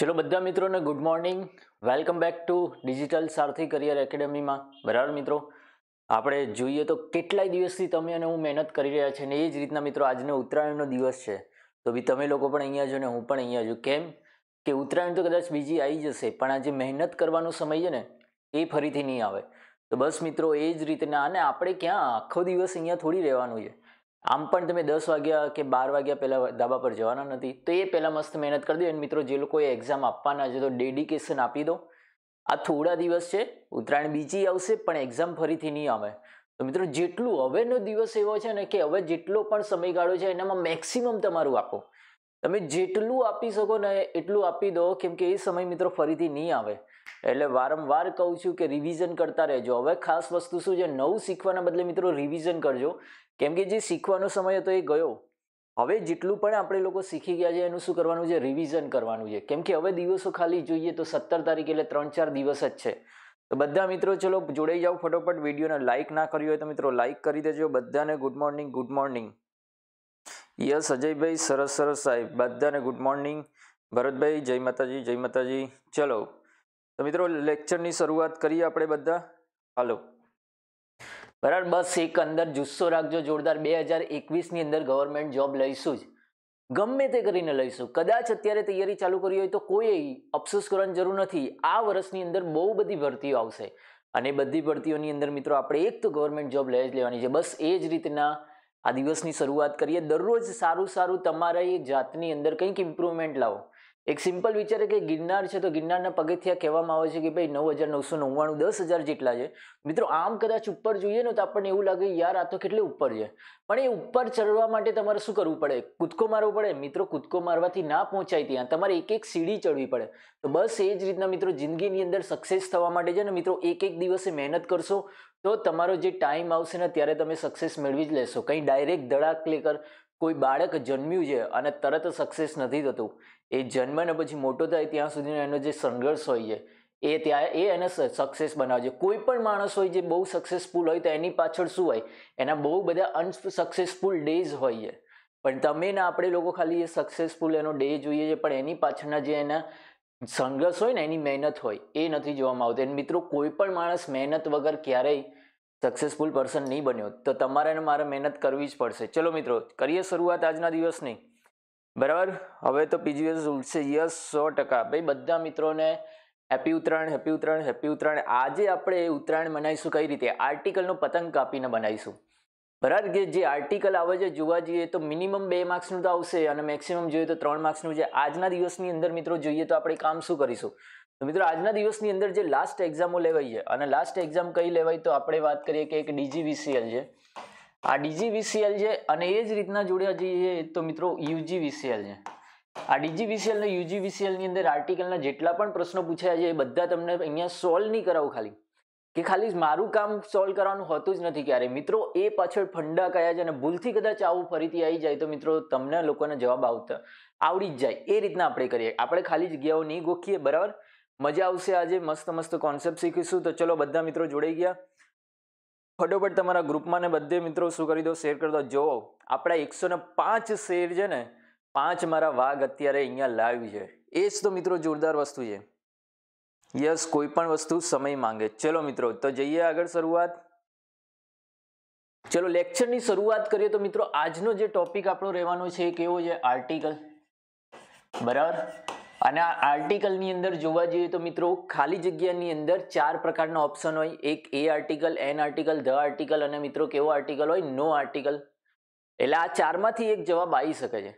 ચલો બધા મિત્રોને good morning welcome back to digital Sarthi career એકેડમીમાં બરાબર મિત્રો આપણે જોઈએ તો કેટલાય દિવસથી તમે અને હું મહેનત કરી રહ્યા છે ને એ જ રીતના મિત્રો આજનો ઉત્તરાયણનો દિવસ છે તો બી તમે લોકો પણ અહીંયા છો ને હું પણ અહીંયા છું કેમ કે ઉત્તરાયણ તો કદાચ બીજી આવી જશે પણ આ જે મહેનત કરવાનો સમય છે ને એ ફરીથી નહીં આવે તો બસ મિત્રો એ જ રીતના અને આપણે ક્યાં આખો દિવસ અહીંયા થોડી રહેવાનું છે આમ પણ તમે દસ વાગ્યા કે બાર વાગ્યા પહેલાં ધાબા પર જવાના નથી તો એ પહેલાં મસ્ત મહેનત કરી દો અને મિત્રો જે લોકોએ એક્ઝામ આપવાના છે તો ડેડિકેશન આપી દો આ થોડા દિવસ છે ઉત્તરાયણ બીજી આવશે પણ એક્ઝામ ફરીથી નહીં આવે તો મિત્રો જેટલું હવેનો દિવસ એવો છે ને કે હવે જેટલો પણ સમયગાળો છે એનામાં મેક્સિમમ તમારું આપો તમે જેટલું આપી શકો ને એટલું આપી દો કેમ કે એ સમય મિત્રો ફરીથી નહીં આવે એટલે વારંવાર કહું છું કે રિવિઝન કરતા રહેજો હવે ખાસ વસ્તુ શું છે નવું શીખવાના બદલે મિત્રો રિવિઝન કરજો કેમ કે જે શીખવાનો સમય હતો એ ગયો હવે જેટલું પણ આપણે લોકો શીખી ગયા છે એનું શું કરવાનું છે રિવિઝન કરવાનું છે કેમ કે હવે દિવસો ખાલી જોઈએ તો સત્તર તારીખ એટલે ત્રણ ચાર દિવસ જ છે તો બધા મિત્રો ચલો જોડાઈ જાઓ ફટોફટ વિડીયોને લાઇક ના કર્યો હોય તો મિત્રો લાઇક કરી દેજો બધાને good morning good morning yes અજયભાઈ સરસ સરસ સાહેબ બધાને ગુડ મોર્નિંગ ભરતભાઈ જય માતાજી જય માતાજી ચલો તો મિત્રો લેક્ચરની શરૂઆત કરીએ આપણે બધા હાલો બરાબર બસ એક અંદર જુસ્સો રાખજો જોરદાર બે હજાર એકવીસની અંદર ગવર્મેન્ટ જોબ લઈશું જ ગમે તે કરીને લઈશું કદાચ અત્યારે તૈયારી ચાલુ કરી હોય તો કોઈ અફસોસ કરવાની જરૂર નથી આ વર્ષની અંદર બહુ બધી ભરતીઓ આવશે અને બધી ભરતીઓની અંદર મિત્રો આપણે એક તો ગવર્મેન્ટ જોબ લઈ જ લેવાની છે બસ એ જ રીતના આ દિવસની શરૂઆત કરીએ દરરોજ સારું સારું તમારા એ જાતની અંદર કંઈક ઇમ્પ્રુવમેન્ટ લાવો એક સિમ્પલ વિચાર કે ગિરનાર છે તો ગિરનારના પગથિયા કહેવામાં આવે છે કે ભાઈ નવ હજાર નવસો નવ્વાણું દસ હજાર જેટલા છે મિત્રો આમ કદાચ ઉપર જોઈએ ને તો આપણને એવું લાગે યાર આ તો કેટલી ઉપર છે પણ એ ઉપર ચડવા માટે તમારે શું કરવું પડે કૂદકો મારવો પડે મિત્રો કૂદકો મારવાથી ના પહોંચાય ત્યાં તમારે એક એક સીડી ચડવી પડે તો બસ એ જ રીતના મિત્રો જિંદગીની અંદર સક્સેસ થવા માટે છે ને મિત્રો એક એક દિવસે મહેનત કરશો તો તમારો જે ટાઈમ આવશે ને ત્યારે તમે સક્સેસ મેળવી જ લેશો કંઈ ડાયરેક્ટ ધડાક લેકર કોઈ બાળક જન્મ્યું છે અને તરત સક્સેસ નથી થતું એ જન્મને પછી મોટો થાય ત્યાં સુધીનો એનો જે સંઘર્ષ હોય છે એ ત્યાં એ એને સક્સેસ બનાવે છે કોઈ પણ માણસ હોય જે બહુ સક્સેસફુલ હોય તો એની પાછળ શું હોય એના બહુ બધા અનસક્સેસફુલ ડેઝ હોય છે પણ તમે ને આપણે લોકો ખાલી એ સક્સેસફુલ એનો ડે જોઈએ છે પણ એની પાછળના જે એના સંઘર્ષ હોય ને એની મહેનત હોય એ નથી જોવામાં આવતી અને મિત્રો કોઈ પણ માણસ મહેનત વગર ક્યારેય સક્સેસફુલ પર્સન નહીં બન્યો તો તમારે મારે મહેનત કરવી જ પડશે ચલો મિત્રો કરીએ શરૂઆત આજના દિવસની બરાબર હવે તો પીજીએસ ઉડશે યસ સો ટકા ભાઈ બધા મિત્રોને happy Uttarayan happy Uttarayan happy Uttarayan આજે આપણે ઉત્તરાયણ મનાવીશું કઈ રીતે આર્ટિકલનું પતંગ કાપીને બનાવીશું બરાબર કે જે આર્ટિકલ આવે છે જોવા જઈએ તો મિનિમમ બે માર્ક્સનું તો આવશે અને મેક્સિમમ જોઈએ તો ત્રણ માર્ક્સનું છે આજના દિવસની અંદર મિત્રો જોઈએ તો આપણે કામ શું કરીશું તો મિત્રો આજના દિવસની અંદર જે લાસ્ટ એક્ઝામો લેવાઈ છે અને લાસ્ટ એક્ઝામ કઈ લેવાય તો આપણે વાત કરીએ કે એક ડીજીવીસીએલ છે આ ડીજીવીસીએલ છે અને એ જ રીતના જોડે હજી છે તો મિત્રો યુજીવીસીએલ છે આ ડીજીવીસીએલ ને યુજીવીસીએલની અંદર આર્ટિકલના જેટલા પણ પ્રશ્નો પૂછાયા છે એ બધા તમને અહીંયા સોલ્વ નહીં કરાવું ખાલી કે ખાલી મારું કામ સોલ્વ કરવાનું હોતું જ નથી ક્યારે મિત્રો એ પાછળ ફંડા કયા છે અને ભૂલથી કદાચ આવું ફરીથી આવી જાય તો મિત્રો તમને લોકોને જવાબ આવતા આવડી જ જાય એ રીતના આપણે કરીએ આપણે ખાલી જગ્યાઓ નહીં ગોખીએ બરાબર મજા આવશે આજે મસ્ત મસ્ત કોન્સેપ્ટ શીખીશું તો ચલો બધા મિત્રો જોડાઈ ગયા ફટોફટ તમારા ગ્રુપમાં ને બધે મિત્રો શું કરી દો શેર કરી દો જો આપણા એકસો ને પાંચ શેર છે ને પાંચ મારા વાઘ અત્યારે અહીંયા લાવી છે એ જ તો મિત્રો જોરદાર વસ્તુ છે યસ કોઈ પણ વસ્તુ સમય માંગે ચલો મિત્રો તો જઈએ આગળ શરૂઆત ચલો લેક્ચરની શરૂઆત કરીએ તો મિત્રો આજનો જે ટોપિક આપણો રહેવાનો છે એ કેવો છે આર્ટિકલ બરાબર અને આ આર્ટિકલની અંદર જોવા જઈએ તો મિત્રો ખાલી જગ્યાની અંદર ચાર પ્રકારના ઓપ્શન હોય એક a article an article the article અને મિત્રો કેવો આર્ટિકલ હોય નો આર્ટિકલ એટલે આ ચારમાંથી એક જવાબ આવી શકે છે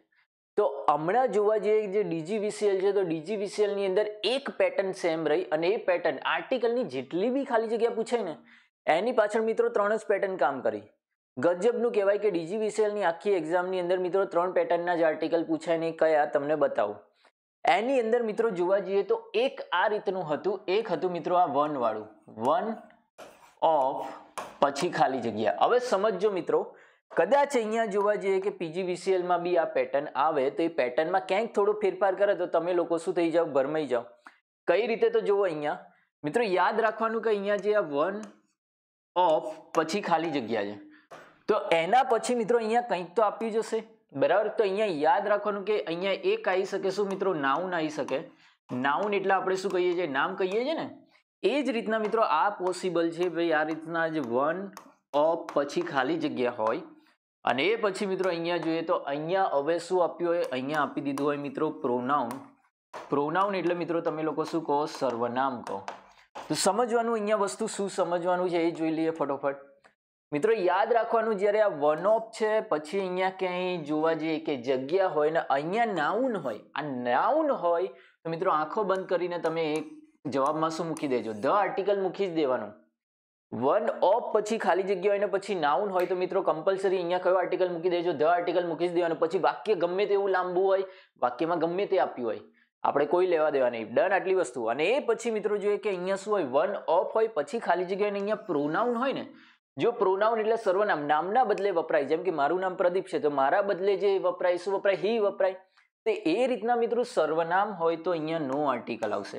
તો હમણાં જોવા જઈએ જે ડીજીવીસીએલ છે તો ડીજીવીસીએલની અંદર એક પેટર્ન સેમ રહી અને એ પેટર્ન આર્ટિકલની જેટલી બી ખાલી જગ્યા પૂછાય ને એની પાછળ મિત્રો ત્રણ જ પેટર્ન કામ કરી ગજબનું કહેવાય કે ડીજીવીસીએલની આખી એક્ઝામની અંદર મિત્રો ત્રણ પેટર્નના જ આર્ટિકલ પૂછાય ને કયા તમને બતાવું એની અંદર મિત્રો જોવા જઈએ તો એક આ રીતનું હતું એક હતું મિત્રો આ વનવાળું વન ઓફ પછી ખાલી જગ્યા હવે સમજો મિત્રો કદાચ અહીંયા જોવા જઈએ કે પીજીવીસીએલમાં બી આ પેટર્ન આવે તો એ પેટર્નમાં ક્યાંક થોડો ફેરફાર કરે તો તમે લોકો શું થઈ જાઓ ભરમાઈ જાઓ કઈ રીતે તો જુઓ અહીંયા મિત્રો યાદ રાખવાનું કે અહીંયા જે આ વન ઓફ પછી ખાલી જગ્યા છે તો એના પછી મિત્રો અહીંયા કંઈક તો આપ્યું જશે બરાબર તો અહીંયા યાદ રાખવાનું કે અહીંયા એક આવી શકે શું મિત્રો નાઉન આવી શકે નાઉન એટલે આપણે શું કહીએ છીએ નામ કહીએ છીએ ને એ જ રીતના મિત્રો આ પોસિબલ છે ભાઈ આ રીતના જ વન ઓફ પછી ખાલી જગ્યા હોય અને એ પછી મિત્રો અહીંયા જોઈએ તો અહીંયા હવે શું આપ્યું હોય અહીંયા આપી દીધું હોય મિત્રો પ્રોનાઉન પ્રોનાઉન એટલે મિત્રો તમે લોકો શું કહો સર્વનામ કહો તો સમજવાનું અહીંયા વસ્તુ શું સમજવાનું છે એ જોઈ લઈએ ફટોફટ મિત્રો યાદ રાખવાનું જ્યારે આ વન ઓફ છે પછી અહીંયા ક્યાંય જોવા જઈએ કે જગ્યા હોય ને અહીંયા નાઉન હોય આ નાઉન હોય તો મિત્રો આંખો બંધ કરીને તમે જવાબમાં શું મૂકી દેજો ધ આર્ટિકલ મૂકી જ દેવાનું વન ઓફ પછી ખાલી જગ્યા હોય ને પછી નાઉન હોય તો મિત્રો કમ્પલસરી અહીંયા કયો આર્ટિકલ મૂકી દેજો ધ આર્ટિકલ મૂકી જ દેવાનું પછી વાક્ય ગમે તેવું લાંબુ હોય વાક્યમાં ગમે તે આપ્યું હોય આપણે કોઈ લેવા દેવા નહીં ડન આટલી વસ્તુ અને એ પછી મિત્રો જોઈએ કે અહીંયા શું હોય વન ઓફ હોય પછી ખાલી જગ્યા હોય ને અહીંયા પ્રોનાઉન હોય ને જો પ્રોનાઉન એટલે સર્વનામ નામના બદલે વપરાય જેમ કે મારું નામ પ્રદીપ છે તો મારા બદલે જે વપરાય શું વપરાય હી વપરાય તે એ રીતના મિત્રો સર્વનામ હોય તો અહીંયા નો આર્ટિકલ આવશે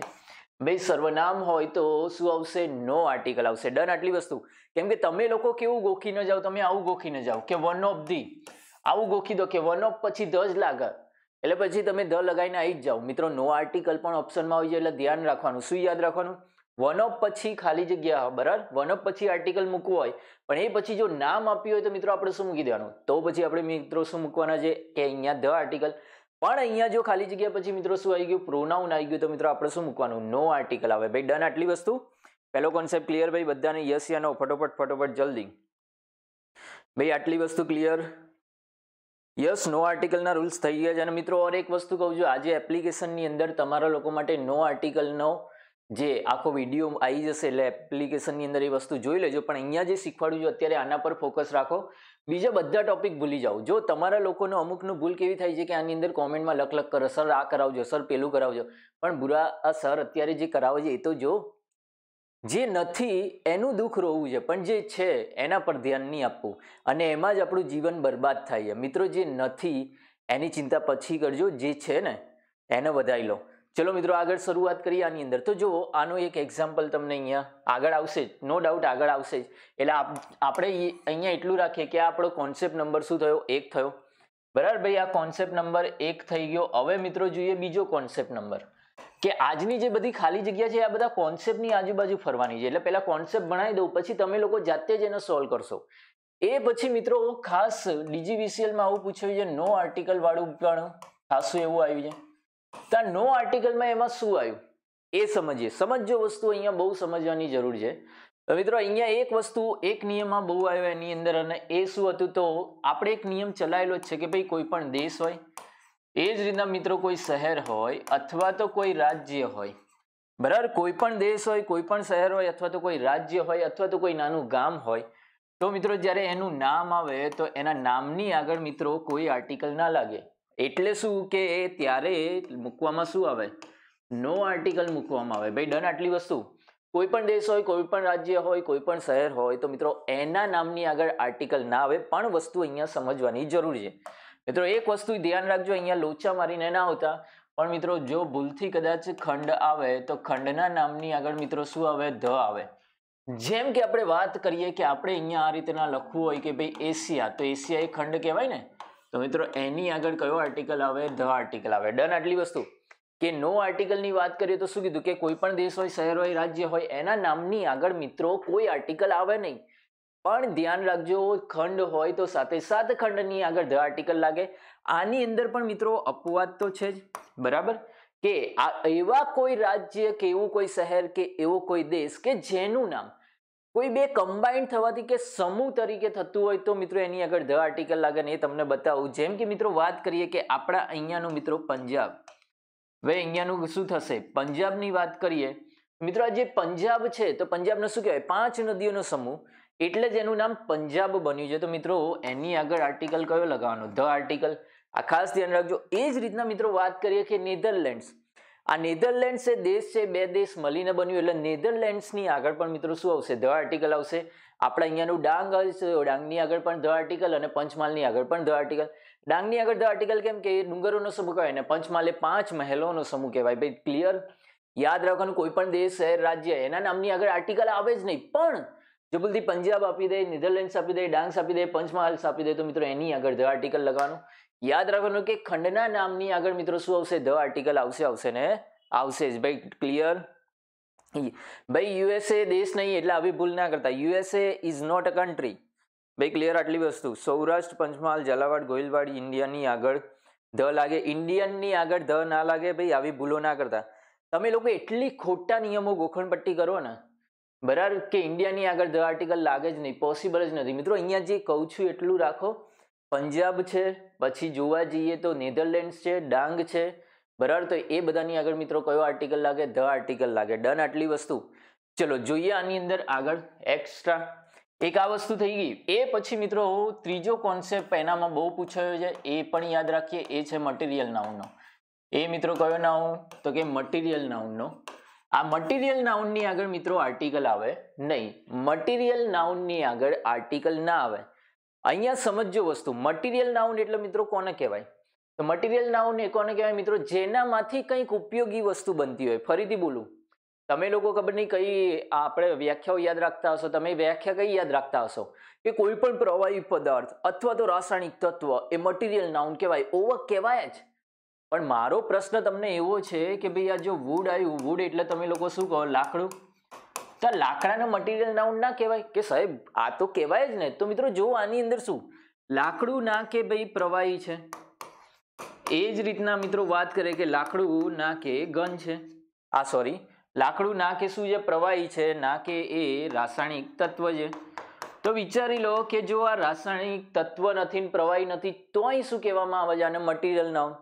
ભાઈ સર્વનામ હોય તો શું આવશે નો આર્ટિકલ આવશે ડન આટલી વસ્તુ કેમ કે તમે લોકો કેવું ગોખી ન જાઓ તમે આવું ગોખી ન જાઓ કે વન ઓફ ધી આવું ગોખી દો કે વન ઓફ પછી ધ જ લાગે એટલે પછી તમે ધ લગાવીને આવી જ જાઓ મિત્રો નો આર્ટિકલ પણ ઓપ્શનમાં આવી જાય એટલે ધ્યાન રાખવાનું શું યાદ રાખવાનું વન ઓફ પછી ખાલી જગ્યા બરાબર વન ઓફ પછી આર્ટિકલ મૂકવું હોય પણ એ પછી જો નામ આપ્યું હોય તો મિત્રો આપણે શું મૂકી દેવાનું તો પછી આપણે મિત્રો શું મૂકવાના છે કે અહીંયા ધ આર્ટિકલ પણ અહીંયા જો ખાલી જગ્યા પછી મિત્રો શું આવી ગયું પ્રોનાઉન આવી ગયું તો મિત્રો આપણે શું મૂકવાનું નો આર્ટિકલ આવે ભાઈ ડન આટલી વસ્તુ પહેલો કોન્સેપ્ટ ક્લિયર ભાઈ બધાને યસ યા નો ફટોફટ ફટોફટ જલ્દી ભાઈ આટલી વસ્તુ ક્લિયર યસ નો આર્ટિકલના રૂલ્સ થઈ ગયા છે અને મિત્રો ઓર એક વસ્તુ કહું છું આજે એપ્લિકેશનની અંદર તમારા લોકો માટે નો આર્ટિકલનો જે આખો વિડીયો આવી જશે એટલે એપ્લિકેશનની અંદર એ વસ્તુ જોઈ લેજો પણ અહીંયા જે શીખવાડું છું અત્યારે આના પર ફોકસ રાખો બીજા બધા ટોપિક ભૂલી જાઓ જો તમારા લોકોનો અમુકનું ભૂલ કેવી થાય છે કે આની અંદર કોમેન્ટમાં લખ લખ કરો સર આ કરાવજો સર પેલું કરાવજો પણ બુરા આ સર અત્યારે જે કરાવે છે એ તો જો જે નથી એનું દુઃખ રોવું છે પણ જે છે એના પર ધ્યાન નહીં આપવું અને એમાં જ આપણું જીવન બરબાદ થાય છે મિત્રો જે નથી એની ચિંતા પછી કરજો જે છે ને એને વધારી લો ચલો મિત્રો આગળ શરૂઆત કરીએ આની અંદર તો જુઓ આનો એક એક્ઝામ્પલ તમને અહીંયા આગળ આવશે જ નો ડાઉટ આગળ આવશે જ એટલે આપણે અહીંયા એટલું રાખીએ કે આપણો કોન્સેપ્ટ નંબર શું થયો એક થયો બરાબર ભાઈ આ કોન્સેપ્ટ નંબર એક થઈ ગયો હવે મિત્રો જોઈએ બીજો કોન્સેપ્ટ નંબર કે આજની જે બધી ખાલી જગ્યા છે આ બધા કોન્સેપ્ટની આજુબાજુ ફરવાની છે એટલે પહેલાં કોન્સેપ્ટ બનાવી દઉં પછી તમે લોકો જાતે જ એને સોલ્વ કરશો એ પછી મિત્રો ખાસ ડીજીવીસીએલમાં આવું પૂછ્યું છે નો આર્ટિકલવાળું પણ ખાસું એવું આવ્યું છે ત્યાં નો આર્ટિકલમાં એમાં શું આવ્યું એ સમજીએ સમજો વસ્તુ અહીંયા બહુ સમજવાની જરૂર છે તો મિત્રો અહીંયા એક વસ્તુ એક નિયમમાં બહુ આવ્યો એની અંદર અને એ શું હતું તો આપણે એક નિયમ ચલાવેલો જ છે કે ભાઈ કોઈ પણ દેશ હોય એ જ રીતના મિત્રો કોઈ શહેર હોય અથવા તો કોઈ રાજ્ય હોય બરાબર કોઈ પણ દેશ હોય કોઈ પણ શહેર હોય અથવા તો કોઈ રાજ્ય હોય અથવા તો કોઈ નાનું ગામ હોય તો મિત્રો જ્યારે એનું નામ આવે તો એના નામની આગળ મિત્રો કોઈ આર્ટિકલ ના લાગે એટલે શું કે ત્યારે મૂકવામાં શું આવે નો આર્ટિકલ મૂકવામાં આવે ભાઈ ડન આટલી વસ્તુ કોઈ પણ દેશ હોય કોઈ પણ રાજ્ય હોય કોઈ પણ શહેર હોય તો મિત્રો એના નામની આગળ આર્ટિકલ ના આવે પણ વસ્તુ અહીંયા સમજવાની જરૂર છે મિત્રો એક વસ્તુ ધ્યાન રાખજો અહીંયા લોચા મારીને ના આવતા પણ મિત્રો જો ભૂલથી કદાચ ખંડ આવે તો ખંડના નામની આગળ મિત્રો શું આવે ધ આવે જેમ કે આપણે વાત કરીએ કે આપણે અહીંયા આ રીતના લખવું હોય કે ભાઈ એશિયા તો એશિયા એ ખંડ કહેવાય ને તો મિત્રો એની આગળ કયો આર્ટિકલ આવે ધ આર્ટિકલ આવે ડન આટલી વસ્તુ કે નો આર્ટિકલની વાત કરીએ તો શું કીધું કે કોઈ પણ દેશ હોય શહેર હોય રાજ્ય હોય એના નામની આગળ મિત્રો કોઈ આર્ટિકલ આવે નહીં પણ ધ્યાન રાખજો ખંડ હોય તો સાથે સાત ખંડની આગળ ધ આર્ટિકલ લાગે આની અંદર પણ મિત્રો અપવાદ તો છે જ બરાબર કે આ એવા કોઈ રાજ્ય કે એવું કોઈ શહેર કે એવો કોઈ દેશ કે જેનું નામ કોઈ બે કમ્બાઇન્ડ થવાથી કે સમૂહ તરીકે થતું હોય તો મિત્રો એની આગળ ધ આર્ટિકલ લાગે ને એ તમને બતાવું જેમ કે મિત્રો વાત કરીએ કે આપણા અહીંયાનું મિત્રો પંજાબ હવે અહીંયાનું શું થશે પંજાબની વાત કરીએ મિત્રો આ જે પંજાબ છે તો પંજાબનો શું કહેવાય પાંચ નદીઓનો સમૂહ એટલે જ એનું નામ પંજાબ બન્યું છે તો મિત્રો એની આગળ આર્ટિકલ કયો લગાવવાનો ધ આર્ટિકલ આ ખાસ ધ્યાન રાખજો એ જ રીતના મિત્રો વાત કરીએ કે નેધરલેન્ડ્સ આ નેધરલેન્ડ્સ એ દેશ છે બે દેશ મળીને બન્યું એટલે નેધરલેન્ડ્સની આગળ પણ મિત્રો શું આવશે ધ આર્ટિકલ આવશે આપણે અહીંયાનું ડાંગ છે ડાંગની આગળ પણ ધ આર્ટિકલ અને પંચમહાલની આગળ પણ ધ આર્ટિકલ ડાંગની આગળ ધ આર્ટિકલ કેમ કે ડુંગરોનો સમૂહ કહેવાય અને પંચમહાલ એ પાંચ મહેલોનો સમૂહ કહેવાય ભાઈ ક્લિયર યાદ રાખવાનું કોઈ પણ દેશ શહેર રાજ્ય એના નામની આગળ આર્ટિકલ આવે જ નહીં પણ જો ભૂલથી પંજાબ આપી દે નેધરલેન્ડ્સ આપી દે ડાંગ્સ આપી દે પંચમહાલ્સ આપી દે તો મિત્રો એની આગળ ધ આર્ટિકલ લગાવવાનું યાદ રાખવાનું કે ખંડના નામની આગળ મિત્રો શું આવશે ધ આર્ટિકલ આવશે આવશે ને આવશે જ ભાઈ ક્લિયર ભાઈ યુએસએ દેશ નહીં એટલે આવી ભૂલ ના કરતા USA is not a country ભાઈ ક્લિયર આટલી વસ્તુ સૌરાષ્ટ્ર પંચમહાલ ઝાલાવાડ ગોહિલવાડ ઇન્ડિયાની આગળ ધ લાગે ઇન્ડિયનની આગળ ધ ના લાગે ભાઈ આવી ભૂલો ના કરતા તમે લોકો એટલી ખોટા નિયમો ગોખણપટ્ટી કરો ને બરાબર કે ઇન્ડિયાની આગળ ધ આર્ટિકલ લાગે જ નહીં પોસિબલ જ નથી મિત્રો અહીંયા જે કહું છું એટલું રાખો પંજાબ છે પછી જોવા જઈએ તો નેધરલેન્ડ્સ છે ડાંગ છે બરાબર તો એ બધાની આગળ મિત્રો કયો આર્ટિકલ લાગે ધ આર્ટિકલ લાગે ડન આટલી વસ્તુ ચલો જોઈએ આની અંદર આગળ એક્સ્ટ્રા એક આ વસ્તુ થઈ ગઈ એ પછી મિત્રો ત્રીજો કોન્સેપ્ટ એનામાં બહુ પૂછાયો છે એ પણ યાદ રાખીએ એ છે મટીરિયલ નાઉનનો એ મિત્રો કયો નાઉન તો કે મટીરિયલ નાઉનનો આ મટીરિયલ નાઉનની આગળ મિત્રો આર્ટિકલ આવે નહીં મટીરિયલ નાઉનની આગળ આર્ટિકલ ના આવે અહીંયા સમજો વસ્તુ મટીરિયલ નાઉન એટલે મિત્રો કોને કહેવાય તો મટીરિયલ નાઉન એ કોને કહેવાય મિત્રો જેનામાંથી કંઈક ઉપયોગી વસ્તુ બનતી હોય ફરીથી બોલું તમે લોકો ખબર નહીં કઈ આપણે વ્યાખ્યાઓ યાદ રાખતા હશો તમે વ્યાખ્યા કઈ યાદ રાખતા હશો કે કોઈ પણ પ્રવાહી પદાર્થ અથવા તો રાસાયણિક તત્વ એ મટીરિયલ નાઉન કહેવાય ઓવર કહેવાય જ પણ મારો પ્રશ્ન તમને એવો છે કે ભાઈ આ જો વુડ આવ્યું વુડ એટલે તમે લોકો શું કહો લાકડું તો આ લાકડાનું મટીરિયલ નાઉન ના કહેવાય કે સાહેબ આ તો કહેવાય જ ને તો મિત્રો જો આની અંદર શું લાકડું ના કે ભાઈ પ્રવાહી છે એ જ રીતના મિત્રો વાત કરે કે લાકડું ના કે ગન છે આ સોરી લાકડું ના કે શું છે પ્રવાહી છે ના કે એ રાસાયણિક તત્વ છે તો વિચારી લો કે જો આ રાસાયણિક તત્વ નથી પ્રવાહી નથી તોય શું કહેવામાં આવે છે આને મટીરિયલ નાઉન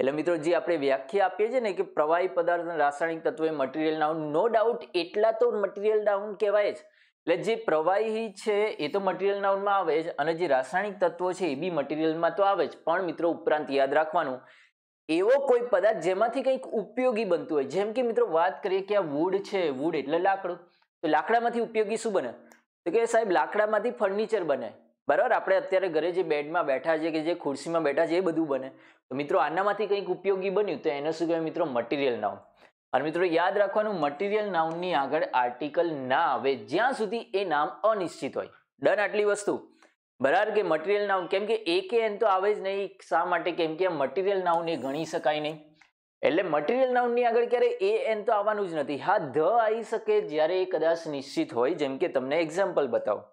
એટલે મિત્રો જે આપણે વ્યાખ્યા આપીએ છીએ ને કે પ્રવાહી પદાર્થ રાસાયણિક તત્વો એ મટીરિયલ ડાઉન નો ડાઉટ એટલા તો મટીરિયલ ડાઉન કહેવાય જ એટલે જે પ્રવાહી છે એ તો મટીરિયલ ડાઉનમાં આવે જ અને જે રાસાયણિક તત્વો છે એ બી મટીરિયલમાં તો આવે જ પણ મિત્રો ઉપરાંત યાદ રાખવાનું એવો કોઈ પદાર્થ જેમાંથી કંઈક ઉપયોગી બનતું હોય જેમ કે મિત્રો વાત કરીએ કે આ વુડ છે વુડ એટલે લાકડું તો લાકડામાંથી ઉપયોગી શું બને તો કે સાહેબ લાકડામાંથી ફર્નિચર બને બરાબર આપણે અત્યારે ઘરે જે બેડમાં બેઠા છે કે જે ખુરશીમાં બેઠા છે એ બધું બને તો મિત્રો આનામાંથી કંઈક ઉપયોગી બન્યું તો એને શું કહેવાય મિત્રો મટીરિયલ નાઉન અને મિત્રો યાદ રાખવાનું મટીરિયલ નાઉનની આગળ આર્ટિકલ ના આવે જ્યાં સુધી એ નામ અનિશ્ચિત હોય ડન આટલી વસ્તુ બરાબર કે મટીરિયલ નાઉન કેમ કે એ કે એન તો આવે જ નહીં શા માટે કેમ કે મટીરિયલ નાઉન એ ગણી શકાય નહીં એટલે મટીરિયલ નાઉનની આગળ ક્યારે એ એન તો આવવાનું જ નથી હા ધ આવી શકે જ્યારે એ કદાચ નિશ્ચિત હોય જેમ કે તમને એક્ઝામ્પલ બતાવો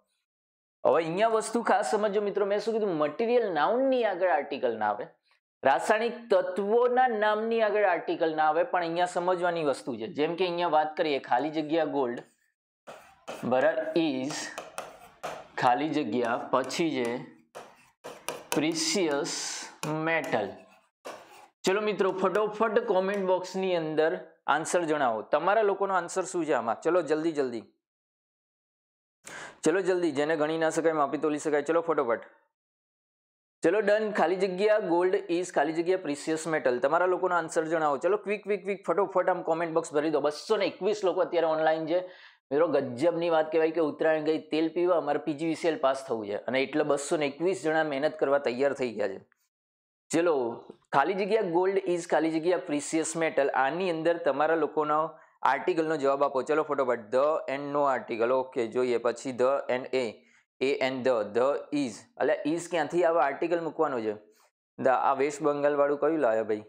હવે અહીંયા વસ્તુ ખાસ સમજો મિત્રો મેં શું કીધું મટીરિયલ નાઉનની આગળ આર્ટિકલ ના આવે રાસાયણિક તત્વોના નામની આગળ આર્ટિકલ ના આવે પણ અહીંયા સમજવાની વસ્તુ છે જેમ કે અહીંયા વાત કરીએ ખાલી જગ્યા ગોલ્ડ બરાબર ઇઝ ખાલી જગ્યા પછી છે પ્રિસિયસ મેટલ ચલો મિત્રો ફટોફટ કોમેન્ટ બોક્સની અંદર આન્સર જણાવો તમારા લોકોનો આન્સર શું છે આમાં ચલો જલ્દી જલ્દી ચલો જલ્દી જેને ગણી ના શકાય માપી તોલી શકાય ચલો ફટોફટ ચલો ડન ખાલી જગ્યા ગોલ્ડ ઇઝ ખાલી જગ્યા પ્રિસિયસ મેટલ તમારા લોકોનો આન્સર જણાવો ચલો ક્વિક ક્વિક ક્વિક ફટોફટ આમ કોમેન્ટ બોક્સ ભરી દો બસો ને એકવીસ લોકો અત્યારે ઓનલાઈન છે મેરો ગજબની વાત કહેવાય કે ઉત્તરાયણ ગઈ તેલ પીવા અમારે પીજીવીસીએલ પાસ થવું છે અને એટલે બસો ને એકવીસ જણા મહેનત કરવા તૈયાર થઈ ગયા છે ચલો ખાલી જગ્યા ગોલ્ડ ઇઝ ખાલી જગ્યા પ્રિસિયસ મેટલ આની અંદર તમારા લોકોના આર્ટિકલનો જવાબ આપો ચલો ફટોફટ the and no article okay જોઈએ પછી the and a a and the the is એટલે ઇઝ ક્યાંથી આવા આર્ટિકલ મૂકવાનો છે ધ આ વેસ્ટ બંગાળવાળું કયું લાવે ભાઈ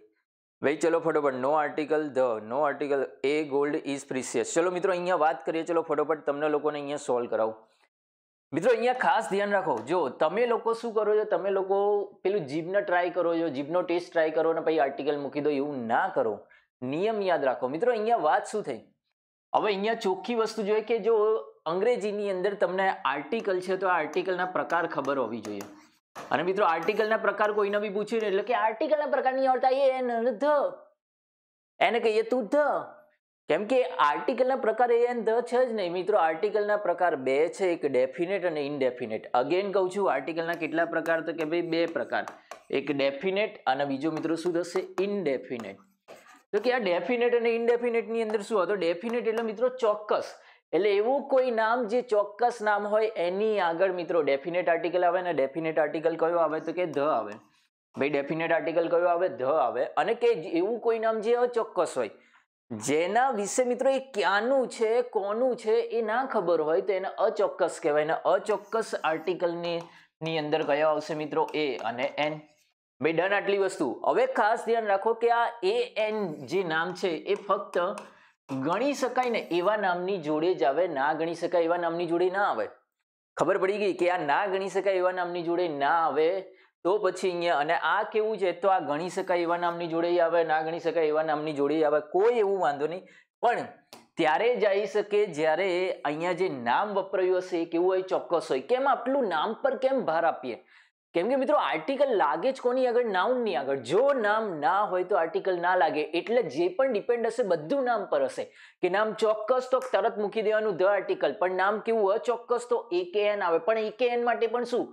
ભાઈ ચલો ફટોફટ no article the no article એ ગોલ્ડ ઇઝ પ્રિસિયસ ચલો મિત્રો અહીંયા વાત કરીએ ચલો ફટોફટ તમને લોકોને અહીંયા સોલ્વ કરાવું મિત્રો અહીંયા ખાસ ધ્યાન રાખો જો તમે લોકો શું કરો છો તમે લોકો પેલું જીભને ટ્રાય કરો છો જીભનો ટેસ્ટ ટ્રાય કરો અને પછી આર્ટિકલ મૂકી દો એવું ના કરો નિયમ યાદ રાખો મિત્રો અહીંયા વાત શું થઈ હવે અહીંયા ચોખ્ખી વસ્તુ જોઈએ કે જો અંગ્રેજીની અંદર તમને આર્ટિકલ છે તો આર્ટિકલના પ્રકાર ખબર હોવી જોઈએ અને મિત્રો આર્ટિકલના પ્રકાર કોઈને બી પૂછ્યું ને એટલે કે આર્ટિકલના પ્રકાર નહીં આવડતા એ એન ધ એને કહીએ તું ધ કેમ કે આર્ટિકલના પ્રકાર એ એન ધ છે જ નહીં મિત્રો આર્ટિકલના પ્રકાર બે છે એક ડેફિનેટ અને ઇનડેફિનેટ અગેન કહું છું આર્ટિકલના કેટલા પ્રકાર તો કે ભાઈ બે પ્રકાર એક ડેફિનેટ અને બીજો મિત્રો શું થશે ઇનડેફિનેટ તો કે આ ડેફિનેટ અને ઇનડેફિનેટની અંદર શું હતો ડેફિનેટ એટલે મિત્રો ચોક્કસ એટલે એવું કોઈ નામ જે ચોક્કસ નામ હોય એની આગળ મિત્રો ડેફિનેટ આર્ટિકલ આવે ને ડેફિનેટ આર્ટિકલ કયો આવે તો કે ધ આવે ભાઈ ડેફિનેટ આર્ટિકલ કયો આવે ધ આવે અને કે એવું કોઈ નામ જે અચોક્કસ હોય જેના વિશે મિત્રો એ ક્યાંનું છે કોનું છે એ ના ખબર હોય તો એને અચોક્કસ કહેવાય ને અચોક્કસ આર્ટિકલની અંદર કયો આવશે મિત્રો એ અને એન બે ડન આટલી વસ્તુ હવે ખાસ ધ્યાન રાખો કે આ એ એન જે નામ છે એ ફક્ત ગણી શકાય ને એવા નામની જોડે જ આવે ના ગણી શકાય એવા નામની જોડે ના આવે ખબર પડી ગઈ કે આ ના ગણી શકાય એવા નામની જોડે ના આવે તો પછી અહીંયા અને આ કેવું છે તો આ ગણી શકાય એવા નામની જોડે આવે ના ગણી શકાય એવા નામની જોડે આવે કોઈ એવું વાંધો નહીં પણ ત્યારે જઈ શકે જ્યારે અહીંયા જે નામ વપરાયું હશે એ કેવું હોય ચોક્કસ હોય કેમ આટલું નામ પર કેમ ભાર આપીએ કેમ કે મિત્રો આર્ટિકલ લાગે જ કોની આગળ નાઉનની આગળ જો નામ ના હોય તો આર્ટિકલ ના લાગે એટલે જે પણ ડિપેન્ડ હશે બધું નામ પર હશે કે નામ ચોક્કસ તો તરત મૂકી દેવાનું ધ આર્ટિકલ પણ નામ કેવું અચોક્કસ તો એકે એન આવે પણ એકે એન માટે પણ શું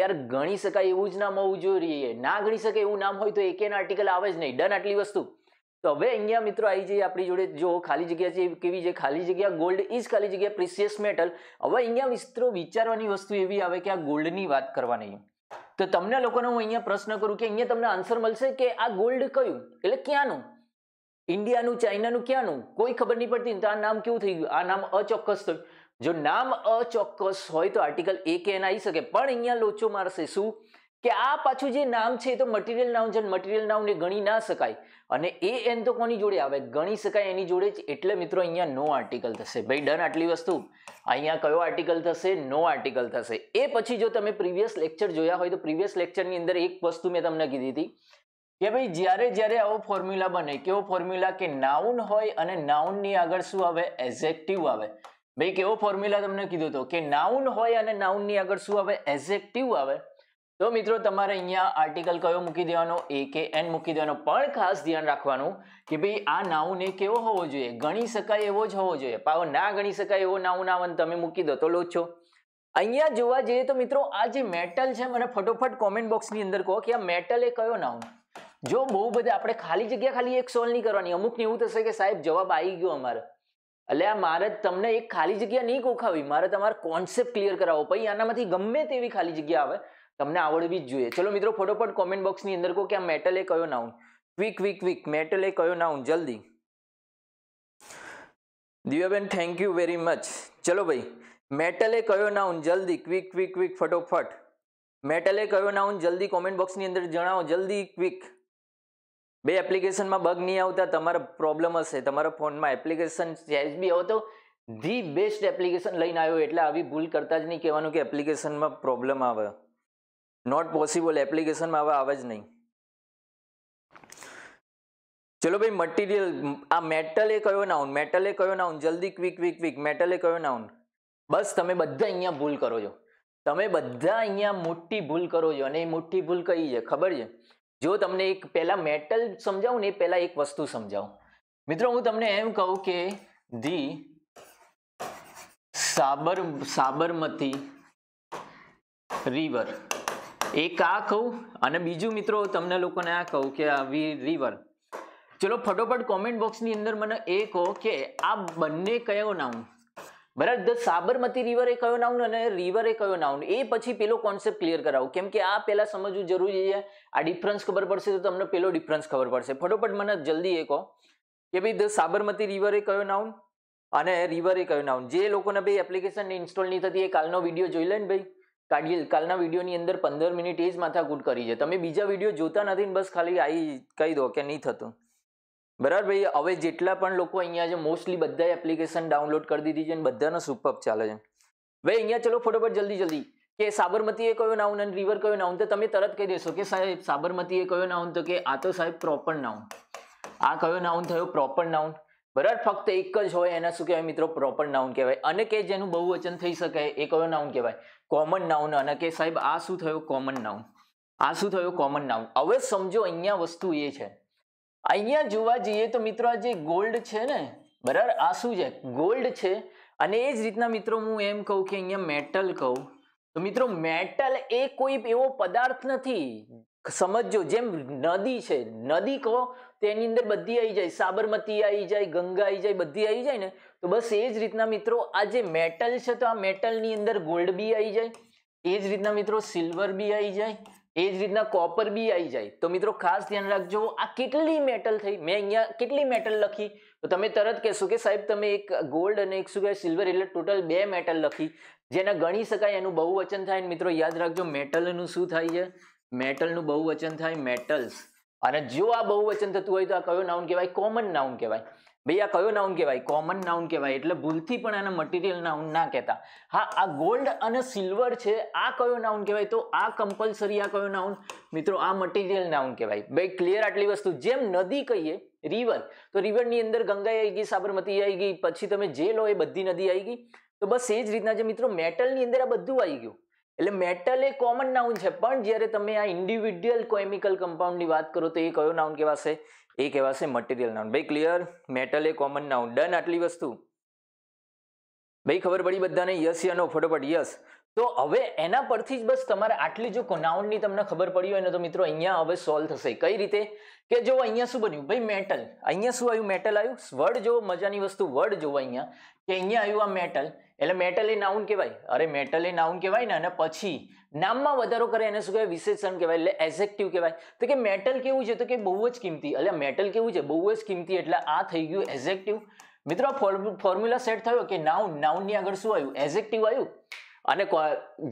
યાર ગણી શકાય એવું જ નામ હોવું જોઈએ ના ગણી શકે એવું નામ હોય તો એકે આર્ટિકલ આવે જ નહીં ડન આટલી વસ્તુ તો હવે અહીંયા મિત્રો આવી જઈએ આપણી જોડે જો ખાલી જગ્યા છે કેવી છે ખાલી જગ્યા ગોલ્ડ ઇઝ ખાલી જગ્યા પ્રિસિયસ મેટલ હવે અહીંયા મિત્રો વિચારવાની વસ્તુ એવી આવે કે આ ગોલ્ડની વાત કરવાની તો તમને લોકોને હું અહીંયા પ્રશ્ન કરું કે અહીંયા તમને આન્સર મળશે કે આ ગોલ્ડ કયું એટલે ક્યાંનું ઇન્ડિયાનું ચાઇનાનું ક્યાંનું કોઈ ખબર નહીં પડતી તો આ નામ કેવું થઈ ગયું આ નામ અચોક્કસ થયું જો નામ અચોક્કસ હોય તો આર્ટિકલ એ કે આવી શકે પણ અહીંયા લોચો મારશે શું કે આ પાછું જે નામ છે એ તો મટીરિયલ નાઉન છે મટીરિયલ નાઉન એ ગણી ના શકાય અને એ એન તો કોની જોડે આવે ગણી શકાય એની જોડે જ એટલે મિત્રો અહીંયા નો આર્ટિકલ થશે ભાઈ ડન આટલી વસ્તુ અહીંયા કયો આર્ટિકલ થશે નો આર્ટિકલ થશે એ પછી જો તમે પ્રીવિયસ લેક્ચર જોયા હોય તો પ્રીવિયસ લેક્ચરની અંદર એક વસ્તુ મેં તમને કીધી હતી કે ભાઈ જ્યારે જ્યારે આવો ફોર્મ્યુલા બને કેવો ફોર્મ્યુલા કે નાઉન હોય અને નાઉનની આગળ શું આવે એઝેક્ટિવ આવે ભાઈ કેવો ફોર્મ્યુલા તમને કીધું તો કે નાઉન હોય અને નાઉનની આગળ શું આવે એઝેક્ટિવ આવે તો મિત્રો તમારે અહીંયા આર્ટિકલ કયો મૂકી દેવાનો એ કે એન મૂકી દેવાનો પણ ખાસ ધ્યાન રાખવાનું કે ભાઈ આ નાઉને કેવો હોવો જોઈએ ગણી શકાય એવો જ હોવો જોઈએ પાવ ના ગણી શકાય એવો નાઉં નાવન તમે મૂકી દો તો છો અહીંયા જોવા જઈએ તો મિત્રો આ જે મેટલ છે મને ફટોફટ કોમેન્ટ બોક્સની અંદર કહો કે આ મેટલ એ કયો નાઉન જો બહુ બધા આપણે ખાલી જગ્યા ખાલી એક સોલ્વ નહીં કરવાની અમુક એવું થશે કે સાહેબ જવાબ આવી ગયો અમારે એટલે આ મારે તમને એક ખાલી જગ્યા નહીં કોખાવી મારે તમારે કોન્સેપ્ટ ક્લિયર કરાવવો પછી આનામાંથી ગમે તેવી ખાલી જગ્યા આવે તમને આવડવી જ જોઈએ ચલો મિત્રો ફટોફટ કોમેન્ટ બોક્સની અંદર કહો કે આ મેટલ એ કયો noun quick quick quick metal એ કયો નાઉન જલ્દી દિવ્યાબેન થેન્ક યુ વેરી મચ ચલો ભાઈ મેટલ એ કયો નાઉન જલ્દી ક્વિક ક્વિક ક્વિક ફટોફટ મેટલ એ કયો નાઉન જલ્દી કોમેન્ટ બોક્સની અંદર જણાવો જલ્દી ક્વિક બે એપ્લિકેશનમાં બગ નહીં આવતા તમારા પ્રોબ્લેમ હશે તમારા ફોનમાં એપ્લિકેશન ચેસ બી આવતો ધી બેસ્ટ એપ્લિકેશન લઈને આવ્યો એટલે આવી ભૂલ કરતા જ નહીં કહેવાનું કે એપ્લિકેશનમાં પ્રોબ્લેમ આવે નોટ પોસિબલ એપ્લિકેશનમાં હવે આવે જ નહીં ચલો ભાઈ મટીરિયલ આ મેટલ એ કયો નાઉન મેટલ એ કયો નાઉન જલ્દી ક્વિક ક્વિક ક્વિક મેટલ એ કયો નાઉન બસ તમે બધા અહીંયા ભૂલ કરો છો તમે બધા અહીંયા મોટી ભૂલ કરો છો અને એ મોટી ભૂલ કઈ છે ખબર છે જો તમને એક પહેલાં મેટલ સમજાવું ને એ પહેલાં એક વસ્તુ સમજાવું મિત્રો હું તમને એમ કહું કે ધી સાબર સાબરમતી રિવર એક આ કહું અને બીજું મિત્રો તમને લોકોને આ કહું કે વી રિવર ચલો ફટોફટ કોમેન્ટ બોક્સની અંદર મને એ કહો કે આ બંને કયો નાઉન બરાબર ધ સાબરમતી રિવર એ કયો નાઉન અને રિવર એ કયો નાઉન એ પછી પેલો કોન્સેપ્ટ ક્લિયર કરાવું કેમ કે આ પહેલાં સમજવું જરૂરી છે આ ડિફરન્સ ખબર પડશે તો તમને પેલો ડિફરન્સ ખબર પડશે ફટોફટ મને જલ્દી એ કહો કે ભાઈ ધ સાબરમતી રિવર એ કયો નાઉન અને રિવર એ કયો નાઉન જે લોકોને ભાઈ એપ્લિકેશન ઇન્સ્ટોલ નહીં થતી એ કાલનો વિડીયો જોઈ લે ને ભાઈ કાઢીએ કાલના વિડીયોની અંદર પંદર મિનિટ એ જ માથાકૂટ કરી છે તમે બીજા વિડીયો જોતા નથી બસ ખાલી આવી કહી દો કે નહીં થતું બરાબર ભાઈ હવે જેટલા પણ લોકો અહીંયા છે મોસ્ટલી બધા એપ્લિકેશન ડાઉનલોડ કરી દીધી છે અને બધાનો સુપઅપ ચાલે છે ભાઈ અહીંયા ચલો ફટોફટ જલ્દી જલ્દી કે સાબરમતી એ કયો નાઉન અને રિવર કયો નાઉન તો તમે તરત કહી દેશો કે સાહેબ સાબરમતી એ કયો નાઉન તો કે આ તો સાહેબ પ્રોપર નાઉન આ કયો નાઉન થયો પ્રોપર નાઉન બરાબર ફક્ત એક જ હોય એના શું કહેવાય મિત્રો પ્રોપર નાઉન કહેવાય અને કે જેનું બહુવચન થઈ શકે એ કયો નાઉન કહેવાય કોમન નાઉન અને કે સાહેબ આ શું થયું કોમન નાઉન આ શું થયું કોમન નાઉન હવે સમજો અહીંયા વસ્તુ એ છે અહીંયા જોવા જઈએ તો મિત્રો આ જે ગોલ્ડ છે ને બરાબર આ શું છે ગોલ્ડ છે અને એ જ રીતના મિત્રો હું એમ કહું કે અહીંયા મેટલ કહું તો મિત્રો મેટલ એ કોઈ એવો પદાર્થ નથી સમજો જેમ નદી છે નદી કહો તેની અંદર બધી આવી જાય સાબરમતી આવી જાય ગંગા આવી જાય બધી આવી જાય ને તો બસ એ જ રીતના મિત્રો આ જે મેટલ છે તો આ મેટલની અંદર ગોલ્ડ બી આવી જાય એ જ રીતના મિત્રો સિલ્વર બી આવી જાય એ જ રીતના કોપર બી આવી જાય તો મિત્રો ખાસ ધ્યાન રાખજો આ કેટલી મેટલ થઈ મેં અહીંયા કેટલી મેટલ લખી તો તમે તરત કહેશો કે સાહેબ તમે એક ગોલ્ડ અને એક શું કહેવાય સિલ્વર એટલે ટોટલ બે મેટલ લખી જેને ગણી શકાય એનું બહુ વચન થાય મિત્રો યાદ રાખજો મેટલનું શું થાય છે મેટલનું બહુ વચન થાય મેટલ્સ અને જો આ બહુ વચન થતું હોય તો આ કયો નાઉન કહેવાય કોમન નાઉન કહેવાય ભાઈ આ કયો નાઉન કહેવાય કોમન નાઉન કહેવાય એટલે ભૂલથી પણ આને મટીરિયલ નાઉન ના કહેતા હા આ ગોલ્ડ અને સિલ્વર છે આ કયો નાઉન કહેવાય તો આ કમ્પલસરી આ કયો નાઉન મિત્રો આ મટીરિયલ નાઉન કહેવાય ભાઈ ક્લિયર આટલી વસ્તુ જેમ નદી કહીએ રિવર તો રિવરની અંદર ગંગા આવી ગઈ સાબરમતી આવી ગઈ પછી તમે જે લો એ બધી નદી આવી ગઈ તો બસ એ જ રીતના જે મિત્રો મેટલની અંદર આ બધું આવી ગયું એટલે મેટલ એ કોમન નાઉન છે પણ જ્યારે તમે આ ઇન્ડિવિડ્યુઅલ કેમિકલ કમ્પાઉન્ડની વાત કરો તો એ કયો નાઉન કહેવાશે એ કહેવાશે મટીરિયલ નાઉન ભાઈ ક્લિયર મેટલ એ કોમન નાઉન ડન આટલી વસ્તુ ભાઈ ખબર પડી બધાને યસ યા નો ફટોફટ યસ તો હવે એના પરથી જ બસ તમારે આટલી જો નાઉનની તમને ખબર પડી હોય ને તો મિત્રો અહીંયા હવે સોલ્વ થશે કઈ રીતે કે જો અહીંયા શું બન્યું ભાઈ મેટલ અહીંયા શું આવ્યું મેટલ આવ્યું વર્ડ જો મજાની વસ્તુ વર્ડ જોવો અહીંયા કે અહીંયા આવ્યું આ મેટલ એટલે મેટલ એ નાઉન કહેવાય અરે મેટલ એ નાઉન કહેવાય ને અને પછી નામમાં વધારો કરે એને શું કહેવાય વિશેષણ કહેવાય એટલે એઝેક્ટિવ કહેવાય તો કે મેટલ કેવું છે તો કે બહુ જ કિંમતી એટલે મેટલ કેવું છે બહુ જ કિંમતી એટલે આ થઈ ગયું એઝેક્ટિવ મિત્રો ફોર્મ્યુલા સેટ થયો કે નાઉન નાઉનની આગળ શું આવ્યું એઝેક્ટિવ આવ્યું અને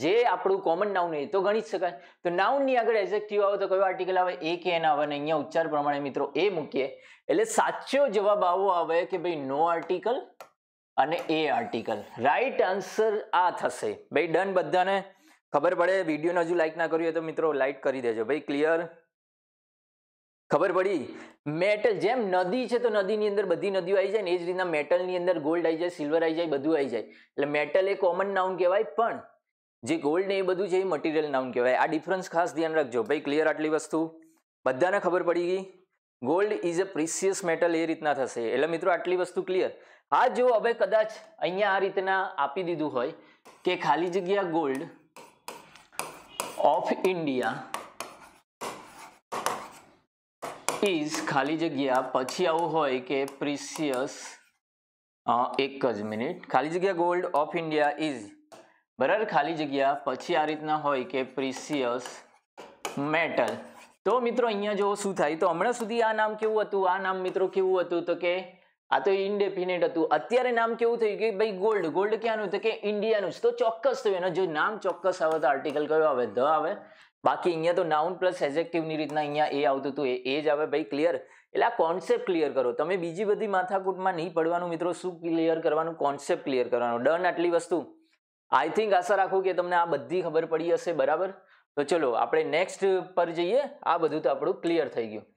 જે આપણું કોમન નાઉન એ તો ગણી જ શકાય તો નાઉનની આગળ એઝેક્ટિવ આવે તો કયો આર્ટિકલ આવે એ કે એના આવે ને અહીંયા ઉચ્ચાર પ્રમાણે મિત્રો એ મૂકીએ એટલે સાચો જવાબ આવો આવે કે ભાઈ નો આર્ટિકલ અને એ આર્ટિકલ રાઈટ આન્સર આ થશે ભાઈ ડન બધાને ખબર પડે વિડીયોને હજુ લાઇક ના કર્યું હોય તો મિત્રો લાઇક કરી દેજો ભાઈ ક્લિયર ખબર પડી મેટલ જેમ નદી છે તો નદીની અંદર બધી નદીઓ આવી જાય ને એ જ રીતના મેટલની અંદર ગોલ્ડ આવી જાય સિલ્વર આવી જાય બધું આવી જાય એટલે મેટલ એ કોમન નાઉન કહેવાય પણ જે ગોલ્ડ ને એ બધું છે એ મટીરિયલ નાઉન કહેવાય આ ડિફરન્સ ખાસ ધ્યાન રાખજો ભાઈ ક્લિયર આટલી વસ્તુ બધાને ખબર પડી ગઈ gold is a precious metal એ રીતના થશે એટલે મિત્રો આટલી વસ્તુ ક્લિયર હા જો હવે કદાચ અહીંયા આ રીતના આપી દીધું હોય કે ખાલી જગ્યા ગોલ્ડ ઓફ ઇન્ડિયા ઇઝ ખાલી જગ્યા પછી આવું હોય કે પ્રિસિયસ એક જ મિનિટ ખાલી જગ્યા ગોલ્ડ ઓફ ઇન્ડિયા ઇઝ બરાબર ખાલી જગ્યા પછી આ રીતના હોય કે પ્રિસિયસ મેટલ તો મિત્રો અહીંયા જો શું થાય તો હમણાં સુધી આ નામ કેવું હતું આ નામ મિત્રો કેવું હતું તો કે આ તો ઇન્ડેફિનેટ હતું અત્યારે નામ કેવું થયું કે ભાઈ ગોલ્ડ ગોલ્ડ ક્યાંનું તો કે ઇન્ડિયાનું જ તો ચોક્કસ થયું એનો જો નામ ચોક્કસ આવે તો આર્ટિકલ કયો આવે ધ આવે બાકી અહીંયા તો નાઉન પ્લસ એજેક્ટિવની રીતના અહીંયા એ આવતું હતું એ જ આવે ભાઈ ક્લિયર એટલે આ કોન્સેપ્ટ ક્લિયર કરો તમે બીજી બધી માથાકૂટમાં નહીં પડવાનું મિત્રો શું ક્લિયર કરવાનું કોન્સેપ્ટ ક્લિયર કરવાનો ડન આટલી વસ્તુ આઈ થિંક આશા રાખું કે તમને આ બધી ખબર પડી હશે બરાબર તો ચલો આપણે નેક્સ્ટ પર જઈએ આ બધું તો આપણું ક્લિયર થઈ ગયું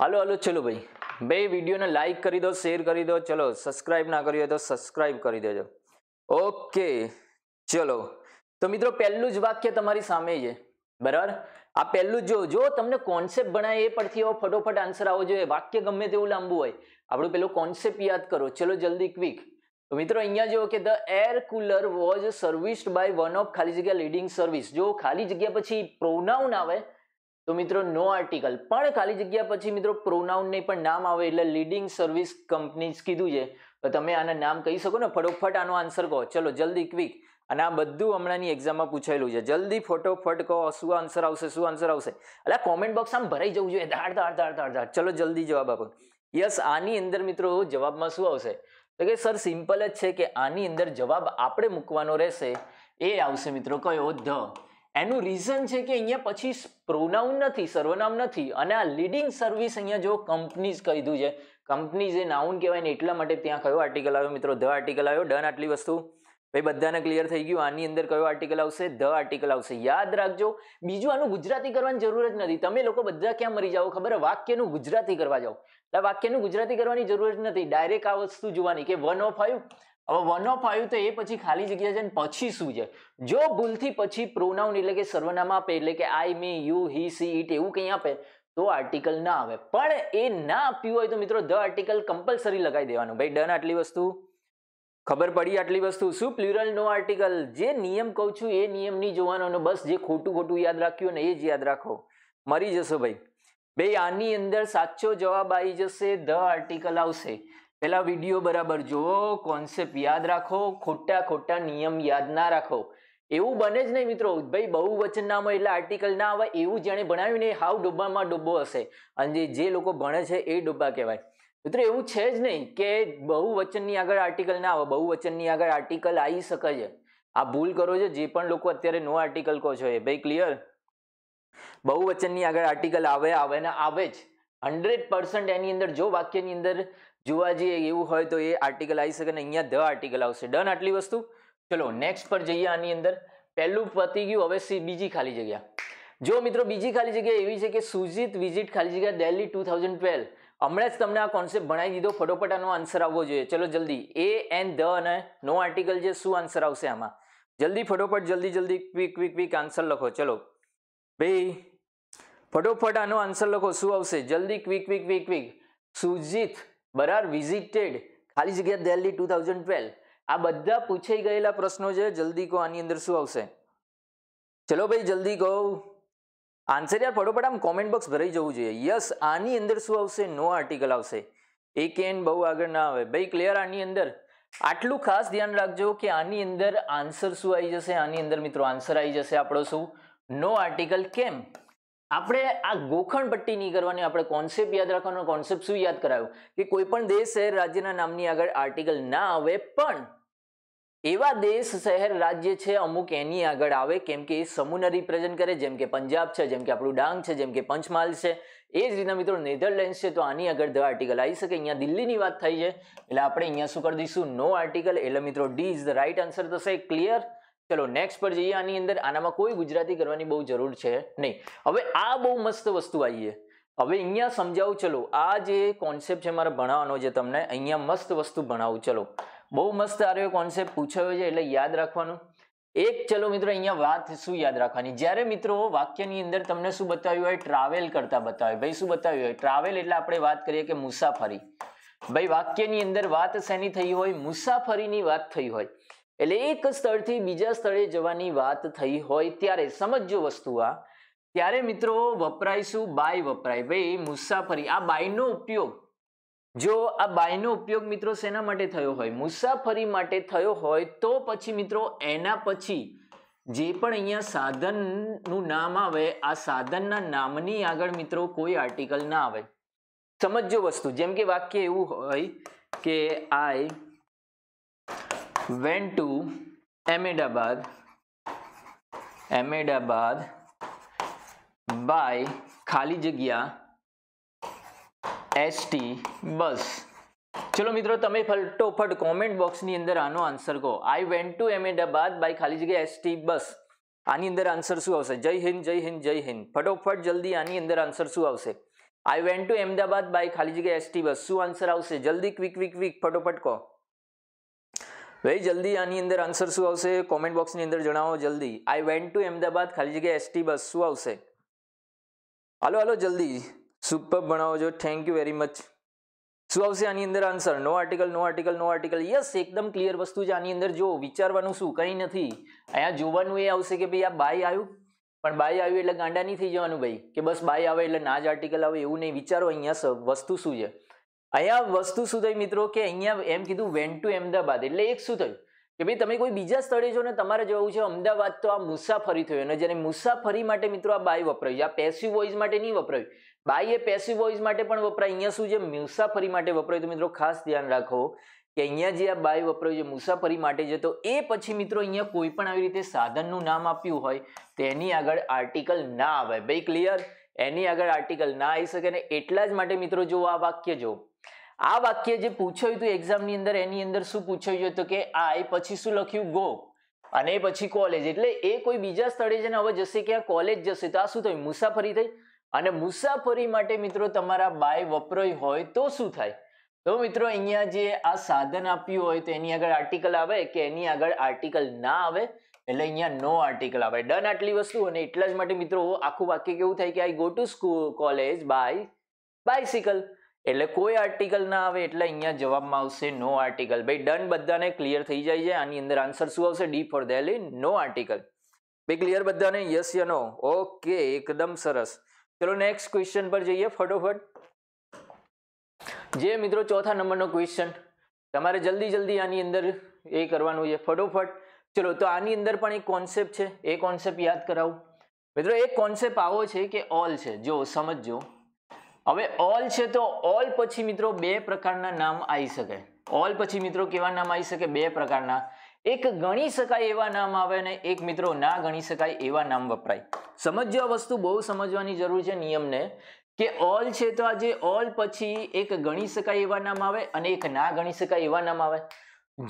હાલો હાલો ચલો ભાઈ બે વિડીયોને લાઇક કરી દો શેર કરી દો ચલો સબસ્ક્રાઇબ ના કર્યું હોય તો સબસ્ક્રાઈબ કરી દેજો ઓકે ચલો તો મિત્રો પહેલું જ વાક્ય તમારી સામે છે બરાબર આ પહેલું જો જો તમને કોન્સેપ્ટ ભણાય એ પરથી એવો ફટોફટ આન્સર આવવો જોઈએ વાક્ય ગમે તેવું લાંબુ હોય આપણું પેલું કોન્સેપ્ટ યાદ કરો ચલો જલ્દી ક્વિક તો મિત્રો અહીંયા જુઓ કે the air cooler was serviced by one of ખાલી જગ્યા લીડિંગ સર્વિસ જો ખાલી જગ્યા પછી પ્રોનાઉન આવે તો મિત્રો નો આર્ટિકલ પણ ખાલી જગ્યા પછી મિત્રો પ્રોનાઉનને પણ નામ આવે એટલે લીડિંગ સર્વિસ કંપનીઝ કીધું છે તો તમે આના નામ કહી શકો ને ફટોફટ આનો આન્સર કહો ચલો જલ્દી ક્વિક અને આ બધું હમણાંની એક્ઝામમાં પૂછાયેલું છે જલ્દી ફટોફટ કહો શું આન્સર આવશે શું આન્સર આવશે એટલે કોમેન્ટ બોક્સ આમ ભરાઈ જવું જોઈએ ધાડ ધાડ ધાડ ધાડ ધાડ ચલો જલ્દી જવાબ આપો યસ આની અંદર મિત્રો જવાબમાં શું આવશે તો કે સર સિમ્પલ જ છે કે આની અંદર જવાબ આપણે મૂકવાનો રહેશે એ આવશે મિત્રો કયો ધ એનું રીઝન છે કે અહીંયા પછી પ્રોનાઉન નથી સર્વનામ નથી અને આ લીડિંગ સર્વિસ અહીંયા જો કંપનીઝ કહીધું છે કંપનીઝ એ નાઉન કહેવાય ને એટલા માટે ત્યાં કયો આર્ટિકલ આવ્યો મિત્રો ધ આર્ટિકલ આવ્યો ડન આટલી વસ્તુ ભાઈ બધાને ક્લિયર થઈ ગયું આની અંદર કયો આર્ટિકલ આવશે ધ આર્ટિકલ આવશે યાદ રાખજો બીજું આનું ગુજરાતી કરવાની જરૂર જ નથી તમે લોકો બધા ક્યાં મરી જાઓ ખબર વાક્યનું ગુજરાતી કરવા જાઓ એટલે વાક્યનું ગુજરાતી કરવાની જરૂર જ નથી ડાયરેક્ટ આ વસ્તુ જોવાની કે વન ઓફ આવ્યું હવે વન ઓફ આવ્યું તો એ પછી ખાલી જગ્યા છે પછી શું છે જો ભૂલથી પછી પ્રોનાઉન એટલે કે સર્વનામ આપે એટલે કે I me you he she it એવું કંઈ આપે તો આર્ટિકલ ના આવે પણ એ ના આપ્યું હોય તો મિત્રો ધ આર્ટિકલ કમ્પલસરી લગાવી દેવાનું ભાઈ ડન આટલી વસ્તુ ખબર પડી આટલી વસ્તુ શું પ્લ્યુરલ નો આર્ટિકલ જે નિયમ કહું છું એ નિયમ નહીં જોવાનો બસ જે ખોટું ખોટું યાદ રાખ્યું ને એ જ યાદ રાખો મરી જશો ભાઈ ભાઈ આની અંદર સાચો જવાબ આવી જશે ધ આર્ટિકલ આવશે પહેલાં વિડીયો બરાબર જુઓ કોન્સેપ્ટ યાદ રાખો ખોટા ખોટા નિયમ યાદ ના રાખો એવું બને જ નહીં મિત્રો ભાઈ બહુ વચન નામ હોય એટલે આર્ટિકલ ના આવે એવું જેણે ભણાવ્યું ને એ હાવ ડોબામાં ડોબો હશે અને જે લોકો ભણે છે એ ડોબા કહેવાય મિત્રો એવું છે જ નહીં કે બહુ વચનની આગળ આર્ટિકલ ના આવે બહુ વચનની આગળ આર્ટિકલ આવી શકે છે આ ભૂલ કરો છો જે પણ લોકો અત્યારે નો આર્ટિકલ કહો છો એ ભાઈ ક્લિયર બહુ વચનની આગળ આર્ટિકલ આવે આવે ને આવે જ હંડ્રેડ પર્સન્ટ એની અંદર જો વાક્યની અંદર જોવા જઈએ એવું હોય તો એ આર્ટિકલ આવી શકે ને અહીંયા ધ આર્ટિકલ આવશે ડન આટલી વસ્તુ ચલો નેક્સ્ટ પર જઈએ આની અંદર પહેલું પતી ગયું હવે બીજી ખાલી જગ્યા જો મિત્રો બીજી ખાલી જગ્યા એવી છે કે સુજીત વિઝિટ ખાલી જગ્યા દિલ્હી ટુ થાઉઝન્ડ ટ્વેલ્વ હમણાં જ તમને આ કોન્સેપ્ટ ભણાવી દીધો ફટોફટ આનો આન્સર આવવો જોઈએ ચલો જલ્દી એ એન ધ અને નો આર્ટિકલ છે શું આન્સર આવશે આમાં જલ્દી ફટોફટ જલ્દી જલ્દી ક્વિક ક્વિક ક્વિક આન્સર લખો ચલો ભાઈ ફટોફટ આનો આન્સર લખો શું આવશે જલ્દી quick quick quick quick Sujit Barar visited ખાલી જગ્યા દિલ્હી ટુ થાઉઝન્ડ ટ્વેલ્વ આ બધા પૂછાઈ ગયેલા પ્રશ્નો છે જલ્દી કહો આની અંદર શું આવશે ચલો ભાઈ જલ્દી કહો આન્સર યાર ફટોફટ આમ કોમેન્ટ બોક્સ ભરાઈ જવું જોઈએ યસ આની અંદર શું આવશે નો આર્ટિકલ આવશે એ કેન બહુ આગળ ના આવે ભાઈ ક્લિયર આની અંદર આટલું ખાસ ધ્યાન રાખજો કે આની અંદર આન્સર શું આવી જશે આની અંદર મિત્રો આન્સર આવી જશે આપણો શું નો આર્ટિકલ કેમ આપણે આ ગોખણ પટ્ટી નહીં કરવાની આપણે કોન્સેપ્ટ યાદ રાખવાનો કોન્સેપ્ટ શું યાદ કરાયો કે કોઈ પણ દેશ શહેર રાજ્યના નામની આગળ આર્ટિકલ ના આવે પણ એવા દેશ શહેર રાજ્ય છે અમુક એની આગળ આવે કેમ કે એ સમૂહને રિપ્રેઝન્ટ કરે જેમ કે પંજાબ છે જેમ કે આપણું ડાંગ છે જેમ કે પંચમહાલ છે એ જ રીતના મિત્રો નેધરલેન્ડ્સ છે તો આની આગળ ધ આર્ટિકલ આવી શકે અહીંયા દિલ્હીની વાત થઈ છે એટલે આપણે અહીંયા શું કરી દઈશું નો આર્ટિકલ એટલે મિત્રો D is the right answer થશે ક્લિયર ચલો નેક્સ્ટ પર જઈએ આની અંદર આનામાં કોઈ ગુજરાતી કરવાની બહુ જરૂર છે નહીં હવે આ બહુ મસ્ત વસ્તુ આવીએ હવે અહીંયા સમજાવું ચલો આ જે કોન્સેપ્ટ છે મારે ભણાવવાનો છે તમને અહીંયા મસ્ત વસ્તુ ભણાવું ચલો બહુ મસ્ત આ કોન્સેપ્ટ પૂછાયો છે એટલે યાદ રાખવાનું એક ચલો મિત્રો અહીંયા વાત શું યાદ રાખવાની જ્યારે મિત્રો વાક્યની અંદર તમને શું બતાવ્યું હોય ટ્રાવેલ કરતા બતાવે ભાઈ શું બતાવ્યું હોય ટ્રાવેલ એટલે આપણે વાત કરીએ કે મુસાફરી ભાઈ વાક્યની અંદર વાત શેની થઈ હોય મુસાફરીની વાત થઈ હોય એટલે એક સ્થળથી બીજા સ્થળે જવાની વાત થઈ હોય ત્યારે સમજો વસ્તુ આ ત્યારે મિત્રો વપરાઈશું બાય વપરાય ભાઈ મુસાફરી આ બાયનો ઉપયોગ જો આ બાયનો ઉપયોગ મિત્રો શેના માટે થયો હોય મુસાફરી માટે થયો હોય તો પછી મિત્રો એના પછી જે પણ અહીંયા સાધનનું નામ આવે આ સાધનના નામની આગળ મિત્રો કોઈ આર્ટિકલ ના આવે સમજો વસ્તુ જેમ કે વાક્ય એવું હોય કે આઈ went to Ahmedabad Ahmedabad by ખાલી જગ્યા એસટી બસ ચલો મિત્રો તમે ફટોફટ કોમેન્ટ બોક્સની અંદર આનો આન્સર કહો I went to Ahmedabad by ખાલી જગ્યા એસટી બસ આની અંદર આન્સર શું આવશે જય હિન્દ જય હિન્દ જય હિન્દ ફટોફટ જલ્દી આની અંદર આન્સર શું આવશે I went to Ahmedabad by ખાલી જગ્યા એસટી બસ શું આન્સર આવશે જલ્દી ક્વિક ક્વિક ક્વિક ફટોફટ કહો વેરી જલ્દી આની અંદર આન્સર શું આવશે કોમેન્ટ બોક્સની અંદર જણાવો જલ્દી આઈ વેન્ટ ટુ અમદાવાદ ખાલી જગ્યાએ એસટી બસ શું આવશે હાલો હાલો જલ્દી સુપર ભણાવો છો થેન્ક યુ વેરી મચ શું આવશે આની અંદર answer no article no article no article yes એકદમ ક્લિયર વસ્તુ છે આની અંદર જો વિચારવાનું શું કંઈ નથી અહીંયા જોવાનું એ આવશે કે ભાઈ આ બાય આવ્યું પણ બાય આવ્યું એટલે ગાંડા નહીં થઈ જવાનું ભાઈ કે બસ બાય આવે એટલે ના જ આર્ટિકલ આવે એવું નહીં વિચારો અહીંયા વસ્તુ શું છે અહીંયા વસ્તુ શું થઈ મિત્રો કે અહીંયા એમ કીધું વેન ટુ અમદાવાદ એટલે એક શું થયું કે ભાઈ તમે કોઈ બીજા સ્થળે જો ને તમારે જવું છે અમદાવાદ તો આ મુસાફરી થયું અને જેને મુસાફરી માટે મિત્રો આ બાય વપરાયું છે આ પેસિવ વોઇસ માટે નહીં વપરાયું બાય એ પેસિવ વોઇસ માટે પણ વપરાય અહીંયા શું છે મુસાફરી માટે વપરાયું તો મિત્રો ખાસ ધ્યાન રાખો કે અહીંયા જે આ બાય વપરાયું છે મુસાફરી માટે છે તો એ પછી મિત્રો અહીંયા કોઈ પણ આવી રીતે સાધનનું નામ આપ્યું હોય તેની આગળ આર્ટિકલ ના આવે ભાઈ ક્લિયર એની આગળ આર્ટિકલ ના આવી શકે ને એટલા જ માટે મિત્રો જો આ વાક્ય જો આ વાક્ય જે પૂછ્યું હતું એક્ઝામની અંદર એની અંદર શું પૂછ્યું હતું કે આઈ પછી શું લખ્યું ગો અને પછી કોલેજ એટલે એ કોઈ બીજા સ્થળે છે ને હવે જશે કે આ કોલેજ જશે તો આ શું થયું મુસાફરી થઈ અને મુસાફરી માટે મિત્રો તમારા બાય વપરાય હોય તો શું થાય તો મિત્રો અહીંયા જે આ સાધન આપ્યું હોય તો એની આગળ આર્ટિકલ આવે કે એની આગળ આર્ટિકલ ના આવે એટલે અહીંયા નો આર્ટિકલ આવે ડન આટલી વસ્તુ અને એટલા જ માટે મિત્રો આખું વાક્ય કેવું થાય કે I go to school college by bicycle એટલે કોઈ આર્ટિકલ ના આવે એટલે અહીંયા જવાબમાં આવશે નો આર્ટિકલ ભાઈ ડન બધાને ક્લિયર થઈ જાય છે આની અંદર આન્સર શું આવશે ડી ફોર દેલી નો આર્ટિકલ બે ક્લિયર બધાને યસ નો ઓકે એકદમ સરસ ચલો નેક્સ્ટ ક્વેશ્ચન પર જઈએ ફટોફટ જે મિત્રો ચોથા નંબરનો ક્વેશ્ચન તમારે જલ્દી જલ્દી આની અંદર એ કરવાનું છે ફટોફટ ચલો તો આની અંદર પણ એક કોન્સેપ્ટ છે એ કોન્સેપ્ટ યાદ કરાવું મિત્રો એક કોન્સેપ્ટ આવો છે કે ઓલ છે જો સમજો હવે ઓલ છે તો ઓલ પછી મિત્રો બે પ્રકારના નામ આવી શકે ઓલ પછી મિત્રો કેવા નામ આવી શકે બે પ્રકારના એક ગણી શકાય એવા નામ આવે ને એક મિત્રો ના ગણી શકાય એવા નામ વપરાય સમજજો આ વસ્તુ બહુ સમજવાની જરૂર છે નિયમને કે ઓલ છે તો આજે ઓલ પછી એક ગણી શકાય એવા નામ આવે અને એક ના ગણી શકાય એવા નામ આવે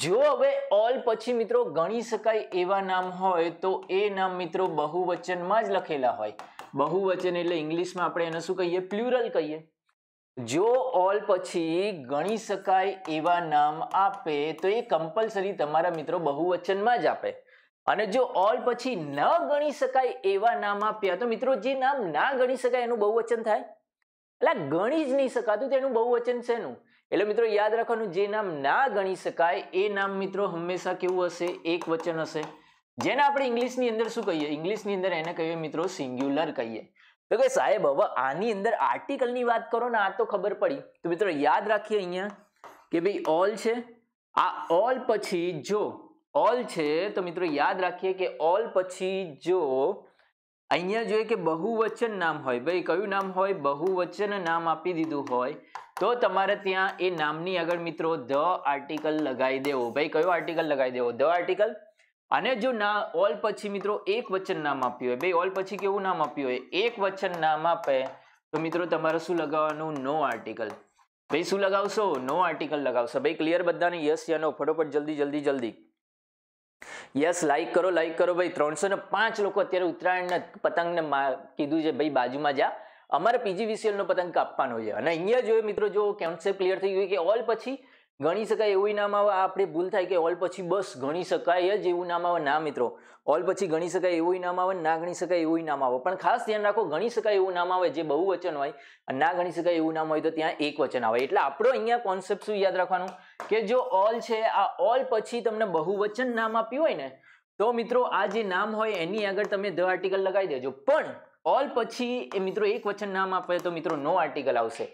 જો હવે ઓલ પછી મિત્રો ગણી શકાય એવા નામ હોય તો એ નામ મિત્રો બહુવચનમાં જ લખેલા હોય બહુવચન એટલે ઇંગ્લિશમાં આપણે એને શું કહીએ પ્લુરલ કહીએ જો ઓલ પછી ગણી શકાય એવા નામ આપે તો એ કમ્પલસરી તમારા મિત્રો બહુવચનમાં જ આપે અને જો ઓલ પછી ન ગણી શકાય એવા નામ આપ્યા તો મિત્રો જે નામ ના ગણી શકાય એનું બહુવચન થાય એટલે ગણી જ નહીં શકાતું તેનું બહુવચન એનું એટલે મિત્રો યાદ રાખવાનું જે નામ ના ગણી શકાય એ નામ મિત્રો હંમેશા કેવું હશે એક વચન હશે જેને આપણે ઇંગ્લિશની અંદર શું કહીએ ઇંગ્લિશની અંદર એને કહીએ મિત્રો સિંગ્યુલર કહીએ તો કે સાહેબ હવે આની અંદર આર્ટિકલની વાત કરો ને આ તો ખબર પડી તો મિત્રો યાદ રાખીએ અહીંયા કે ભાઈ ઓલ છે આ ઓલ પછી જો ઓલ છે તો મિત્રો યાદ રાખીએ કે ઓલ પછી જો અહીંયા જોઈએ કે બહુવચન નામ હોય ભાઈ કયું નામ હોય બહુવચન નામ આપી દીધું હોય તો તમારે ત્યાં એ નામની આગળ મિત્રો ધ આર્ટિકલ લગાવી દેવો ભાઈ કયો આર્ટિકલ લગાવી દેવો ધ આર્ટિકલ અને જો ના ઓલ પછી મિત્રો એક વચન નામ આપ્યું હોય બે ઓલ પછી કેવું નામ આપ્યું હોય એક વચન નામ આપે તો મિત્રો તમારે શું લગાવવાનું નો આર્ટિકલ ભાઈ શું લગાવશો નો આર્ટિકલ લગાવશો ભાઈ ક્લિયર બધાને યસ યનો નો ફટોફટ જલ્દી જલ્દી જલ્દી યસ લાઈક કરો લાઈક કરો ભાઈ ત્રણસો ને પાંચ લોકો અત્યારે ઉત્તરાયણના પતંગને કીધું છે ભાઈ બાજુમાં જા અમારે પીજીવીસીએલનો પતંગ કાપવાનો છે અને અહીંયા જોઈએ મિત્રો જો કોન્સેપ્ટ ક્લિયર થઈ ગયું કે ઓલ પછી ગણી શકાય એવું નામ આવે આપણે ભૂલ થાય કે ઓલ પછી બસ ગણી શકાય જ એવું નામ આવે ના મિત્રો ઓલ પછી ગણી શકાય એવું નામ આવે ના ગણી શકાય એવું નામ આવે પણ ખાસ ધ્યાન રાખો ગણી શકાય એવું નામ આવે જે બહુ વચન હોય અને ના ગણી શકાય એવું નામ હોય તો ત્યાં એક વચન આવે એટલે આપણો અહીંયા કોન્સેપ્ટ શું યાદ રાખવાનું કે જો ઓલ છે આ ઓલ પછી તમને બહુવચન નામ આપ્યું હોય ને તો મિત્રો આ જે નામ હોય એની આગળ તમે ધ આર્ટિકલ લગાવી દેજો પણ ઓલ પછી એ મિત્રો એક વચન નામ આપે તો મિત્રો નો આર્ટિકલ આવશે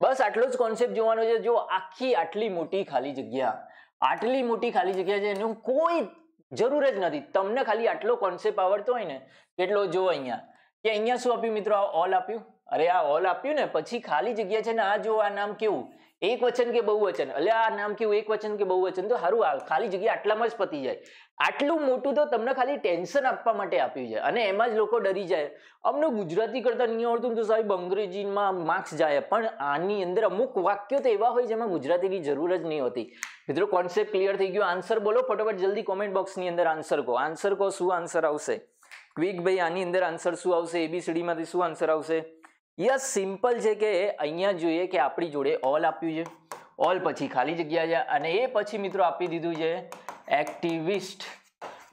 બસ આટલો જ કોન્સેપ્ટ જોવાનો છે જો આખી આટલી મોટી ખાલી જગ્યા આટલી મોટી ખાલી જગ્યા છે એનું કોઈ જરૂર જ નથી તમને ખાલી આટલો કોન્સેપ્ટ આવડતો હોય ને કેટલો જો અહીંયા કે અહીંયા શું આપ્યું મિત્રો આ ઓલ આપ્યું અરે આ ઓલ આપ્યું ને પછી ખાલી જગ્યા છે ને આ જો આ નામ કેવું એક વચન કે બહુવચન એટલે આ નામ કેવું એક વચન કે બહુવચન તો સારું ખાલી જગ્યા આટલામાં જ પતી જાય આટલું મોટું તો તમને ખાલી ટેન્શન આપવા માટે આપ્યું છે અને એમાં જ લોકો ડરી જાય અમને ગુજરાતી કરતાં નહીં આવડતું તો સાહેબ અંગ્રેજીમાં માર્ક્સ જાય પણ આની અંદર અમુક વાક્યો તો એવા હોય જેમાં ગુજરાતીની જરૂર જ નહીં હોતી મિત્રો કોન્સેપ્ટ ક્લિયર થઈ ગયો આન્સર બોલો ફટોફટ જલ્દી કોમેન્ટ બોક્સની અંદર આન્સર કહો આન્સર કહો શું આન્સર આવશે ક્વિક ભાઈ આની અંદર આન્સર શું આવશે એબીસીડીમાંથી શું આન્સર આવશે યસ સિમ્પલ છે કે અહીંયા જોઈએ કે આપણી જોડે ઓલ આપ્યું છે ઓલ પછી ખાલી જગ્યા છે અને એ પછી મિત્રો આપી દીધું છે એક્ટિવિસ્ટ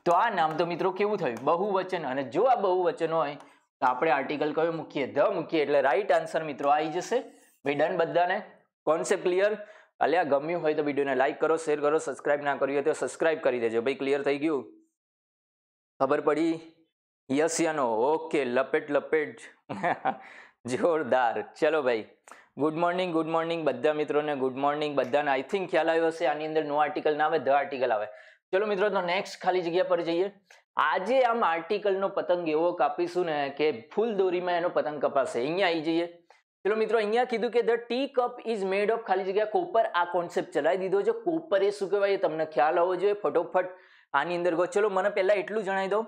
તો આ નામ તો મિત્રો કેવું થયું બહુવચન અને જો આ બહુવચન હોય તો આપણે આર્ટિકલ કયો મૂકીએ ધ મૂકીએ એટલે રાઈટ આન્સર મિત્રો આવી જશે ભાઈ ડન બધાને કોન્સેપ્ટ ક્લિયર અલ્યા ગમ્યું હોય તો વિડીયોને લાઇક કરો શેર કરો સબસ્ક્રાઈબ ના કરી હોય તો સબસ્ક્રાઈબ કરી દેજો ભાઈ ક્લિયર થઈ ગયું ખબર પડી યસ યાનો ઓકે લપેટ લપેટ જોરદાર ચલો ભાઈ ગુડ મોર્નિંગ ગુડ મોર્નિંગ બધા મિત્રોને ગુડ મોર્નિંગ બધાને આઈ થિંક ખ્યાલ આવ્યો હશે આની અંદર નો આર્ટિકલ ના આવે ધ આર્ટિકલ આવે ચલો મિત્રો તો નેક્સ્ટ ખાલી જગ્યા પર જઈએ આજે આમ આર્ટિકલનો પતંગ એવો કાપીશું ને કે ફૂલ દોરીમાં એનો પતંગ કપાશે અહીંયા આવી જઈએ ચલો મિત્રો અહીંયા કીધું કે the tea cup is made of ખાલી જગ્યા કોપર આ કોન્સેપ્ટ ચલાવી દીધો છે કોપર એ શું કહેવાય તમને ખ્યાલ આવવો જોઈએ ફટોફટ આની અંદર ગો ચલો મને પહેલાં એટલું જણાવી દો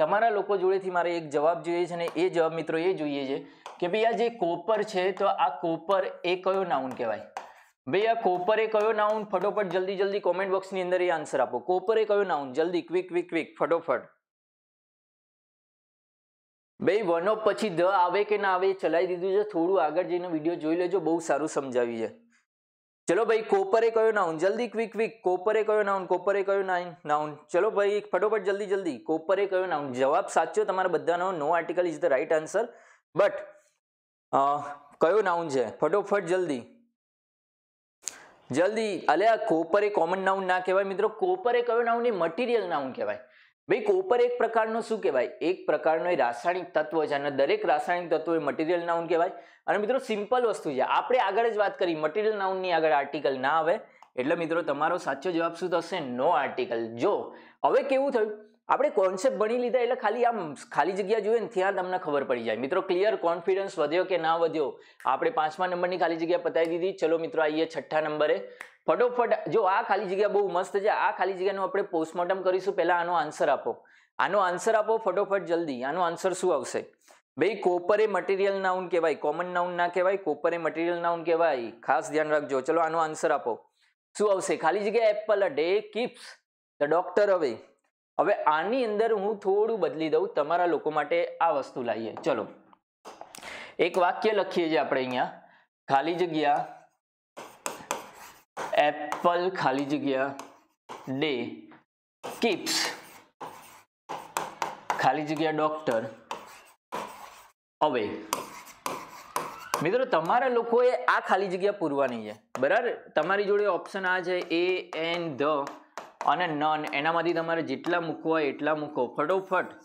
તમારા લોકો જોડેથી મારે એક જવાબ જોઈએ છે અને એ જવાબ મિત્રો એ જોઈએ છે કે ભાઈ આ જે કોપર છે તો આ કોપર એ કયો નાઉન કહેવાય ભાઈ આ કોપર એ કયો નાઉન ફટોફટ જલ્દી જલ્દી કોમેન્ટ બોક્સની અંદર એ આન્સર આપો કોપર એ કયો નાઉન જલ્દી ક્વિક ક્વિક ક્વિક ફટોફટ ભાઈ વનો પછી ધ આવે કે ના આવે એ ચલાવી દીધું છે થોડું આગળ જઈને વિડીયો જોઈ લેજો બહુ સારું સમજાવી છે ચલો ભાઈ કોપરે કયો નાઉન જલ્દી ક્વિક ક્વિક કોપરે કયો નાઉન કોપરે કયો નાઇન નાઉન ચલો ભાઈ ફટોફટ જલ્દી જલ્દી કોપરે કયો નાઉન જવાબ સાચો તમારા બધાનો no article is the right answer but કયો નાઉન છે ફટોફટ જલ્દી જલ્દી અલ્યા આ કોપર એ કોમન નાઉન ના કહેવાય મિત્રો કોપર એ કયો નાઉન એ મટીરિયલ નાઉન કહેવાય ભાઈ કોપર એક પ્રકારનો શું કહેવાય એક પ્રકારનો એ રાસાયણિક તત્વ છે અને દરેક રાસાયણિક તત્વ એ મટીરિયલ નાઉન કહેવાય અને મિત્રો સિમ્પલ વસ્તુ છે આપણે આગળ જ વાત કરી મટીરિયલ નાઉનની આગળ આર્ટિકલ ના આવે એટલે મિત્રો તમારો સાચો જવાબ શું થશે નો આર્ટિકલ જો હવે કેવું થયું આપણે કોન્સેપ્ટ ભણી લીધા એટલે ખાલી આમ ખાલી જગ્યા જોઈએ ને ત્યાં તમને ખબર પડી જાય મિત્રો ક્લિયર કોન્ફિડન્સ વધ્યો કે ના વધ્યો આપણે પાંચમા નંબરની ખાલી જગ્યા પતાવી દીધી ચલો મિત્રો આઈએ છઠ્ઠા નંબરે ફટોફટ જો આ ખાલી જગ્યા બહુ મસ્ત છે આ ખાલી જગ્યાનું આપણે પોસ્ટમોર્ટમ કરીશું પહેલાં આનો આન્સર આપો આનો આન્સર આપો ફટોફટ જલ્દી આનો આન્સર શું આવશે ભાઈ કોપરે મટીરિયલ નાઉન કહેવાય કોમન નાઉન ના કહેવાય કોપરે મટીરિયલ નાઉન કહેવાય ખાસ ધ્યાન રાખજો ચલો આનો આન્સર આપો શું આવશે ખાલી જગ્યા apple a day keeps the doctor હવે હવે આની અંદર હું થોડું બદલી દઉં તમારા લોકો માટે આ વસ્તુ લાવીએ ચલો એક વાક્ય લખીએ છીએ આપણે અહીંયા ખાલી જગ્યા પલ ખાલી જગ્યા ડે કીપ્સ ખાલી જગ્યા ડોક્ટર અવે મિત્રો તમારા લોકોએ આ ખાલી જગ્યા પૂરવાની છે બરાબર તમારી જોડે ઓપ્શન આ છે એ એન ધ અને નન એનામાંથી તમારે જેટલા મૂકવા હોય એટલા મૂકો ફટોફટ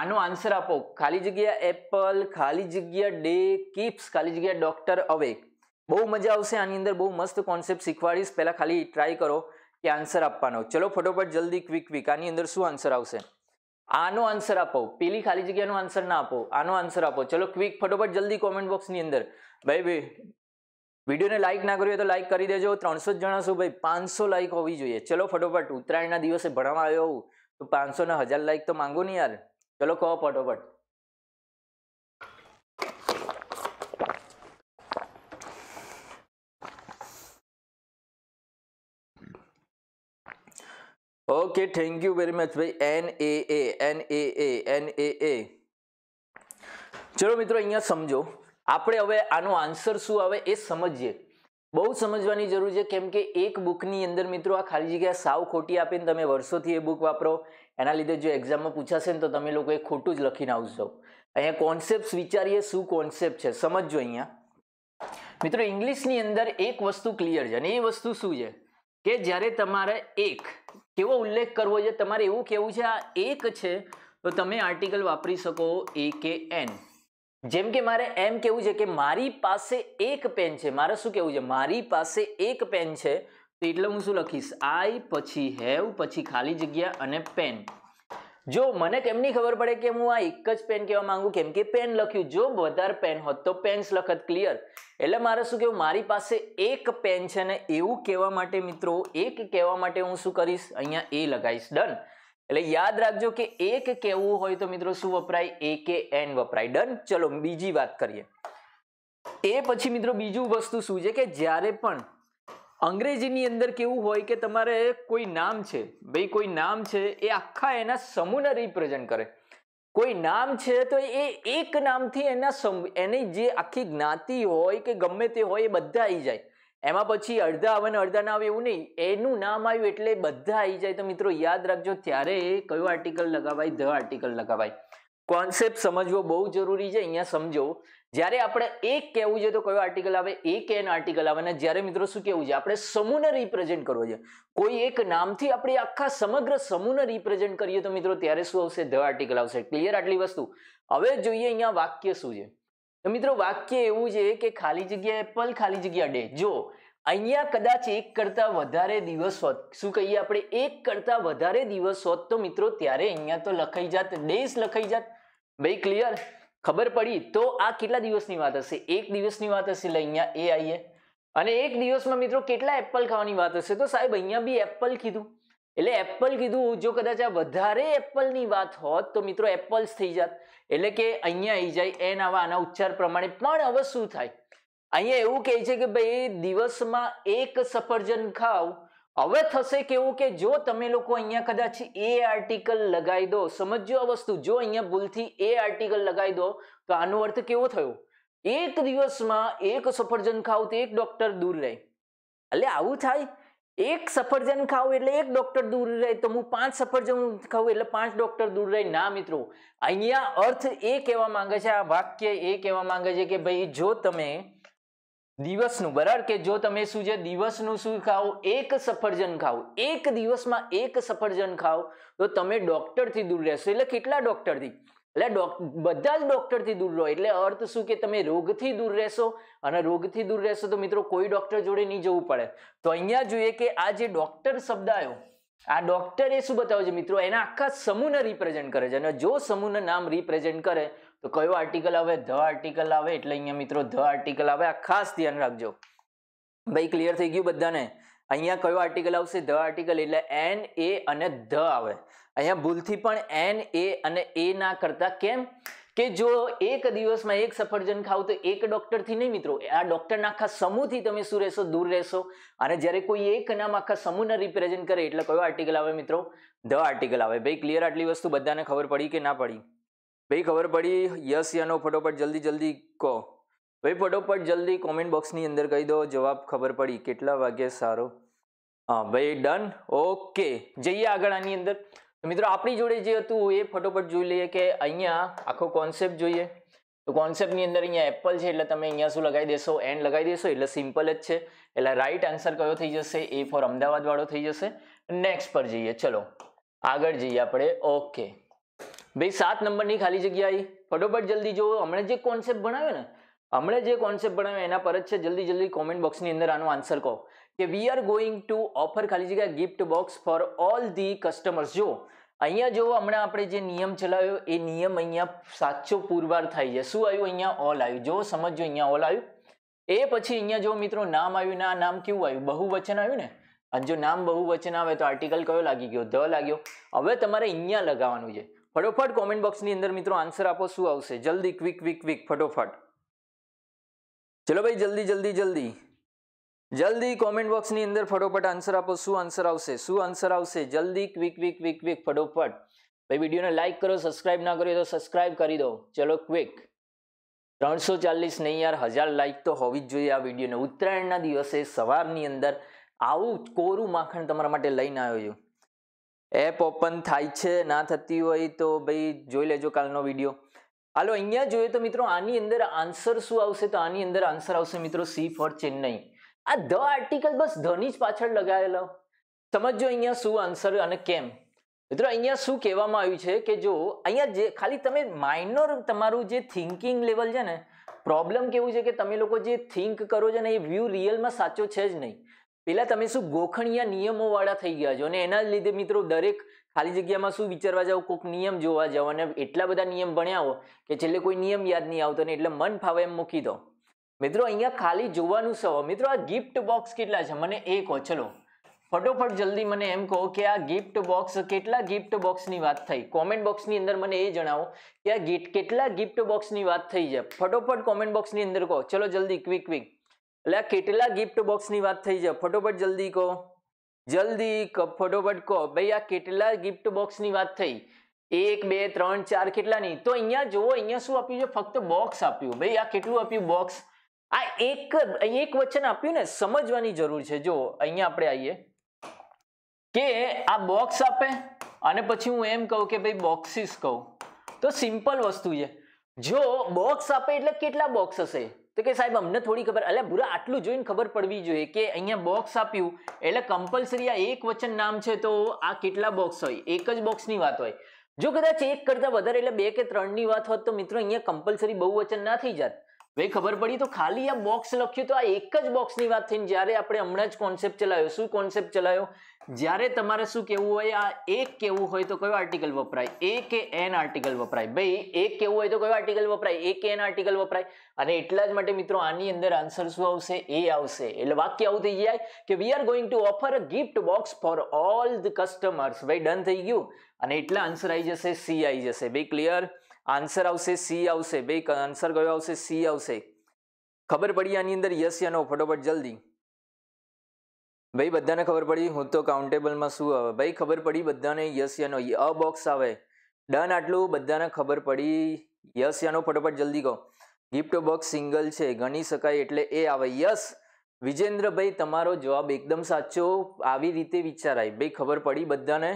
આનો આન્સર આપો ખાલી જગ્યા એપલ ખાલી જગ્યા ડે કીપ્સ ખાલી જગ્યા ડોક્ટર અવેક બહુ મજા આવશે આની અંદર બહુ મસ્ત કોન્સેપ્ટ શીખવાડીશ પહેલાં ખાલી ટ્રાય કરો કે આન્સર આપવાનો ચલો ફટોફટ જલ્દી ક્વિક ક્વિક આની અંદર શું આન્સર આવશે આનો આન્સર આપો પેલી ખાલી જગ્યાનો આન્સર ના આપો આનો આન્સર આપો ચલો ક્વિક ફટોફટ જલ્દી કોમેન્ટ બોક્સની અંદર ભાઈ ભાઈ વિડીયોને લાઇક ના હોય તો લાઇક કરી દેજો ત્રણસો જ છો ભાઈ પાંચસો લાઇક હોવી જોઈએ ચલો ફટોફટ ઉત્તરાયણના દિવસે ભણવા આવ્યો હોઉં તો પાંચસો ને હજાર લાઇક તો માંગો નહીં યાર ચલો કહો ફટોફટ okay thank you very much ભાઈ an a a an a a an a a ચલો મિત્રો અહીંયા સમજો આપણે હવે આનો આન્સર શું આવે એ સમજીએ બહુ સમજવાની જરૂર છે કેમ કે એક બુકની અંદર મિત્રો આ ખાલી જગ્યા સાવ ખોટી આપીને તમે વર્ષોથી એ બુક વાપરો એના લીધે જો એક્ઝામમાં પૂછાશે ને તો તમે લોકો એ ખોટું જ લખીને આવશો અહીંયા કોન્સેપ્ટ વિચારીએ શું કોન્સેપ્ટ છે સમજો અહીંયા મિત્રો ઇંગ્લિશની અંદર એક વસ્તુ ક્લિયર છે અને એ વસ્તુ શું છે કે જ્યારે તમારે એક કેવો ઉલ્લેખ કરવો છે તમારે એવું કહેવું છે આ એક છે તો તમે આર્ટિકલ વાપરી શકો એ કે એન જેમ કે મારે એમ કહેવું છે કે મારી પાસે એક પેન છે મારે શું કહેવું છે મારી પાસે એક પેન છે તો એટલે હું શું લખીશ આઈ પછી હેવ પછી ખાલી જગ્યા અને પેન જો મને કેમની ખબર પડે કે હું આ એક જ પેન કહેવા માંગુ કેમ કે પેન લખ્યું જો વધારે પેન હોત તો પેન્સ લખત ક્લિયર એટલે મારે શું કહેવું મારી પાસે એક પેન છે ને એવું કહેવા માટે મિત્રો એક કહેવા માટે હું શું કરીશ અહીંયા એ લગાવીશ ડન એટલે યાદ રાખજો કે એક કહેવું હોય તો મિત્રો શું વપરાય એ કે એન વપરાય ડન ચલો બીજી વાત કરીએ એ પછી મિત્રો બીજું વસ્તુ શું છે કે જ્યારે પણ અંગ્રેજીની અંદર કેવું હોય કે તમારે કોઈ નામ છે ભાઈ કોઈ નામ છે એ આખા એના સમૂહને રિપ્રેઝન્ટ કરે કોઈ નામ છે તો એ એક નામથી એના એની જે આખી જ્ઞાતિ હોય કે ગમે તે હોય એ બધા આવી જાય એમાં પછી અડધા આવે ને અડધા ના આવે એવું નહીં એનું નામ આવ્યું એટલે બધા આવી જાય તો મિત્રો યાદ રાખજો ત્યારે કયો આર્ટિકલ લગાવાય ધ આર્ટિકલ લગાવાય કોન્સેપ્ટ સમજવો બહુ જરૂરી છે અહીંયા સમજો જ્યારે આપણે એક કહેવું છે તો કયો આર્ટિકલ આવે એક એન આર્ટિકલ આવે અને જ્યારે મિત્રો શું કહેવું છે આપણે સમૂહને રિપ્રેઝેન્ટ કરવો છે કોઈ એક નામથી આપણે આખા સમગ્ર સમૂહને રિપ્રેઝેન્ટ કરીએ તો મિત્રો ત્યારે શું આવશે ધ આર્ટિકલ આવશે ક્લિયર આટલી વસ્તુ હવે જોઈએ અહીંયા વાક્ય શું છે તો મિત્રો વાક્ય એવું છે કે ખાલી જગ્યા એપલ ખાલી જગ્યા ડે જો અહીંયા કદાચ એક કરતાં વધારે દિવસ હોત શું કહીએ આપણે એક કરતા વધારે દિવસ હોત તો મિત્રો ત્યારે અહીંયા તો લખાઈ જાત ડેઝ લખાઈ જાત ભાઈ ક્લિયર ખબર પડી તો આ કેટલા દિવસની વાત હશે એક દિવસની વાત હશે એટલે અહીંયા એ આવીએ અને એક દિવસમાં મિત્રો કેટલા એપલ ખાવાની વાત હશે તો સાહેબ અહીંયા બી એપલ કીધું એટલે એપલ કીધું જો કદાચ આ વધારે એપલની વાત હોત તો મિત્રો એપલ્સ થઈ જાત એટલે કે અહીંયા આવી જાય એન આવા આના ઉચ્ચાર પ્રમાણે પણ હવે શું થાય અહીંયા એવું કહે છે કે ભાઈ દિવસમાં એક સફરજન ખાવ હવે થશે કેવું કે જો તમે લોકો અહીંયા કદાચ એ આર્ટિકલ લગાવી દો સમજો આ વસ્તુ જો અહીંયા ભૂલથી એ આર્ટિકલ લગાવી દો તો આનો અર્થ કેવો થયો એક દિવસમાં એક સફરજન ખાવ તો એક ડોક્ટર દૂર રહે એટલે આવું થાય એક સફરજન ખાવ એટલે એક ડોક્ટર દૂર રહે તો હું પાંચ સફરજન ખાઉં એટલે પાંચ ડોક્ટર દૂર રહે ના મિત્રો અહીંયા અર્થ એ કહેવા માંગે છે આ વાક્ય એ કહેવા માંગે છે કે ભાઈ જો તમે દિવસનું બરાબર કે જો તમે શું છે દિવસનું શું ખાઓ એક સફરજન ખાઓ એક દિવસમાં એક સફરજન ખાઓ તો તમે ડોક્ટરથી દૂર રહેશો એટલે કેટલા ડોક્ટરથી એટલે બધા જ ડોક્ટરથી દૂર રહો એટલે અર્થ શું કે તમે રોગથી દૂર રહેશો અને રોગથી દૂર રહેશો તો મિત્રો કોઈ ડોક્ટર જોડે નહીં જવું પડે તો અહીંયા જોઈએ કે આ જે ડોક્ટર શબ્દ આવ્યો આ ડોક્ટર એ શું બતાવે છે મિત્રો એના આખા સમૂહને રિપ્રેઝેન્ટ કરે છે અને જો સમૂહને નામ રિપ્રેઝેન્ટ કરે તો કયો આર્ટિકલ આવે ધ આર્ટિકલ આવે એટલે અહીંયા મિત્રો ધ આર્ટિકલ આવે આ ખાસ ધ્યાન રાખજો ભાઈ ક્લિયર થઈ ગયું બધાને અહીંયા કયો આર્ટિકલ આવશે ધ આર્ટિકલ એટલે એન એ અને ધ આવે અહીંયા ભૂલથી પણ એન એ અને એ ના કરતા કેમ કે જો એક દિવસમાં એક સફરજન ખાવ તો એક ડોક્ટરથી નહીં મિત્રો આ ડોક્ટરના આખા સમૂહથી તમે શું રહેશો દૂર રહેશો અને જ્યારે કોઈ એક નામ આખા સમૂહને રિપ્રેઝેન્ટ કરે એટલે કયો આર્ટિકલ આવે મિત્રો ધ આર્ટિકલ આવે ભાઈ ક્લિયર આટલી વસ્તુ બધાને ખબર પડી કે ના પડી ભાઈ ખબર પડી યસ યાનો ફટોફટ જલ્દી જલ્દી કહો ભાઈ ફટોફટ જલ્દી કોમેન્ટ બોક્સની અંદર કહી દો જવાબ ખબર પડી કેટલા વાગે સારો હા ભાઈ ડન ઓકે જઈએ આગળ આની અંદર મિત્રો આપણી જોડે જે હતું એ ફટોફટ જોઈ લઈએ કે અહીંયા આખો કોન્સેપ્ટ જોઈએ તો કોન્સેપ્ટની અંદર અહીંયા એપલ છે એટલે તમે અહીંયા શું લગાવી દેશો એન્ડ લગાવી દેશો એટલે સિમ્પલ જ છે એટલે રાઈટ આન્સર કયો થઈ જશે એ ફોર અમદાવાદવાળો થઈ જશે નેક્સ્ટ પર જઈએ ચલો આગળ જઈએ આપણે ઓકે ભાઈ સાત નંબરની ખાલી જગ્યા ફટોફટ જલ્દી જુઓ હમણાં જે કોન્સેપ્ટ ભણાવ્યો ને હમણાં જે કોન્સેપ્ટ ભણાવ્યો એના પર જ છે જલ્દી જલ્દી કોમેન્ટ બોક્સની અંદર આનો આન્સર કહો કે we are going to offer ખાલી જગ્યા gift box for all the customers જો અહીંયા જો હમણાં આપણે જે નિયમ ચલાવ્યો એ નિયમ અહીંયા સાચો પુરવાર થાય છે શું આવ્યું અહીંયા ઓલ આવ્યું જો સમજો અહીંયા ઓલ આવ્યું એ પછી અહીંયા જો મિત્રો નામ આવ્યું ના નામ કેવું આવ્યું બહુવચન આવ્યું ને અને જો નામ બહુવચન આવે તો આર્ટિકલ કયો લાગી ગયો ધ લાગ્યો હવે તમારે અહીંયા લગાવવાનું છે ફટોફટ કોમેન્ટ બોક્સની અંદર મિત્રો આન્સર આપો શું આવશે જલ્દી ક્વિક ક્વિક ક્વિક ફટોફટ ચલો ભાઈ જલ્દી જલ્દી જલ્દી જલ્દી કોમેન્ટ બોક્સની અંદર ફટોફટ આન્સર આપો શું આન્સર આવશે શું આન્સર આવશે જલ્દી ક્વિક ક્વિક ક્વિક ક્વિક ફટોફટ ભાઈ વિડીયોને લાઇક કરો સબસ્ક્રાઇબ ના કર્યો તો સબસ્ક્રાઇબ કરી દો ચલો ક્વિક ત્રણસો ચાલીસ નહીં યાર હજાર લાઇક તો હોવી જ જોઈએ આ વિડીયોને ઉત્તરાયણના દિવસે સવારની અંદર આવું કોરું માખણ તમારા માટે લઈને આવ્યો એપ ઓપન થાય છે ના થતી હોય તો ભાઈ જોઈ લેજો કાલનો વિડીયો હાલો અહીંયા જોઈએ તો મિત્રો આની અંદર આન્સર શું આવશે તો આની અંદર આન્સર આવશે મિત્રો સી ફોર ચેન્નઈ આ ધ આર્ટિકલ બસ ધની જ પાછળ લગાવેલો સમજો અહીંયા શું આન્સર અને કેમ મિત્રો અહીંયા શું કહેવામાં આવ્યું છે કે જો અહીંયા જે ખાલી તમે માઇનોર તમારું જે થિંકિંગ લેવલ છે ને પ્રોબ્લેમ કેવું છે કે તમે લોકો જે થિંક કરો છો ને એ વ્યૂ રિયલમાં સાચો છે જ નહીં પહેલાં તમે શું ગોખણિયા નિયમોવાળા થઈ ગયા છો અને એના લીધે મિત્રો દરેક ખાલી જગ્યામાં શું વિચારવા જાઓ કોઈક નિયમ જોવા જાવ અને એટલા બધા નિયમ ભણ્યા હો કે છેલ્લે કોઈ નિયમ યાદ નહીં આવતો ને એટલે મન ફાવે એમ મૂકી દો મિત્રો અહીંયા ખાલી જોવાનું સૌ મિત્રો આ ગિફ્ટ બોક્સ કેટલા છે મને એ કહો ચલો ફટોફટ જલ્દી મને એમ કહો કે આ ગિફ્ટ બોક્સ કેટલા ગિફ્ટ બોક્સની વાત થઈ કોમેન્ટ બોક્સની અંદર મને એ જણાવો કે આ ગિફ્ટ કેટલા ગિફ્ટ બોક્સની વાત થઈ છે ફટોફટ કોમેન્ટ બોક્સની અંદર કહો ચલો જલ્દી ક્વિક ક્વિક એટલે આ કેટલા ગિફ્ટ બોક્સની વાત થઈ છે ફટોફટ જલ્દી કહો જલ્દી ફટોફટ કહો ભાઈ આ કેટલા ગિફ્ટ બોક્સની વાત થઈ એક બે ત્રણ ચાર કેટલાની તો અહીંયા જુઓ અહીંયા શું આપ્યું છે ફક્ત બોક્સ આપ્યું ભાઈ આ કેટલું આપ્યું બોક્સ આ એક એક વચન આપ્યું ને સમજવાની જરૂર છે જો અહીંયા આપણે આવીએ કે આ બોક્સ આપે અને પછી હું એમ કહું કે ભાઈ બોક્સિસ કહું તો સિમ્પલ વસ્તુ છે જો બોક્સ આપે એટલે કેટલા બોક્સ હશે તો કે સાહેબ અમને થોડી ખબર એટલે ભૂરા આટલું જોઈને ખબર પડવી જોઈએ કે અહીંયા બોક્સ આપ્યું એટલે કમ્પલસરી આ એક વચન નામ છે તો આ કેટલા બોક્સ હોય એક જ બોક્સની વાત હોય જો કદાચ એક કરતાં વધારે એટલે બે કે ત્રણની વાત હોત તો મિત્રો અહીંયા કમ્પલસરી બહુ વચન ના થઈ જાત હવે ખબર પડી તો ખાલી આ બોક્સ લખ્યું તો આ એક જ બોક્સની વાત થઈને જ્યારે આપણે હમણાં જ કોન્સેપ્ટ ચલાવ્યો શું કોન્સેપ્ટ ચલાવ્યો જ્યારે તમારે શું કહેવું હોય આ એક કેવું હોય તો કયો આર્ટિકલ વપરાય એ કે એન આર્ટિકલ વપરાય ભાઈ એક કેવું હોય તો કયો આર્ટિકલ વપરાય એ કે એન આર્ટિકલ વપરાય અને એટલા જ માટે મિત્રો આની અંદર આન્સર શું આવશે એ આવશે એટલે વાક્ય આવું થઈ જાય કે we are going to offer a gift box for all the customers ભાઈ ડન થઈ ગયું અને એટલા આન્સર આવી જશે સી આવી જશે ભાઈ ક્લિયર આન્સર આવશે સી આવશે ભાઈ આન્સર કયો આવશે સી આવશે ખબર પડી આની અંદર યસ યા ફટોફટ જલ્દી ભાઈ બધાને ખબર પડી હું તો કાઉન્ટેબલમાં શું આવે ભાઈ ખબર પડી બધાને યસ યાનો અ બોક્સ આવે ડન આટલું બધાને ખબર પડી યસ યાનો ફટોફટ જલ્દી કહો ગિફ્ટ બોક્સ સિંગલ છે ગણી શકાય એટલે એ આવે યસ વિજેન્દ્રભાઈ તમારો જવાબ એકદમ સાચો આવી રીતે વિચારાય ભાઈ ખબર પડી બધાને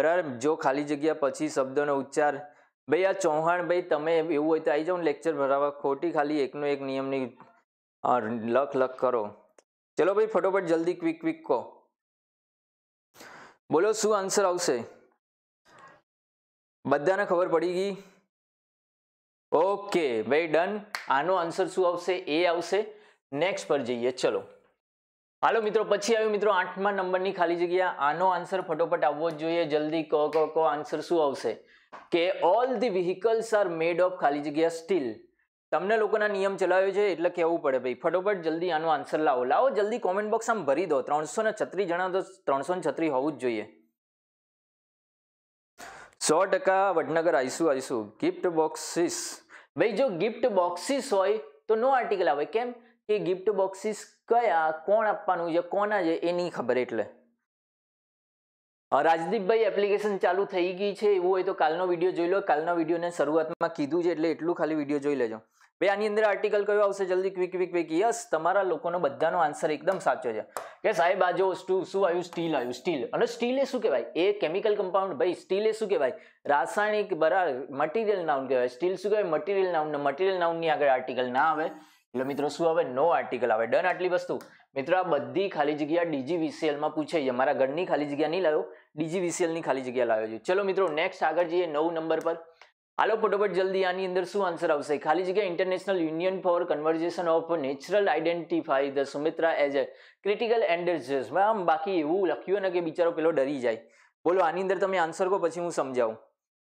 બરાબર જો ખાલી જગ્યા પછી શબ્દનો ઉચ્ચાર ભાઈ આ ચૌહાણ ભાઈ તમે એવું હોય તો આવી જાઓ લેક્ચર ભરાવા ખોટી ખાલી એકનો એક નિયમની લખ લખ કરો ચલો ભાઈ ફટોફટ જલ્દી ક્વિક ક્વિક કહો બોલો શું આન્સર આવશે બધાને ખબર પડી ગઈ ઓકે ભાઈ ડન આનો આન્સર શું આવશે એ આવશે નેક્સ્ટ પર જઈએ ચલો હાલો મિત્રો પછી આવ્યું મિત્રો આઠમા નંબરની ખાલી જગ્યા આનો આન્સર ફટોફટ આવવો જ જોઈએ જલ્દી કહો કહો કહો આન્સર શું આવશે કે all the vehicles are made of ખાલી જગ્યા સ્ટીલ તમને લોકોના નિયમ ચલાવ્યો છે એટલે કહેવું પડે ભાઈ ફટોફટ જલ્દી આનો આન્સર લાવો લાવો જલ્દી કોમેન્ટ બોક્સ આમ ભરી દો ત્રણસો ને છત્રીસ જણા તો ત્રણસો ને છત્રીસ હોવું જ જોઈએ સો ટકા વડનગર આવીશું આવીશું ગિફ્ટ બોક્સિસ ભાઈ જો ગિફ્ટ બોક્સિસ હોય તો નો આર્ટિકલ આવે કેમ કે ગિફ્ટ બોક્સિસ કયા કોણ આપવાનું છે કોના છે એ નહીં ખબર એટલે રાજદીપભાઈ એપ્લિકેશન ચાલુ થઈ ગઈ છે એવું હોય તો કાલનો વિડીયો જોઈ લો કાલના વિડીયોને શરૂઆતમાં કીધું છે એટલે એટલું ખાલી વિડીયો જોઈ લેજો ભાઈ આની અંદર આર્ટિકલ કયો આવશે જલ્દી ક્વિક ક્વિક ક્વિક યસ તમારા લોકોનો બધાનો આન્સર એકદમ સાચો છે કે સાહેબ આ જો શું આવ્યું સ્ટીલ આવ્યું સ્ટીલ અને સ્ટીલ એ શું કહેવાય એ કેમિકલ કમ્પાઉન્ડ ભાઈ સ્ટીલ એ શું કહેવાય રાસાયણિક બરાબર મટીરિયલ નાઉન કહેવાય સ્ટીલ શું કહેવાય મટીરિયલ નાઉન ને મટીરિયલ નાઉનની આગળ આર્ટિકલ ના આવે એટલે મિત્રો શું આવે નો આર્ટિકલ આવે ડન આટલી વસ્તુ મિત્રો આ બધી ખાલી જગ્યા ડીજીવીસીએલમાં પૂછાઈ છે મારા ઘરની ખાલી જગ્યા નહીં લાવ્યો ડીજી ડીજીવીસીએલની ખાલી જગ્યા લાવ્યો છે ચલો મિત્રો નેક્સ્ટ આગળ જઈએ નવ નંબર પર હાલો ફટોફટ જલ્દી આની અંદર શું આન્સર આવશે ખાલી જગ્યા international union for conversation of natural identify the Sumatra as a critical endangered આમ બાકી એવું લખ્યું ને કે બિચારો પેલો ડરી જાય બોલો આની અંદર તમે આન્સર કહો પછી હું સમજાવું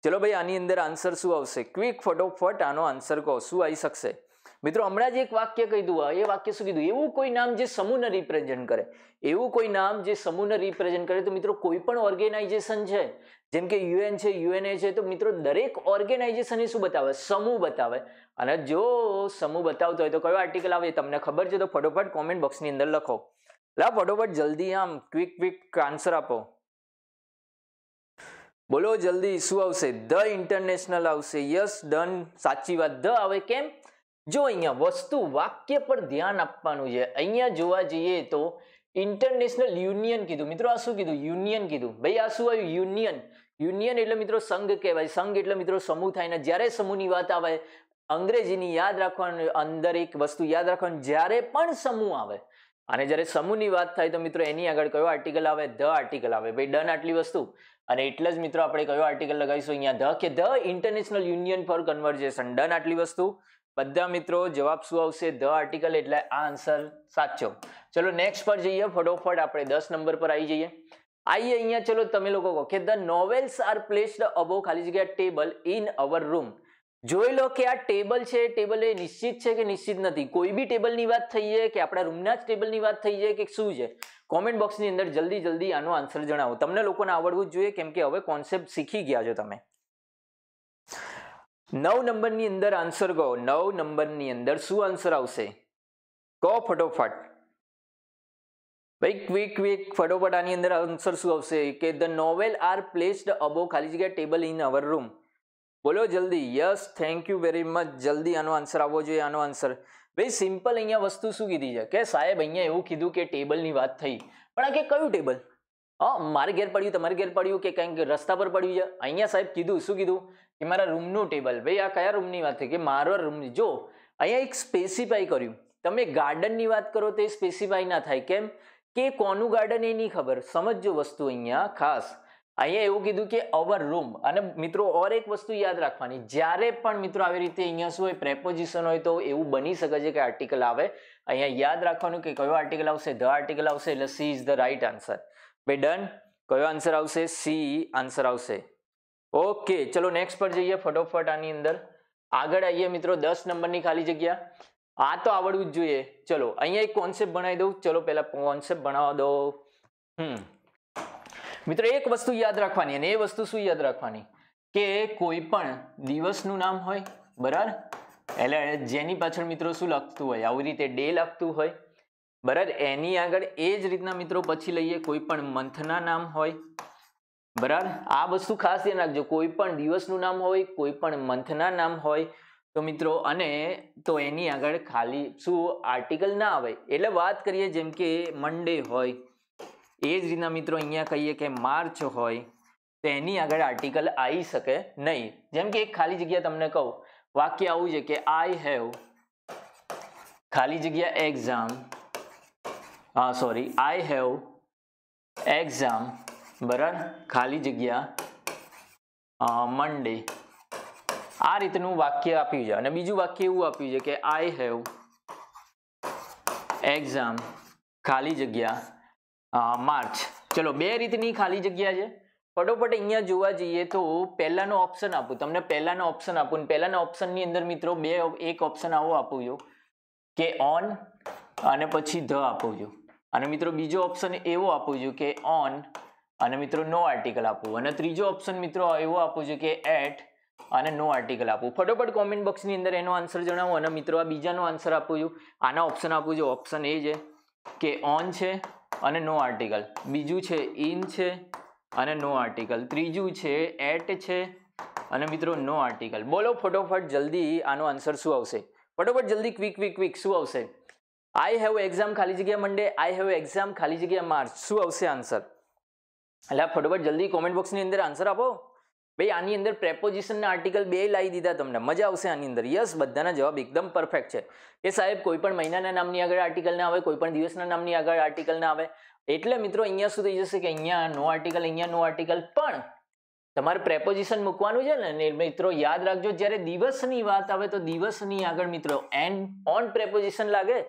ચલો ભાઈ આની અંદર આન્સર શું આવશે ક્વિક ફટોફટ આનો આન્સર કહો શું આવી શકશે મિત્રો હમણાં જ એક વાક્ય કીધું આ એ વાક્ય શું કીધું એવું કોઈ નામ જે સમૂહને રિપ્રેઝેન્ટ કરે એવું કોઈ નામ જે સમૂહને રિપ્રેઝેન્ટ કરે તો મિત્રો કોઈ પણ ઓર્ગેનાઇઝેશન છે જેમ કે યુએન છે યુએનએ છે તો મિત્રો દરેક ઓર્ગેનાઇઝેશન એ શું બતાવે સમૂહ બતાવે અને જો સમૂહ બતાવતો હોય તો કયો આર્ટિકલ આવે તમને ખબર છે તો ફટોફટ કોમેન્ટ બોક્સની અંદર લખો લા ફટોફટ જલ્દી આમ ક્વિક ક્વિક આન્સર આપો બોલો જલ્દી શું આવશે ધ ઇન્ટરનેશનલ આવશે યસ ડન સાચી વાત ધ આવે કેમ જો અહીંયા વસ્તુ વાક્ય પર ધ્યાન આપવાનું છે અહીંયા જોવા જઈએ તો ઇન્ટરનેશનલ યુનિયન કીધું મિત્રો આ શું કીધું યુનિયન કીધું ભાઈ આ શું આવ્યું યુનિયન યુનિયન એટલે મિત્રો સંઘ કહેવાય સંઘ એટલે મિત્રો સમૂહ થાય ને જ્યારે સમૂહની વાત આવે અંગ્રેજીની યાદ રાખવાની અંદર એક વસ્તુ યાદ રાખવાનું જ્યારે પણ સમૂહ આવે અને જ્યારે સમૂહની વાત થાય તો મિત્રો એની આગળ કયો આર્ટિકલ આવે ધ આર્ટિકલ આવે ભાઈ ડન આટલી વસ્તુ અને એટલે જ મિત્રો આપણે કયો આર્ટિકલ લગાવીશું અહીંયા ધ કે the international union for conversation done આટલી વસ્તુ બધા મિત્રો જવાબ શું આવશે ધ આર્ટિકલ એટલે આ આન્સર સાચો ચલો નેક્સ્ટ પર જઈએ ફટોફટ આપણે દસ નંબર પર આવી જઈએ આઈએ અહીંયા ચલો તમે લોકો કહો કે the novels are placed above ખાલી જગ્યા ટેબલ ઇન અવર રૂમ જોઈ લો કે આ ટેબલ છે ટેબલ એ નિશ્ચિત છે કે નિશ્ચિત નથી કોઈ બી ટેબલની વાત થઈ છે કે આપણા રૂમના જ ટેબલની વાત થઈ છે કે શું છે કોમેન્ટ બોક્સની અંદર જલ્દી જલ્દી આનો આન્સર જણાવો તમને લોકોને આવડવું જ જોઈએ કેમ કે હવે કોન્સેપ્ટ શીખી ગયા છો તમે નવ નંબરની અંદર આન્સર કહો નવ નંબરની અંદર શું આન્સર આવશે કહો ફટોફટ ભાઈ ક્વિક ક્વિક ફટોફટ આની અંદર આન્સર શું આવશે કે the novel are placed above ખાલી જગ્યા ટેબલ ઇન અવર રૂમ બોલો જલ્દી yes thank you very much જલ્દી આનો આન્સર આવવો જોઈએ આનો આન્સર ભાઈ સિમ્પલ અહીંયા વસ્તુ શું કીધી છે કે સાહેબ અહીંયા એવું કીધું કે ટેબલની વાત થઈ પણ આ કે કયું ટેબલ હા મારે ઘેર પડ્યું તમારે ઘેર પડ્યું કે કંઈક રસ્તા પર પડ્યું છે અહીંયા સાહેબ કીધું શું કીધું કે મારા રૂમનું ટેબલ ભાઈ આ કયા રૂમની વાત થઈ કે મારો રૂમ જો અહીંયા એક સ્પેસિફાઈ કર્યું તમે ગાર્ડનની વાત કરો તો એ સ્પેસિફાઈ ના થાય કેમ કે કોનું ગાર્ડન એ નહીં ખબર સમજજો વસ્તુ અહીંયા ખાસ અહીંયા એવું કીધું કે અવર રૂમ અને મિત્રો ઓર એક વસ્તુ યાદ રાખવાની જ્યારે પણ મિત્રો આવી રીતે અહીંયા શું હોય પ્રેપોઝિશન હોય તો એવું બની શકે છે કે આર્ટિકલ આવે અહીંયા યાદ રાખવાનું કે કયો આર્ટિકલ આવશે ધ આર્ટિકલ આવશે એટલે C is the right answer બે ડન કયો આન્સર આવશે સી આન્સર આવશે ઓકે ચલો નેક્સ્ટ પર જઈએ ફટોફટ આની અંદર આગળ આવીએ મિત્રો દસ નંબરની ખાલી જગ્યા આ તો આવડવું જ જોઈએ ચલો અહીંયા એક કોન્સેપ્ટ બનાવી દઉં ચલો પહેલા કોન્સેપ્ટ બનાવવા દો હમ મિત્રો એક વસ્તુ યાદ રાખવાની અને એ વસ્તુ શું યાદ રાખવાની કે કોઈ પણ દિવસનું નામ હોય બરાબર એટલે જેની પાછળ મિત્રો શું લખતું હોય આવી રીતે ડે લખતું હોય બરાબર એની આગળ એ જ રીતના મિત્રો પછી લઈએ કોઈ પણ મંથના નામ હોય બરાબર આ વસ્તુ ખાસ ધ્યાન રાખજો કોઈ પણ દિવસનું નામ હોય કોઈ પણ મંથના નામ હોય તો મિત્રો અને તો એની આગળ ખાલી શું આર્ટિકલ ના આવે એટલે વાત કરીએ જેમ કે મંડે હોય એ જ રીતના મિત્રો અહીંયા કહીએ કે માર્ચ હોય તો એની આગળ આર્ટિકલ આવી શકે નહીં જેમ કે એક ખાલી જગ્યા તમને કહું વાક્ય આવું છે કે આઈ હેવ ખાલી જગ્યા એક્ઝામ હા સોરી આઈ હેવ એક્ઝામ બરાબર ખાલી જગ્યા મંડે આ રીતનું વાક્ય આપ્યું છે અને બીજું વાક્ય એવું આપ્યું છે કે આઈ હેવ એક્ઝામ ખાલી જગ્યા માર્ચ ચલો બે રીતની ખાલી જગ્યા છે ફટોફટ અહીંયા જોવા જઈએ તો પહેલાનો ઓપ્શન આપું તમને પહેલાનો ઓપ્શન આપું ને પહેલાંના ઓપ્શનની અંદર મિત્રો બે એક ઓપ્શન આવો આપું છું કે ઓન અને પછી ધ આપું છું અને મિત્રો બીજો ઓપ્શન એવો આપું છું કે ઓન અને મિત્રો નો આર્ટિકલ આપવું અને ત્રીજો ઓપ્શન મિત્રો એવો આપવું છે કે એટ અને નો આર્ટિકલ આપવું ફટોફટ કોમેન્ટ બોક્સની અંદર એનો આન્સર જણાવો અને મિત્રો આ બીજાનો આન્સર આપું છું આના ઓપ્શન આપું છું ઓપ્શન એ છે કે ઓન છે અને નો આર્ટિકલ બીજું છે ઇન છે અને નો આર્ટિકલ ત્રીજું છે એટ છે અને મિત્રો નો આર્ટિકલ બોલો ફટોફટ જલ્દી આનો આન્સર શું આવશે ફટોફટ જલ્દી ક્વિક ક્વિક ક્વિક શું આવશે આઈ હેવ એક્ઝામ ખાલી જગ્યા મંડે આઈ હેવ એક્ઝામ ખાલી જગ્યા માર્ચ શું આવશે આન્સર એટલે ફટોફટ જલ્દી કોમેન્ટ બોક્સની અંદર આન્સર આપો ભાઈ આની અંદર પ્રેપોઝિશનના આર્ટિકલ બે લાવી દીધા તમને મજા આવશે આની અંદર યસ બધાના જવાબ એકદમ પરફેક્ટ છે કે સાહેબ કોઈ પણ મહિનાના નામની આગળ આર્ટિકલ ના આવે કોઈ પણ દિવસના નામની આગળ આર્ટિકલ ના આવે એટલે મિત્રો અહીંયા શું થઈ જશે કે અહીંયા નો આર્ટિકલ અહીંયા નો આર્ટિકલ પણ તમારે પ્રેપોઝિશન મૂકવાનું છે ને મિત્રો યાદ રાખજો જ્યારે દિવસની વાત આવે તો દિવસની આગળ મિત્રો એન્ડ ઓન પ્રેપોઝિશન લાગે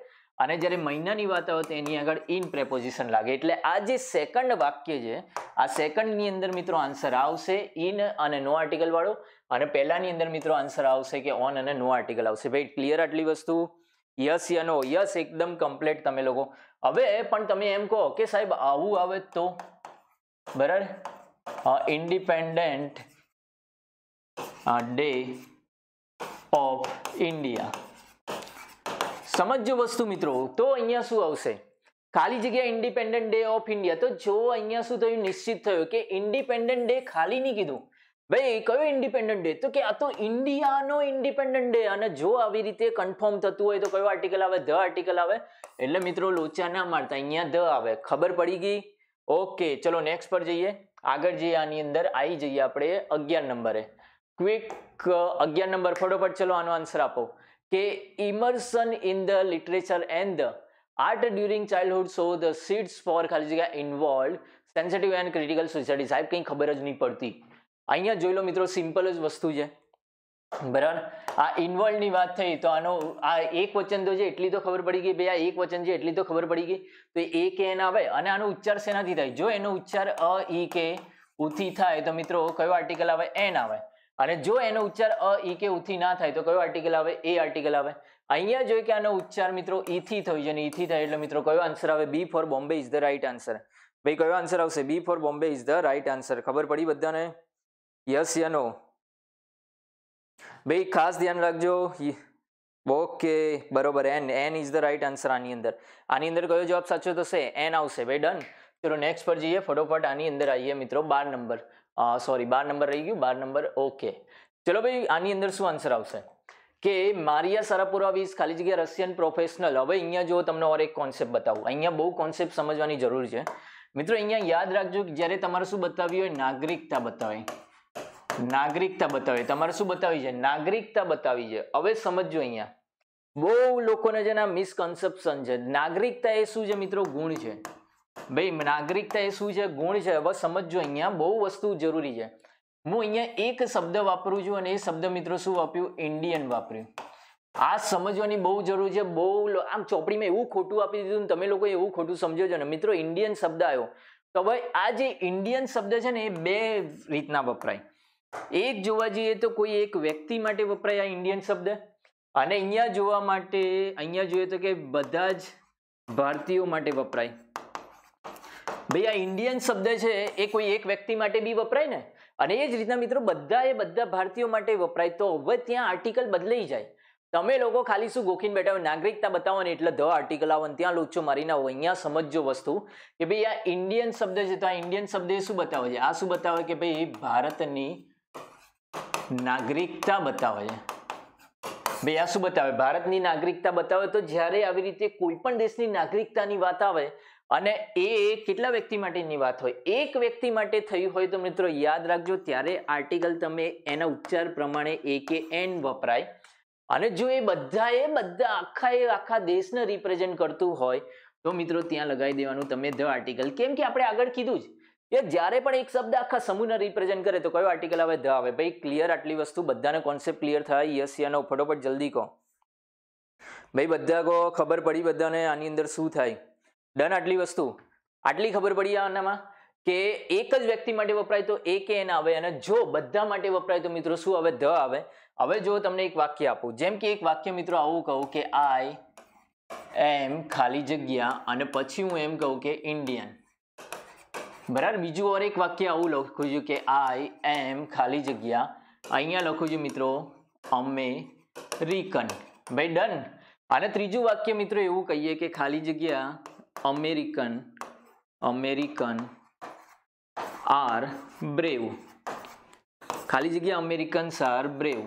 અને જ્યારે મહિનાની વાત આવે તો એની આગળ ઇન પ્રેપોઝિશન લાગે એટલે આ જે સેકન્ડ વાક્ય છે આ સેકન્ડની અંદર મિત્રો આન્સર આવશે ઇન અને નો આર્ટિકલવાળો અને પહેલાંની અંદર મિત્રો આન્સર આવશે કે ઓન અને નો આર્ટિકલ આવશે ભાઈ ક્લિયર આટલી વસ્તુ યસ યનો યસ એકદમ કમ્પ્લીટ તમે લોકો હવે પણ તમે એમ કહો કે સાહેબ આવું આવે તો બરાબર ઇન્ડિપેન્ડન્ટ ડે ઓફ ઇન્ડિયા સમજો વસ્તુ મિત્રો તો અહીંયા શું આવશે ખાલી જગ્યા ઇન્ડિપેન્ડન્ટ ડે ઓફ ઇન્ડિયા તો જો અહીંયા શું થયું નિશ્ચિત થયું કે ઇન્ડિપેન્ડન્ટ ડે ખાલી નહીં કીધું ભાઈ કયો ઇન્ડિપેન્ડન્ટ ડે તો કે આ તો ઇન્ડિયાનો ઇન્ડિપેન્ડન્ટ ડે અને જો આવી રીતે કન્ફર્મ થતું હોય તો કયો આર્ટિકલ આવે ધ આર્ટિકલ આવે એટલે મિત્રો લોચા ના મારતા અહીંયા ધ આવે ખબર પડી ગઈ ઓકે ચલો નેક્સ્ટ પર જઈએ આગળ જઈએ આની અંદર આવી જઈએ આપણે અગિયાર નંબરે ક્વિક અગિયાર નંબર ફટોફટ ચલો આનો આન્સર આપો કે immersion in the literature and the art during childhood so the seeds for ખાલી જગ્યા involved sensitive and critical society સાહેબ કંઈ ખબર જ નહીં પડતી અહીંયા જોઈ લો મિત્રો સિમ્પલ જ વસ્તુ છે બરાબર આ ઇન્વોલ્વની વાત થઈ તો આનો આ એક વચન તો છે એટલી તો ખબર પડી ગઈ ભાઈ આ એક વચન છે એટલી તો ખબર પડી ગઈ તો એ કે એના આવે અને આનો ઉચ્ચાર શેનાથી થાય જો એનો ઉચ્ચાર અ ઈ કે ઉથી થાય તો મિત્રો કયો આર્ટિકલ આવે એન આવે અને જો એનો ઉચ્ચાર અ ઈ કે ઉથી ના થાય તો કયો આર્ટિકલ આવે એ આર્ટિકલ આવે અહીંયા જોઈએ કે આનો ઉચ્ચાર મિત્રો ઈથી થયો છે અને ઈથી થાય એટલે મિત્રો કયો આન્સર આવે B for Bombay is the right answer ભાઈ કયો આન્સર આવશે B for Bombay is the right answer ખબર પડી બધાને યસ યા નો ભાઈ ખાસ ધ્યાન રાખજો ઓકે બરોબર an an is the right answer આની અંદર આની અંદર કયો જવાબ સાચો થશે એન આવશે ભાઈ ડન ચલો નેક્સ્ટ પર જઈએ ફટોફટ આની અંદર આવીએ મિત્રો બાર નંબર સોરી બાર નંબર રહી ગયું બાર નંબર ઓકે ચલો ભાઈ આની અંદર શું આન્સર આવશે કે મારિયા સરાપુરા વીસ ખાલી જગ્યા રશિયન પ્રોફેશનલ હવે અહીંયા જો તમને ઓર એક કોન્સેપ્ટ બતાવું અહીંયા બહુ કોન્સેપ્ટ સમજવાની જરૂર છે મિત્રો અહીંયા યાદ રાખજો કે જ્યારે તમારે શું બતાવી હોય નાગરિકતા બતાવે નાગરિકતા બતાવે તમારે શું બતાવી છે નાગરિકતા બતાવી છે હવે સમજજો અહીંયા બહુ લોકોને છે ને મિસકન્સેપ્શન છે નાગરિકતા એ શું છે મિત્રો ગુણ છે ભાઈ નાગરિકતા એ શું છે ગુણ છે હવે સમજો અહીંયા બહુ વસ્તુ જરૂરી છે હું અહીંયા એક શબ્દ વાપરું છું અને એ શબ્દ મિત્રો શું વાપર્યું ઇન્ડિયન વાપર્યું આ સમજવાની બહુ જરૂર છે બહુ આમ ચોપડીમાં એવું ખોટું આપી દીધું તમે લોકો એવું ખોટું સમજો છો ને મિત્રો ઇન્ડિયન શબ્દ આવ્યો તો ભાઈ આ જે ઇન્ડિયન શબ્દ છે ને એ બે રીતના વપરાય એક જોવા જઈએ તો કોઈ એક વ્યક્તિ માટે વપરાય આ ઇન્ડિયન શબ્દ અને અહીંયા જોવા માટે અહીંયા જોઈએ તો કે બધા જ ભારતીયો માટે વપરાય ભાઈ આ ઇન્ડિયન શબ્દ છે એ કોઈ એક વ્યક્તિ માટે બી વપરાય ને અને એ જ રીતના મિત્રો બધા એ બધા ભારતીયો માટે વપરાય તો હવે ત્યાં આર્ટિકલ બદલાઈ જાય તમે લોકો ખાલી શું ગોખીને બેઠા હોય નાગરિકતા બતાવો ને એટલે ધ આર્ટિકલ આવો ત્યાં લોચો મારીને આવો અહીંયા સમજો વસ્તુ કે ભાઈ આ ઇન્ડિયન શબ્દ છે તો આ ઇન્ડિયન શબ્દ શું બતાવે છે આ શું બતાવે કે ભાઈ ભારતની નાગરિકતા બતાવે છે ભાઈ આ શું બતાવે ભારતની નાગરિકતા બતાવે તો જ્યારે આવી રીતે કોઈ પણ દેશની નાગરિકતાની વાત આવે અને એ કેટલા વ્યક્તિ માટેની વાત હોય એક વ્યક્તિ માટે થયું હોય તો મિત્રો યાદ રાખજો ત્યારે આર્ટિકલ તમે એના ઉચ્ચાર પ્રમાણે એ કે એન વપરાય અને જો એ બધા એ બધા આખા એ આખા દેશને રિપ્રેઝેન્ટ કરતું હોય તો મિત્રો ત્યાં લગાવી દેવાનું તમે ધ આર્ટિકલ કેમ કે આપણે આગળ કીધું જ કે જ્યારે પણ એક શબ્દ આખા સમૂહને રિપ્રેઝેન્ટ કરે તો કયો આર્ટિકલ આવે ધ આવે ભાઈ ક્લિયર આટલી વસ્તુ બધાને કોન્સેપ્ટ ક્લિયર થાય યસ યાનો ફટોફટ જલ્દી કહો ભાઈ બધા કહો ખબર પડી બધાને આની અંદર શું થાય ડન આટલી વસ્તુ આટલી ખબર પડી આનામાં કે એક જ વ્યક્તિ માટે વપરાય તો એ કે એન આવે અને જો બધા માટે વપરાય તો મિત્રો શું આવે ધ આવે હવે જો તમને એક વાક્ય આપું જેમ કે એક વાક્ય મિત્રો આવું કહું કે આઈ એમ ખાલી જગ્યા અને પછી હું એમ કહું કે ઇન્ડિયન બરાબર બીજું ઓર એક વાક્ય આવું લખું છું કે આઈ એમ ખાલી જગ્યા અહીંયા લખું છું મિત્રો અમે રિકન ભાઈ ડન અને ત્રીજું વાક્ય મિત્રો એવું કહીએ કે ખાલી જગ્યા અમેરિકન અમેરિકન આર બ્રેવ ખાલી જગ્યા અમેરિકન્સ આર બ્રેવ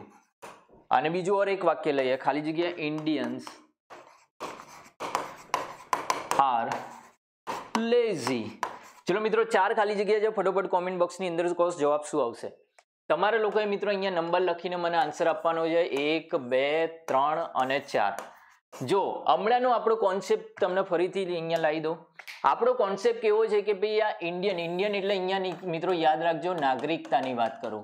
અને બીજું ઓર એક વાક્ય લઈએ ખાલી જગ્યા ઇન્ડિયન્સ આર લેઝી ચલો મિત્રો ચાર ખાલી જગ્યા છે ફટોફટ કોમેન્ટ બોક્સની અંદર કોર્સ જવાબ શું આવશે તમારે લોકોએ મિત્રો અહીંયા નંબર લખીને મને આન્સર આપવાનો છે એક બે ત્રણ અને ચાર જો હમણાંનો આપણો કોન્સેપ્ટ તમને ફરીથી અહીંયા લાવી દો આપણો કોન્સેપ્ટ કેવો છે કે ભાઈ આ ઇન્ડિયન ઇન્ડિયન એટલે અહીંયા મિત્રો યાદ રાખજો નાગરિકતાની વાત કરો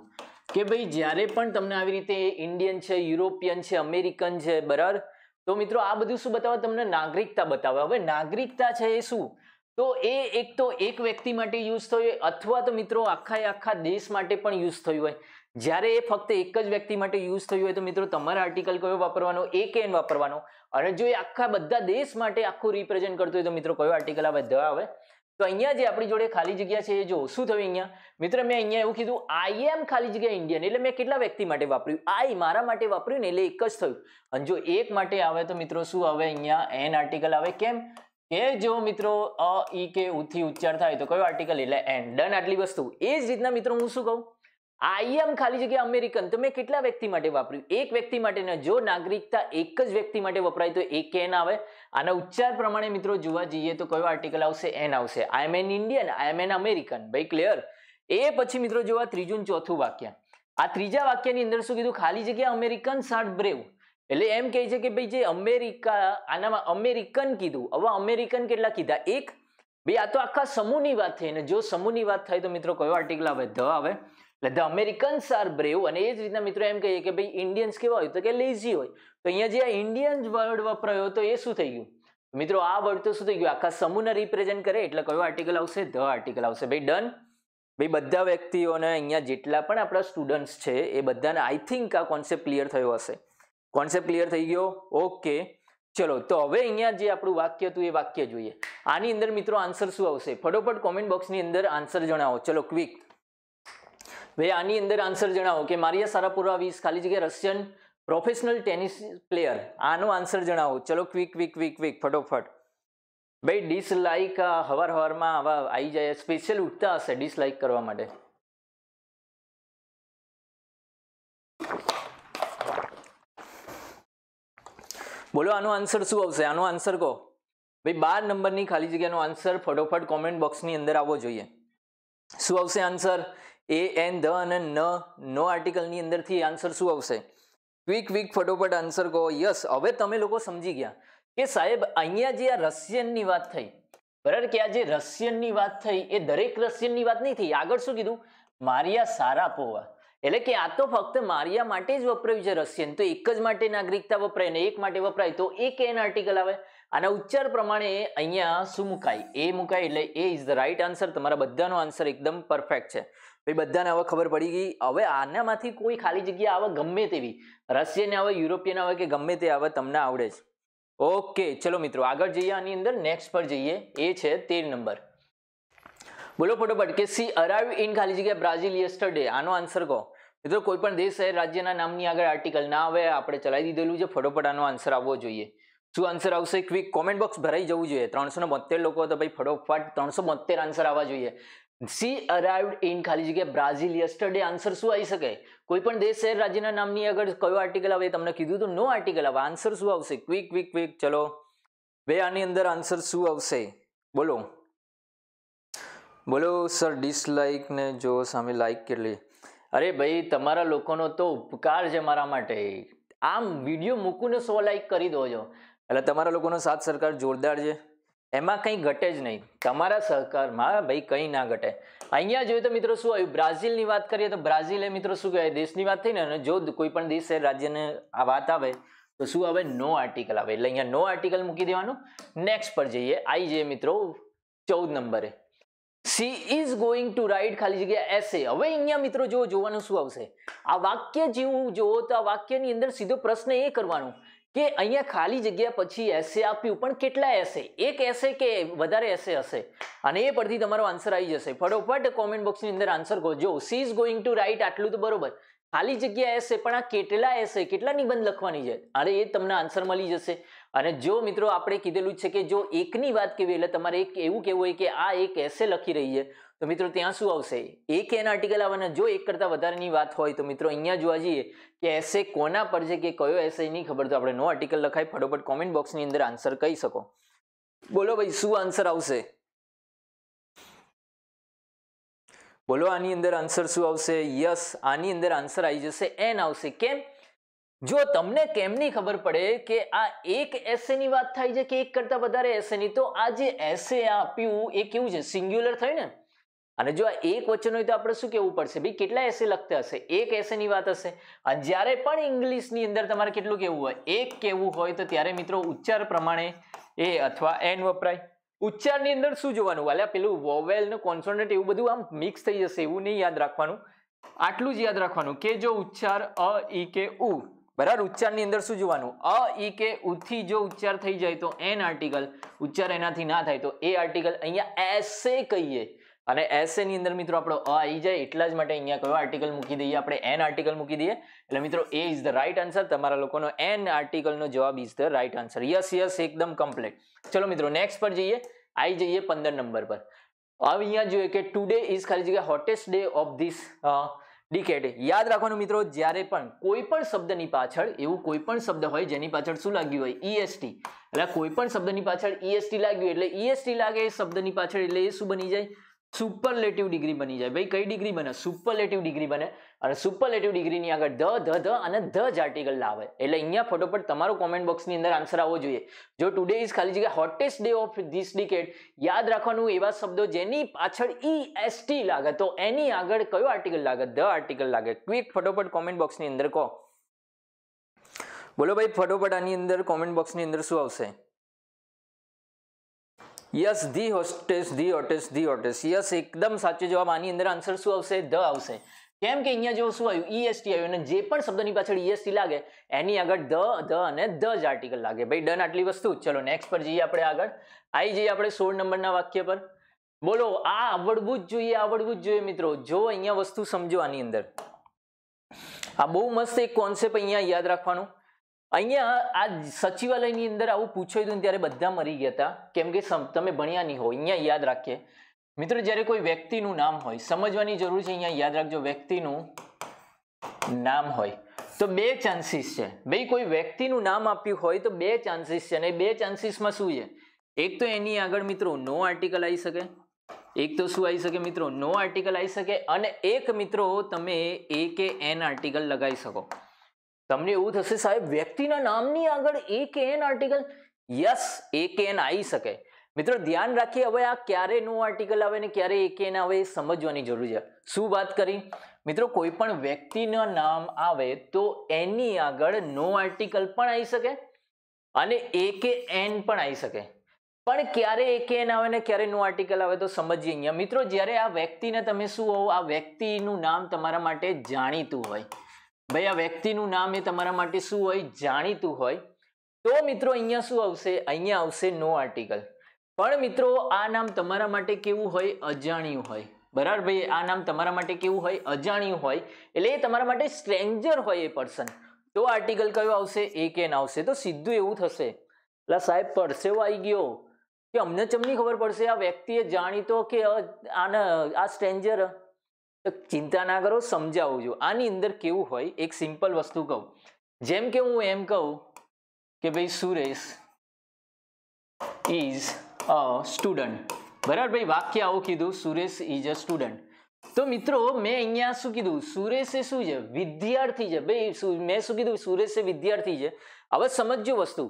કે ભાઈ જ્યારે પણ તમને આવી રીતે ઇન્ડિયન છે યુરોપિયન છે અમેરિકન છે બરાબર તો મિત્રો આ બધું શું બતાવે તમને નાગરિકતા બતાવે હવે નાગરિકતા છે એ શું તો એ એક તો એક વ્યક્તિ માટે યુઝ થયું હોય અથવા તો મિત્રો આખા આખા દેશ માટે પણ યુઝ થયું હોય જ્યારે એ ફક્ત એક જ વ્યક્તિ માટે યુઝ થયું હોય તો મિત્રો તમારા આર્ટિકલ કયો વાપરવાનો એ કેન વાપરવાનો અને જો એ આખા બધા દેશ માટે આખું રિપ્રેઝેન્ટ કરતું હોય તો મિત્રો કયો આર્ટિકલ આ બધા આવે તો અહીંયા જે આપણી જોડે ખાલી જગ્યા છે એ જો શું થયું અહીંયા મિત્રો મેં અહીંયા એવું કીધું આઈ એમ ખાલી જગ્યા ઇન્ડિયન એટલે મેં કેટલા વ્યક્તિ માટે વાપર્યું આઈ મારા માટે વાપર્યું ને એટલે એક જ થયું અને જો એક માટે આવે તો મિત્રો શું આવે અહીંયા એન આર્ટિકલ આવે કેમ કે જો મિત્રો અ ઈ કે ઉથી ઉચ્ચાર થાય તો કયો આર્ટિકલ એટલે એન ડન આટલી વસ્તુ એ જ રીતના મિત્રો હું શું કહું આઈએમ ખાલી જગ્યા અમેરિકન તમે કેટલા વ્યક્તિ માટે વાપર્યું એક વ્યક્તિ માટે જો નાગરિકતા એક જ વ્યક્તિ માટે વપરાય તો એ કેન આવે આના ઉચ્ચાર પ્રમાણે મિત્રો જોવા જઈએ તો કયો આર્ટિકલ આવશે એન આવશે I am an Indian I am an American ભાઈ ક્લિયર એ પછી મિત્રો જોવા ત્રીજું ચોથું વાક્ય આ ત્રીજા વાક્યની અંદર શું કીધું ખાલી જગ્યા અમેરિકન સાટ બ્રેવ એટલે એમ કહે છે કે ભાઈ જે અમેરિકા આનામાં અમેરિકન કીધું હવે અમેરિકન કેટલા કીધા એક ભાઈ આ તો આખા સમૂહની વાત થઈ અને જો સમૂહની વાત થાય તો મિત્રો કયો આર્ટિકલ આવે ધ આવે એટલે ધ અમેરિકન્સ આર બ્રેવ અને એ જ રીતના મિત્રો એમ કહીએ કે ભાઈ ઇન્ડિયન્સ કેવા હોય તો કે લેઝી હોય તો અહીંયા જે આ ઇન્ડિયન વર્ડ વપરાયો તો એ શું થઈ ગયું મિત્રો આ વર્ડ તો શું થઈ ગયું આખા સમૂહને રિપ્રેઝેન્ટ કરે એટલે કયો આર્ટિકલ આવશે ધ આર્ટિકલ આવશે ભાઈ ડન ભાઈ બધા વ્યક્તિઓને અહીંયા જેટલા પણ આપણા સ્ટુડન્ટ્સ છે એ બધાને આઈ થિંક આ કોન્સેપ્ટ ક્લિયર થયો હશે કોન્સેપ્ટ ક્લિયર થઈ ગયો ઓકે ચલો તો હવે અહીંયા જે આપણું વાક્ય હતું એ વાક્ય જોઈએ આની અંદર મિત્રો આન્સર શું આવશે ફટોફટ કોમેન્ટ બોક્સની અંદર આન્સર જણાવો ચલો ક્વિક ભાઈ આની અંદર આન્સર જણાવો કે મારિયા સારાપુરા વીસ ખાલી જગ્યા રશિયન પ્રોફેશનલ ટેનિસ પ્લેયર આનો આન્સર જણાવો ચલો ક્વિક ક્વિક ક્વિક ક્વિક ફટોફટ ભાઈ ડિસલાઇક હવાર હવારમાં આવા આવી જાય સ્પેશિયલ ઉઠતા હશે ડિસલાઇક કરવા માટે બોલો આનો આન્સર શું આવશે આનો આન્સર કહો ભાઈ બાર નંબરની ખાલી જગ્યાનો આન્સર ફટોફટ કોમેન્ટ બોક્સની અંદર આવવો જોઈએ શું આવશે આન્સર એ એન ધ અને ન નો આર્ટિકલની અંદરથી આન્સર શું આવશે ક્વિક ક્વિક ફટોફટ આન્સર કહો યસ હવે તમે લોકો સમજી ગયા કે સાહેબ અહીંયા જે આ રશિયનની વાત થઈ બરાબર કે આ જે રશિયનની વાત થઈ એ દરેક રશિયનની વાત નહીં થઈ આગળ શું કીધું મારિયા સારાપોવા એટલે કે આ તો ફક્ત મારિયા માટે જ વપરાયું છે રશિયન તો એક જ માટે નાગરિકતા વપરાય ને એક માટે વપરાય તો એક એન આર્ટિકલ આવે અને ઉચ્ચાર પ્રમાણે અહીંયા શું મુકાય એ મુકાય એટલે A is the right answer તમારા બધાનો આન્સર એકદમ પરફેક્ટ છે ભાઈ બધાને હવે ખબર પડી ગઈ હવે આનામાંથી કોઈ ખાલી જગ્યા આવે ગમે તેવી રશિયન આવે યુરોપિયન આવે કે ગમે તે આવે તમને આવડે છે ઓકે ચલો મિત્રો આગળ જઈએ આની અંદર નેક્સ્ટ પર જઈએ એ છે તેર નંબર બોલો ફટોફટ કે સી અરાઈવ ઇન ખાલી જગ્યા બ્રાઝિલ યસ્ટરડે આનો આન્સર કહો મિત્રો કોઈ પણ દેશ શહેર રાજ્યના નામની આગળ આર્ટિકલ ના આવે આપણે ચલાવી દીધેલું છે ફટોફટ આનો આન્સર આવવો જોઈએ શું આન્સર આવશે ક્વિક કોમેન્ટ બોક્સ ભરાઈ જવું જોઈએ ત્રણસો બોતેર લોકો તો ભાઈ ફટોફટ ત્રણસો બોતેર આન્સર આવવા જોઈએ સી અરાઇવડ ઇન ખાલી જગ્યા બ્રાઝિલ યસ્ટરડે આન્સર શું આવી શકે કોઈ પણ દેશ શહેર રાજ્યના નામની આગળ કયો આર્ટિકલ આવે તમને કીધું તો નો આર્ટિકલ આવે આન્સર શું આવશે ક્વિક ક્વિક ક્વિક ચલો બે આની અંદર આન્સર શું આવશે બોલો બોલો સર ડિસલાઇક ને જો સામે લાઇક કેટલી અરે ભાઈ તમારા લોકોનો તો ઉપકાર છે મારા માટે આમ વિડીયો મૂકીને સો લાઇક કરી દો છો એટલે તમારા લોકોનો સાથ સરકાર જોરદાર છે એમાં કંઈ ઘટે જ નહીં તમારા સહકારમાં ભાઈ કંઈ ના ઘટે અહીંયા જોઈએ તો મિત્રો શું આવ્યું બ્રાઝિલની વાત કરીએ તો બ્રાઝિલ એ મિત્રો શું કહેવાય દેશની વાત થઈ ને અને જો કોઈ પણ દેશ રાજ્યને આ વાત આવે તો શું આવે નો આર્ટિકલ આવે એટલે અહીંયા નો આર્ટિકલ મૂકી દેવાનું નેક્સ્ટ પર જઈએ આઈ જઈએ મિત્રો ચૌદ નંબરે C is going to write ખાલી જગ્યા એસે હવે અહીંયા મિત્રો જો જોવાનું શું આવશે આ વાક્ય જેવું જુઓ તો આ વાક્યની અંદર સીધો પ્રશ્ન એ કરવાનો કે અહીંયા ખાલી જગ્યા પછી એસે આપ્યું પણ કેટલા એસે એક એસે કે વધારે એસે હશે અને એ પરથી તમારો આન્સર આવી જશે ફટોફટ કોમેન્ટ બોક્સની અંદર આન્સર કહો જો C is going to write આટલું તો બરોબર ખાલી જગ્યા એસે પણ આ કેટલા એસે કેટલા નિબંધ લખવાની છે અને એ તમને આન્સર મળી જશે અને જો મિત્રો આપણે કીધેલું છે કે જો એકની વાત કેવી એટલે તમારે એક એવું કહેવું હોય કે આ એક એસે લખી રહી છે તો મિત્રો ત્યાં શું આવશે એક એન આર્ટિકલ આવવાના જો એક કરતાં વધારેની વાત હોય તો મિત્રો અહીંયા જોવા જઈએ કે એસે કોના પર છે કે કયો એસે નહીં ખબર તો આપણે નો આર્ટિકલ લખાય ફટોફટ કોમેન્ટ બોક્સની અંદર આન્સર કહી શકો બોલો ભાઈ શું આન્સર આવશે બોલો આની અંદર આન્સર શું આવશે યસ આની અંદર આન્સર આવી જશે એન આવશે કેમ જો તમને કેમ નહીં ખબર પડે કે આ એક એસેની વાત થાય છે કે એક કરતાં વધારે એસેની તો આ જે એસે આપ્યું એ કેવું છે સિંગ્યુલર થયું ને અને જો આ એક વચ્ચેનો હોય તો આપણે શું કહેવું પડશે ભાઈ કેટલા એસે લખતા હશે એક એસેની વાત હશે અને જ્યારે પણ ઇંગ્લિશની અંદર તમારે કેટલું કહેવું હોય એક કહેવું હોય તો ત્યારે મિત્રો ઉચ્ચાર પ્રમાણે એ અથવા એન વપરાય ઉચ્ચારની અંદર શું જોવાનું વાલે પેલું વોવેલ ને કોન્સોનન્ટ એવું બધું આમ મિક્સ થઈ જશે એવું નહીં યાદ રાખવાનું આટલું જ યાદ રાખવાનું કે જો ઉચ્ચાર અ ઈ કે ઉ બરાબર ઉચ્ચારની અંદર શું જોવાનું અ ઈ કે ઉથી જો ઉચ્ચાર થઈ જાય તો એન આર્ટિકલ ઉચ્ચાર એનાથી ના થાય તો એ આર્ટિકલ અહીંયા એસે કહીએ અને એસ એની અંદર મિત્રો આપણો અ આવી જાય એટલા જ માટે અહીંયા કયો આર્ટિકલ મૂકી દઈએ આપણે એન આર્ટિકલ મૂકી દઈએ એટલે મિત્રો A is the right answer તમારા લોકોનો એન આર્ટિકલનો જવાબ is the right answer yes yes એકદમ કમ્પ્લીટ ચલો મિત્રો નેક્સ્ટ પર જઈએ આવી જઈએ પંદર નંબર પર હવે અહીંયા જોઈએ કે ટુડે ઇઝ ખાલી જગ્યા hottest day of this decade યાદ રાખવાનું મિત્રો જ્યારે પણ કોઈ પણ શબ્દની પાછળ એવું કોઈ પણ શબ્દ હોય જેની પાછળ શું લાગ્યું હોય ઈએસટી e એટલે કોઈ પણ શબ્દની પાછળ ઈએસટી e લાગ્યું એટલે ઈએસટી e લાગે એ શબ્દની પાછળ એટલે એ શું બની જાય સુપરલેટિવ ડિગ્રી બની જાય ભાઈ કઈ ડિગ્રી બને સુપરલેટિવ ડિગ્રી બને અને સુપરલેટિવ ડિગ્રીની આગળ ધ ધ ધ અને ધ જ આર્ટિકલ લાવે એટલે અહીંયા ફટોફટ તમારો કોમેન્ટ બોક્સની અંદર આન્સર આવવો જોઈએ જો ટુડે ઇઝ ખાલી જગ્યા hottest day of this decade યાદ રાખવાનું એવા શબ્દો જેની પાછળ ઈ એસ ટી લાગે તો એની આગળ કયો આર્ટિકલ લાગે ધ આર્ટિકલ લાગે ક્વિક ફટોફટ કોમેન્ટ બોક્સની અંદર કહો બોલો ભાઈ ફટોફટ આની અંદર કોમેન્ટ બોક્સની અંદર શું આવશે yes the hostess the hottest the hottest yes એકદમ સાચો જવાબ આની અંદર આન્સર શું આવશે ધ આવશે કેમ કે અહીંયા જો શું આવ્યું ઈએસટી e આવ્યું અને જે પણ શબ્દની પાછળ ઈએસટી e લાગે એની આગળ ધ ધ અને ધ જ આર્ટિકલ લાગે ભાઈ ડન આટલી વસ્તુ ચલો નેક્સ્ટ પર જઈએ આપણે આગળ આવી જઈએ આપણે સોળ નંબરના વાક્ય પર બોલો આ આવડવું જ જોઈએ આવડવું જ જોઈએ મિત્રો જો અહીંયા વસ્તુ સમજો આની અંદર આ બહુ મસ્ત એક કોન્સેપ્ટ અહીંયા યાદ રાખવાનું અહીંયા આ સચિવાલયની અંદર આવું પૂછાયું હતું ત્યારે બધા મરી ગયા હતા કેમ કે તમે ભણ્યા નહીં હોય અહીંયા યાદ રાખીએ મિત્રો જ્યારે કોઈ વ્યક્તિનું નામ હોય સમજવાની જરૂર છે અહીંયા યાદ રાખજો વ્યક્તિનું નામ હોય તો બે ચાન્સીસ છે ભાઈ કોઈ વ્યક્તિનું નામ આપ્યું હોય તો બે ચાન્સીસ છે અને બે ચાન્સીસમાં શું છે એક તો એની આગળ મિત્રો નો આર્ટિકલ આવી શકે એક તો શું આવી શકે મિત્રો નો આર્ટિકલ આવી શકે અને એક મિત્રો તમે એ કે એન આર્ટિકલ લગાવી શકો તમને એવું થશે સાહેબ વ્યક્તિના નામની આગળ એ કે એન આર્ટિકલ યસ એ કે એન આવી શકે મિત્રો ધ્યાન રાખીએ હવે આ ક્યારે નું આર્ટિકલ આવે ને ક્યારે એ કે એન આવે એ સમજવાની જરૂર છે શું વાત કરી મિત્રો કોઈ પણ વ્યક્તિનું નામ આવે તો એની આગળ નો આર્ટિકલ પણ આવી શકે અને એ કે એન પણ આવી શકે પણ ક્યારે એ કે એન આવે ને ક્યારે નો આર્ટિકલ આવે તો સમજીએ અહીંયા મિત્રો જ્યારે આ વ્યક્તિને તમે શું હોવ આ વ્યક્તિનું નામ તમારા માટે જાણીતું હોય ભાઈ આ વ્યક્તિનું નામ એ તમારા માટે શું હોય જાણીતું હોય તો મિત્રો અહીંયા શું આવશે અહીંયા આવશે નો આર્ટિકલ પણ મિત્રો આ નામ તમારા માટે કેવું હોય અજાણ્યું હોય બરાબર ભાઈ આ નામ તમારા માટે કેવું હોય અજાણ્યું હોય એટલે એ તમારા માટે સ્ટ્રેન્જર હોય એ પર્સન તો આર્ટિકલ કયો આવશે એ કેન આવશે તો સીધું એવું થશે એટલે સાહેબ પરસેવો આવી ગયો કે અમને ચમની ખબર પડશે આ વ્યક્તિએ જાણીતો કે આને આ સ્ટ્રેન્જર ચિંતા ના કરો સમજાવું છું આની અંદર કેવું હોય એક સિમ્પલ વસ્તુ કહું જેમ કે હું એમ કહું કે ભાઈ સુરેશ ઇઝ અ સ્ટુડન્ટ બરાબર ભાઈ વાક્ય આવું કીધું સુરેશ ઇઝ અ સ્ટુડન્ટ તો મિત્રો મેં અહીંયા શું કીધું સુરેશ એ શું છે વિદ્યાર્થી છે ભાઈ મેં શું કીધું સુરેશ એ વિદ્યાર્થી છે હવે સમજજો વસ્તુ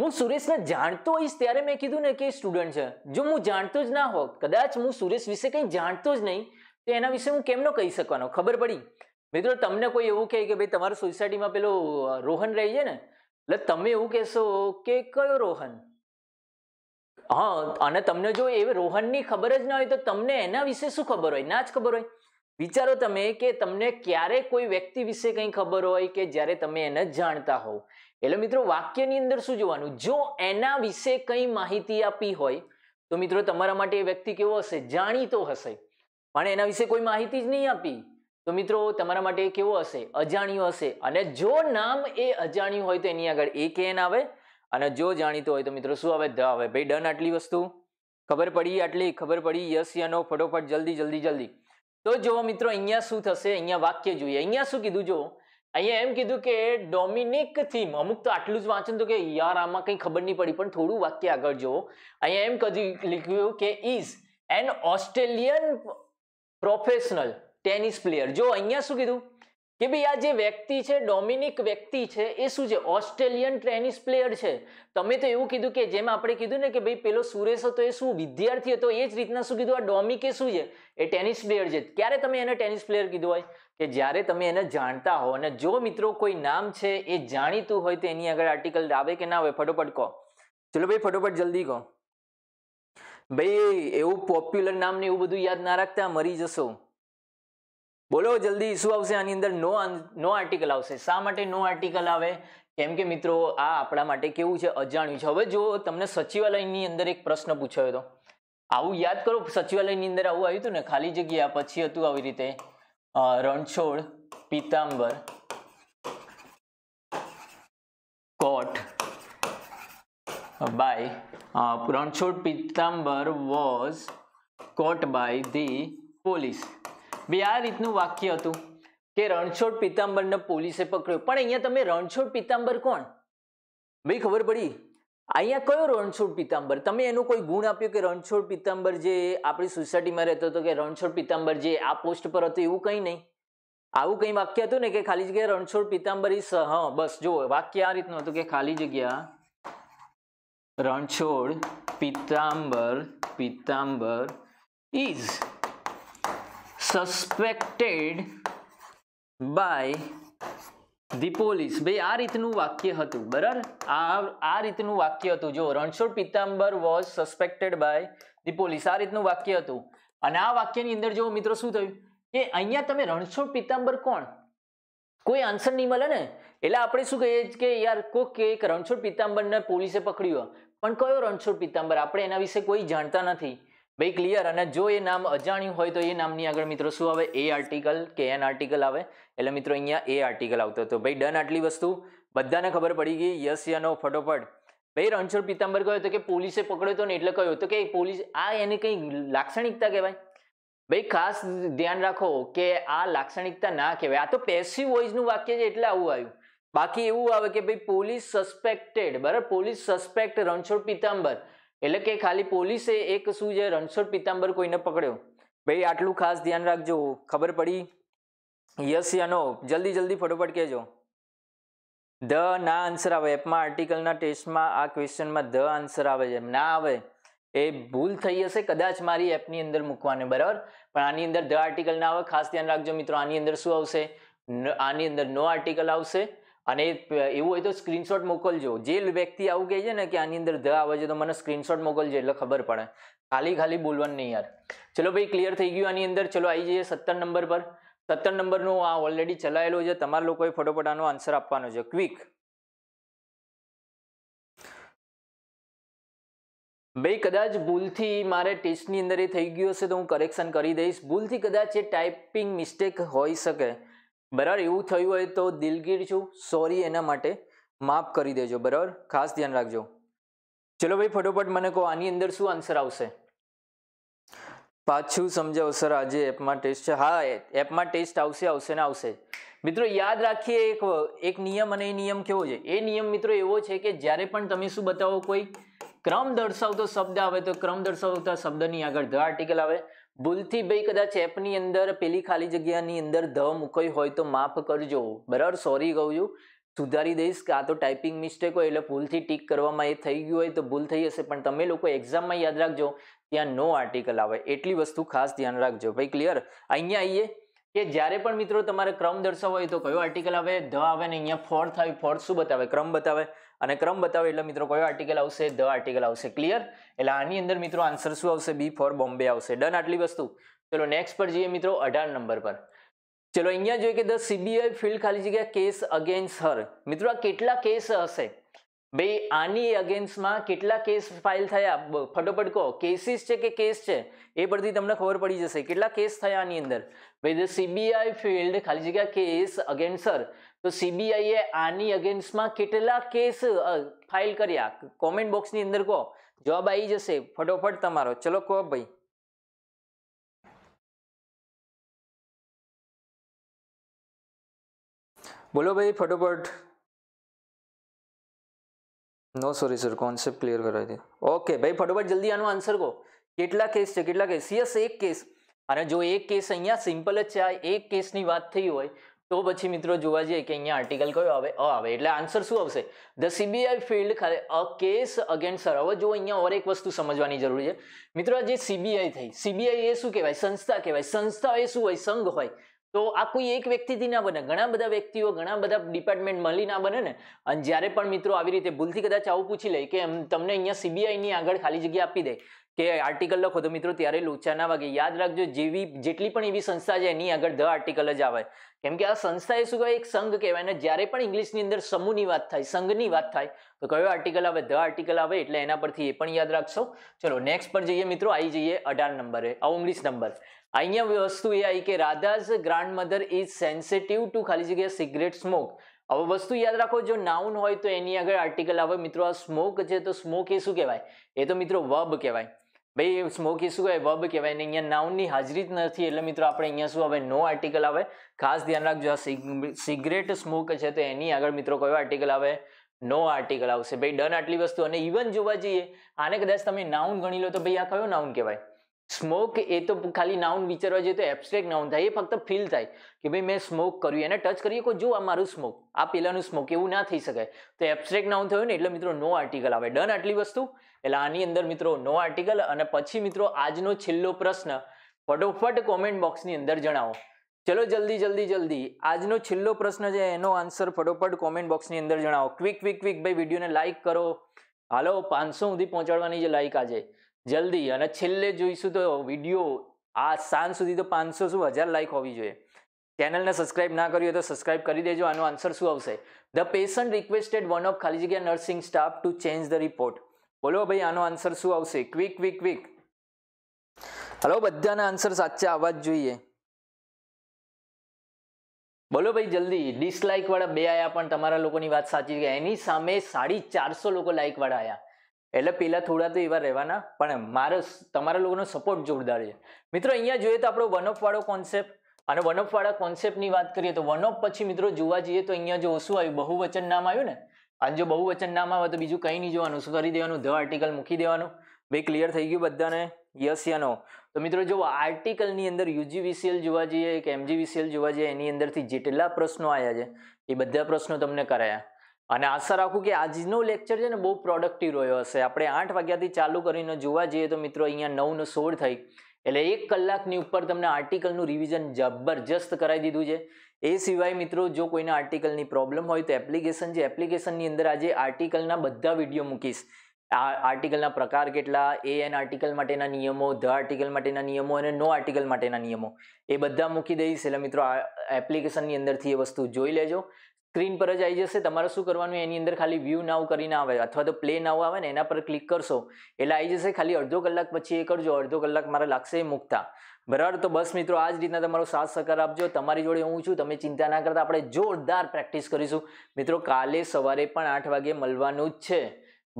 હું સુરેશને જાણતો હોઈશ ત્યારે મેં કીધું ને કે સ્ટુડન્ટ છે જો હું જાણતો જ ના હોત કદાચ હું સુરેશ વિશે કંઈ જાણતો જ નહીં તો એના વિશે હું કેમનો કહી શકવાનો ખબર પડી મિત્રો તમને કોઈ એવું કહે કે ભાઈ તમારા સોસાયટીમાં પેલો રોહન રહે છે ને એટલે તમે એવું કહેશો કે કયો રોહન હા અને તમને જો એ રોહનની ખબર જ ના હોય તો તમને એના વિશે શું ખબર હોય ના જ ખબર હોય વિચારો તમે કે તમને ક્યારે કોઈ વ્યક્તિ વિશે કંઈ ખબર હોય કે જ્યારે તમે એને જાણતા હોવ એટલે મિત્રો વાક્યની અંદર શું જોવાનું જો એના વિશે કંઈ માહિતી આપી હોય તો મિત્રો તમારા માટે એ વ્યક્તિ કેવો હશે જાણીતો હશે પણ એના વિશે કોઈ માહિતી જ નહીં આપી તો મિત્રો તમારા માટે કેવો હશે અજાણ્યું હશે અને જો નામ એ અજાણ્યું હોય તો એની આગળ એ કે એન આવે અને જો જાણીતો હોય તો મિત્રો શું આવે ધ આવે ભાઈ ડન આટલી વસ્તુ ખબર પડી આટલી ખબર પડી યસ યનો ફટોફટ જલ્દી જલ્દી જલ્દી તો જુઓ મિત્રો અહીંયા શું થશે અહીંયા વાક્ય જોઈએ અહીંયા શું કીધું જો અહીંયા એમ કીધું કે ડોમિનિક થીમ અમુક તો આટલું જ વાંચન તો કે યાર આમાં કંઈ ખબર નહીં પડી પણ થોડું વાક્ય આગળ જુઓ અહીંયા એમ કદી લખ્યું કે is an Australian professional tennis player જો અહીંયા શું કીધું કે ભાઈ આ જે વ્યક્તિ છે ડોમિનિક વ્યક્તિ છે એ શું છે ઓસ્ટ્રેલિયન ટેનિસ પ્લેયર છે તમે તો એવું કીધું કે જેમ આપણે કીધું ને કે ભાઈ પેલો સુરેશ હતો એ શું વિદ્યાર્થી હતો એ જ રીતના શું કીધું આ ડોમિક એ શું છે એ ટેનિસ પ્લેયર છે ક્યારે તમે એને ટેનિસ પ્લેયર કીધું હોય કે જ્યારે તમે એને જાણતા હો અને જો મિત્રો કોઈ નામ છે એ જાણીતું હોય તો એની આગળ આર્ટિકલ આવે કે ના હોય ફટોફટ કહો ચલો ભાઈ ફટોફટ જલ્દી કહો ભાઈ એવું પોપ્યુલર નામ ને એવું બધું યાદ ના રાખતા મરી જશો બોલો જલ્દી શું આવશે આની અંદર નો નો આર્ટિકલ આવશે શા માટે નો આર્ટિકલ આવે કેમ કે મિત્રો આ આપણા માટે કેવું છે અજાણ્યું છે હવે જો તમને સચિવાલયની અંદર એક પ્રશ્ન પૂછાયો હતો આવું યાદ કરો સચિવાલયની અંદર આવું આવ્યું હતું ને ખાલી જગ્યા પછી હતું આવી રીતે રણછોડ પીતાંબર કોટ by uh, Ranchod Pitambar was caught by the police. બે આ રીતનું વાક્ય હતું કે રણછોડ પિતાંબરને પોલીસે પકડ્યો પણ અહીંયા તમે રણછોડ પિતાંબર કોણ ભાઈ ખબર પડી અહીંયા કયો રણછોડ પિતાંબર તમે એનું કોઈ ગુણ આપ્યું કે રણછોડ પિતાંબર જે આપણી સોસાયટીમાં રહેતો હતો કે રણછોડ પિતાંબર જે આ પોસ્ટ પર હતો એવું કંઈ નહીં આવું કંઈ વાક્ય હતું ને કે ખાલી જગ્યાએ રણછોડ પિતાંબર ઇસ હા બસ જો વાક્ય આ રીતનું હતું કે ખાલી જગ્યા Ranchhod Pitambar Pitambar is suspected by the police બે આ રીતનું વાક્ય હતું બરાબર આ આ રીતનું વાક્ય હતું જો Ranchhod Pitambar was suspected by the police આ રીતનું વાક્ય હતું અને આ વાક્યની અંદર જો મિત્રો શું થયું કે અહીંયા તમે રણછોડ પિત્તાંબર કોણ કોઈ આન્સર નહીં મળે ને એટલે આપણે શું કહીએ કે યાર કોક એક રણછોડ પિત્તાંબરને પોલીસે પકડ્યો પણ કયો રણછોડ પીતાંબર આપણે એના વિશે કોઈ જાણતા નથી ભાઈ ક્લિયર અને જો એ નામ અજાણ્યું હોય તો એ નામની આગળ મિત્રો શું આવે એ આર્ટિકલ કે એન આર્ટિકલ આવે એટલે મિત્રો અહીંયા એ આર્ટિકલ આવતો હતો ભાઈ ડન આટલી વસ્તુ બધાને ખબર પડી ગઈ યસ યનો ફટોફટ ભાઈ રણછોડ પીતાંબર કહ્યો હતો કે પોલીસે પકડ્યો હતો ને એટલે કહ્યું તો કે પોલીસ આ એને કંઈ લાક્ષણિકતા કહેવાય ભાઈ ખાસ ધ્યાન રાખો કે આ લાક્ષણિકતા ના કહેવાય આ તો પેસિવ વોઇસનું વાક્ય છે એટલે આવું આવ્યું બાકી એવું આવે કે ભાઈ પોલીસ સસ્પેક્ટેડ બરાબર પોલીસ સસ્પેક્ટ રણછોડ પિતાંબર એટલે કે ખાલી પોલીસે એક શું છે રણછોડ પિતાંબર કોઈને પકડ્યો ભાઈ આટલું ખાસ ધ્યાન રાખજો ખબર પડી યસ યા જલ્દી જલ્દી ફટોફટ કહેજો ધ ના આન્સર આવે એપમાં આર્ટિકલના ટેસ્ટમાં આ ક્વેશ્ચનમાં ધ આન્સર આવે છે ના આવે એ ભૂલ થઈ હશે કદાચ મારી એપની અંદર મૂકવાને બરાબર પણ આની અંદર ધ આર્ટિકલ ના આવે ખાસ ધ્યાન રાખજો મિત્રો આની અંદર શું આવશે આની અંદર નો આર્ટિકલ આવશે અને એવું હોય તો સ્ક્રીનશોટ મોકલજો જે વ્યક્તિ આવું કહે છે ને કે આની અંદર ધ આવે છે તો મને સ્ક્રીનશોટ મોકલજો એટલે ખબર પડે ખાલી ખાલી બોલવાનું નહીં યાર ચલો ભાઈ ક્લિયર થઈ ગયું આની અંદર ચલો આવી જઈએ સત્તર નંબર પર સત્તર નંબરનો આ ઓલરેડી ચલાવેલો છે તમારા લોકોએ ફટોફટ આન્સર આપવાનો છે ક્વિક ભાઈ કદાચ ભૂલથી મારે ટેસ્ટની અંદર એ થઈ ગયું હશે તો હું કરેક્શન કરી દઈશ ભૂલથી કદાચ એ ટાઈપિંગ મિસ્ટેક હોઈ શકે બરાબર એવું થયું હોય તો દિલગીર છું સોરી એના માટે માફ કરી દેજો બરાબર ખાસ ધ્યાન રાખજો ચલો ભાઈ ફટોફટ મને કહો આની અંદર શું આન્સર આવશે પાછું સમજાવો સર આજે એપમાં ટેસ્ટ છે હા એપમાં ટેસ્ટ આવશે આવશે ને આવશે મિત્રો યાદ રાખીએ એક એક નિયમ અને એ નિયમ કેવો છે એ નિયમ મિત્રો એવો છે કે જ્યારે પણ તમે શું બતાવો કોઈ ક્રમ દર્શાવતો શબ્દ આવે તો ક્રમ દર્શાવતા શબ્દની આગળ ધ આર્ટિકલ આવે ભૂલથી ભાઈ કદાચ એપની અંદર પેલી ખાલી જગ્યાની અંદર ધ મૂકાઈ હોય તો માફ કરજો બરાબર સોરી કહું છું સુધારી દઈશ કે આ તો ટાઈપિંગ મિસ્ટેક હોય એટલે ભૂલથી ટીક કરવામાં એ થઈ ગયું હોય તો ભૂલ થઈ હશે પણ તમે લોકો એક્ઝામમાં યાદ રાખજો ત્યાં નો આર્ટિકલ આવે એટલી વસ્તુ ખાસ ધ્યાન રાખજો ભાઈ ક્લિયર અહીંયા આવીએ કે જ્યારે પણ મિત્રો તમારે ક્રમ દર્શાવો હોય તો કયો આર્ટિકલ આવે ધ આવે ને અહીંયા ફોર થાય ફોર શું બતાવે ક્રમ બતાવે અને ક્રમ બતાવો એટલે મિત્રો કયો આર્ટિકલ આવશે ધ આર્ટિકલ આવશે ક્લિયર એટલે આની અંદર મિત્રો આન્સર શું આવશે બી ફોર બોમ્બે આવશે ડન આટલી વસ્તુ ચલો નેક્સ્ટ પર જઈએ મિત્રો અઢાર નંબર પર ચલો અહીંયા જોઈએ કે ધ સીબીઆઈ ફિલ્ડ ખાલી જગ્યા કેસ અગેન્સ્ટ હર મિત્રો આ કેટલા કેસ હશે ભાઈ આની અગેન્સ્ટમાં કેટલા કેસ ફાઇલ થયા ફટોફટ કહો કેસીસ છે કે કેસ છે એ પરથી તમને ખબર પડી જશે કેટલા કેસ થયા આની અંદર ભાઈ ધ સીબીઆઈ ફિલ્ડ ખાલી જગ્યા કેસ અગેન્સ્ટ સર તો સીબીઆઈએ આની અગેન્સ્ટમાં કેટલા કેસ ફાઇલ કર્યા કોમેન્ટ બોક્સની અંદર કહો જવાબ આવી જશે ફટોફટ તમારો ચલો કહો ભાઈ બોલો ભાઈ ફટોફટ no sorry sir concept clear કરાવી દે ઓકે ભાઈ ફટોફટ જલ્દી આનો આન્સર કહો કેટલા કેસ છે કેટલા કેસ યસ એક કેસ અને જો એક કેસ અહીંયા સિમ્પલ જ છે આ એક કેસની વાત થઈ હોય તો પછી મિત્રો જોવા જઈએ કે અહીંયા આર્ટિકલ કયો આવે અ આવે એટલે આન્સર શું આવશે ધ સીબીઆઈ ફિલ્ડ ખાતે અ કેસ અગેન્સ્ટ સર હવે જો અહીંયા ઓર એક વસ્તુ સમજવાની જરૂર છે મિત્રો જે સીબીઆઈ થઈ સીબીઆઈ એ શું કહેવાય સંસ્થા કહેવાય સંસ્થા એ શું હોય સંઘ હોય તો આ કોઈ એક વ્યક્તિથી ના બને ઘણા બધા વ્યક્તિઓ ઘણા બધા ડિપાર્ટમેન્ટ મળી ના બને ને અને જ્યારે પણ મિત્રો આવી રીતે ભૂલથી કદાચ આવું પૂછી લે કે તમને અહીંયા સીબીઆઈની આગળ ખાલી જગ્યા આપી દે કે આર્ટિકલ લખો તો મિત્રો ત્યારે લોચા ના વાગે યાદ રાખજો જેવી જેટલી પણ એવી સંસ્થા છે એની આગળ ધ આર્ટિકલ જ આવે કેમ કે આ સંસ્થા એ શું કહેવાય એક સંઘ કહેવાય ને જ્યારે પણ ઇંગ્લિશની અંદર સમૂહની વાત થાય સંઘની વાત થાય તો કયો આર્ટિકલ આવે ધ આર્ટિકલ આવે એટલે એના પરથી એ પણ યાદ રાખશો ચલો નેક્સ્ટ પર જઈએ મિત્રો આવી જઈએ અઢાર નંબરે ઓગણીસ નંબર અહીંયા વસ્તુ એ આવી કે Radha's grand mother is sensitive to ખાલી જગ્યા સિગરેટ સ્મોક હવે વસ્તુ યાદ રાખો જો નાઉન હોય તો એની આગળ આર્ટિકલ આવે મિત્રો આ સ્મોક છે તો સ્મોક એ શું કહેવાય એ તો મિત્રો વબ કહેવાય ભાઈ સ્મોકી શું કહેવાય વર્બ કહેવાય ને અહીંયા નાઉનની હાજરી જ નથી એટલે મિત્રો આપણે અહીંયા શું આવે નો આર્ટિકલ આવે ખાસ ધ્યાન રાખજો આ સિગરેટ સ્મોક છે તો એની આગળ મિત્રો કયો આર્ટિકલ આવે નો આર્ટિકલ આવશે ભાઈ ડન આટલી વસ્તુ અને ઇવન જોવા જઈએ આને કદાચ તમે નાઉન ગણી લો તો ભાઈ આ કયો નાઉન કહેવાય સ્મોક એ તો ખાલી નાઉન વિચારવા જઈએ તો એબ્સ્ટ્રેક્ટ નાઉન થાય એ ફક્ત ફીલ થાય કે ભાઈ મેં સ્મોક કર્યું એને ટચ કરીએ કોઈ જો આ મારું સ્મોક આ પેલાનું સ્મોક એવું ના થઈ શકે તો એબ્સ્ટ્રેક્ટ નાઉન થયું ને એટલે મિત્રો નો આર્ટિકલ આવે ડન આટલી વસ્તુ એટલે આની અંદર મિત્રો નો આર્ટિકલ અને પછી મિત્રો આજનો છેલ્લો પ્રશ્ન ફટોફટ કોમેન્ટ બોક્સની અંદર જણાવો ચલો જલ્દી જલ્દી જલ્દી આજનો છેલ્લો પ્રશ્ન છે એનો આન્સર ફટોફટ કોમેન્ટ બોક્સની અંદર જણાવો ક્વિક ક્વિક ક્વિક ભાઈ વિડીયોને લાઇક કરો હાલો પાંચસો સુધી પહોંચાડવાની જે લાઇક આજે જલ્દી અને છેલ્લે જોઈશું તો વિડીયો આ સાંજ સુધી તો પાંચસો શું હજાર લાઇક હોવી જોઈએ ચેનલને સબસ્ક્રાઇબ ના કરી હોય તો સબસ્ક્રાઇબ કરી દેજો આનો આન્સર શું આવશે the patient requested one of ખાલી જગ્યા nursing staff to change the report બોલો ભાઈ આનો આન્સર શું આવશે ક્વિક ક્વિક ક્વિક હલો બધાના આન્સર સાચા આવવા જ જોઈએ બોલો ભાઈ જલ્દી ડિસલાઇક વાળા બે આયા પણ તમારા લોકોની વાત સાચી છે એની સામે સાડી ચારસો લોકો લાઇક વાળા આયા એટલે પેલા થોડા તો એવા રહેવાના પણ મારો તમારા લોકોનો સપોર્ટ જોરદાર છે મિત્રો અહીંયા જોઈએ તો આપણો વન ઓફ વાળો કોન્સેપ્ટ અને વન ઓફ વાળા કોન્સેપ્ટની વાત કરીએ તો વન ઓફ પછી મિત્રો જોવા જઈએ તો અહીંયા જો શું આવ્યું બહુવચન નામ આવ્યું ને અને જો બહુવચન નામ આવે તો બીજું કંઈ નહીં જોવાનું શું કરી દેવાનું ધ આર્ટિકલ મૂકી દેવાનું બે ક્લિયર થઈ ગયું બધાને યસ યા નો તો મિત્રો જો આર્ટિકલની અંદર યુજીવીસીએલ જોવા જઈએ કે એમજીવીસીએલ જોવા જઈએ એની અંદરથી જેટલા પ્રશ્નો આવ્યા છે એ બધા પ્રશ્નો તમને કરાયા અને આશા રાખું કે આજનો લેક્ચર છે ને બહુ પ્રોડક્ટિવ રહ્યો હશે આપણે આઠ વાગ્યાથી ચાલુ કરીને જોવા જઈએ તો મિત્રો અહીંયા નવ નો સોળ થઈ એટલે એક કલાકની ઉપર તમને આર્ટિકલનું રિવિઝન જબરજસ્ત કરાવી દીધું છે એ સિવાય મિત્રો જો કોઈને આર્ટિકલની પ્રોબ્લેમ હોય તો એપ્લિકેશન છે એપ્લિકેશનની અંદર આજે આર્ટિકલના બધા વિડીયો મૂકીશ આ આર્ટિકલના પ્રકાર કેટલા એ એન આર્ટિકલ માટેના નિયમો ધ આર્ટિકલ માટેના નિયમો અને નો આર્ટિકલ માટેના નિયમો એ બધા મૂકી દઈશ એટલે મિત્રો આ એપ્લિકેશનની અંદરથી એ વસ્તુ જોઈ લેજો સ્ક્રીન પર જ આવી જશે તમારે શું કરવાનું એની અંદર ખાલી વ્યૂ નાવ કરીને આવે અથવા તો પ્લે નાવ આવે ને એના પર ક્લિક કરશો એટલે આવી જશે ખાલી અડધો કલાક પછી એ કરજો અડધો કલાક મારા લાગશે એ મૂકતા બરાબર તો બસ મિત્રો આ જ રીતના તમારો સાથ સહકાર આપજો તમારી જોડે હું છું તમે ચિંતા ના કરતા આપણે જોરદાર પ્રેક્ટિસ કરીશું મિત્રો કાલે સવારે પણ આઠ વાગે મળવાનું જ છે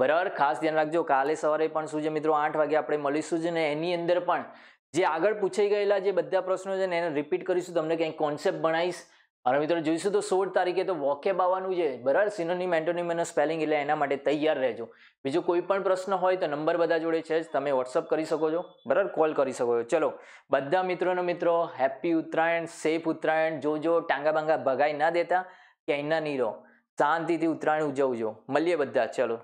બરાબર ખાસ ધ્યાન રાખજો કાલે સવારે પણ શું છે મિત્રો આઠ વાગે આપણે મળીશું જ ને એની અંદર પણ જે આગળ પૂછાઈ ગયેલા જે બધા પ્રશ્નો છે ને એને રિપીટ કરીશું તમને કંઈક કોન્સેપ્ટ ભણાવીશ અને મિત્રો જોઈશું તો સોળ તારીખે તો વોકેબ આવવાનું છે બરાબર સિનોનિમ એન્ટોનિમ અને સ્પેલિંગ એટલે એના માટે તૈયાર રહેજો બીજો કોઈ પણ પ્રશ્ન હોય તો નંબર બધા જોડે છે જ તમે વોટ્સઅપ કરી શકો છો બરાબર કોલ કરી શકો છો ચલો બધા મિત્રોનો મિત્રો હેપી ઉત્તરાયણ સેફ ઉત્તરાયણ જોજો ટાંગા બાંગા ભગાઈ ના દેતા કે અહીંના નહીં રહો શાંતિથી ઉત્તરાયણ ઉજવજો મળીએ બધા ચલો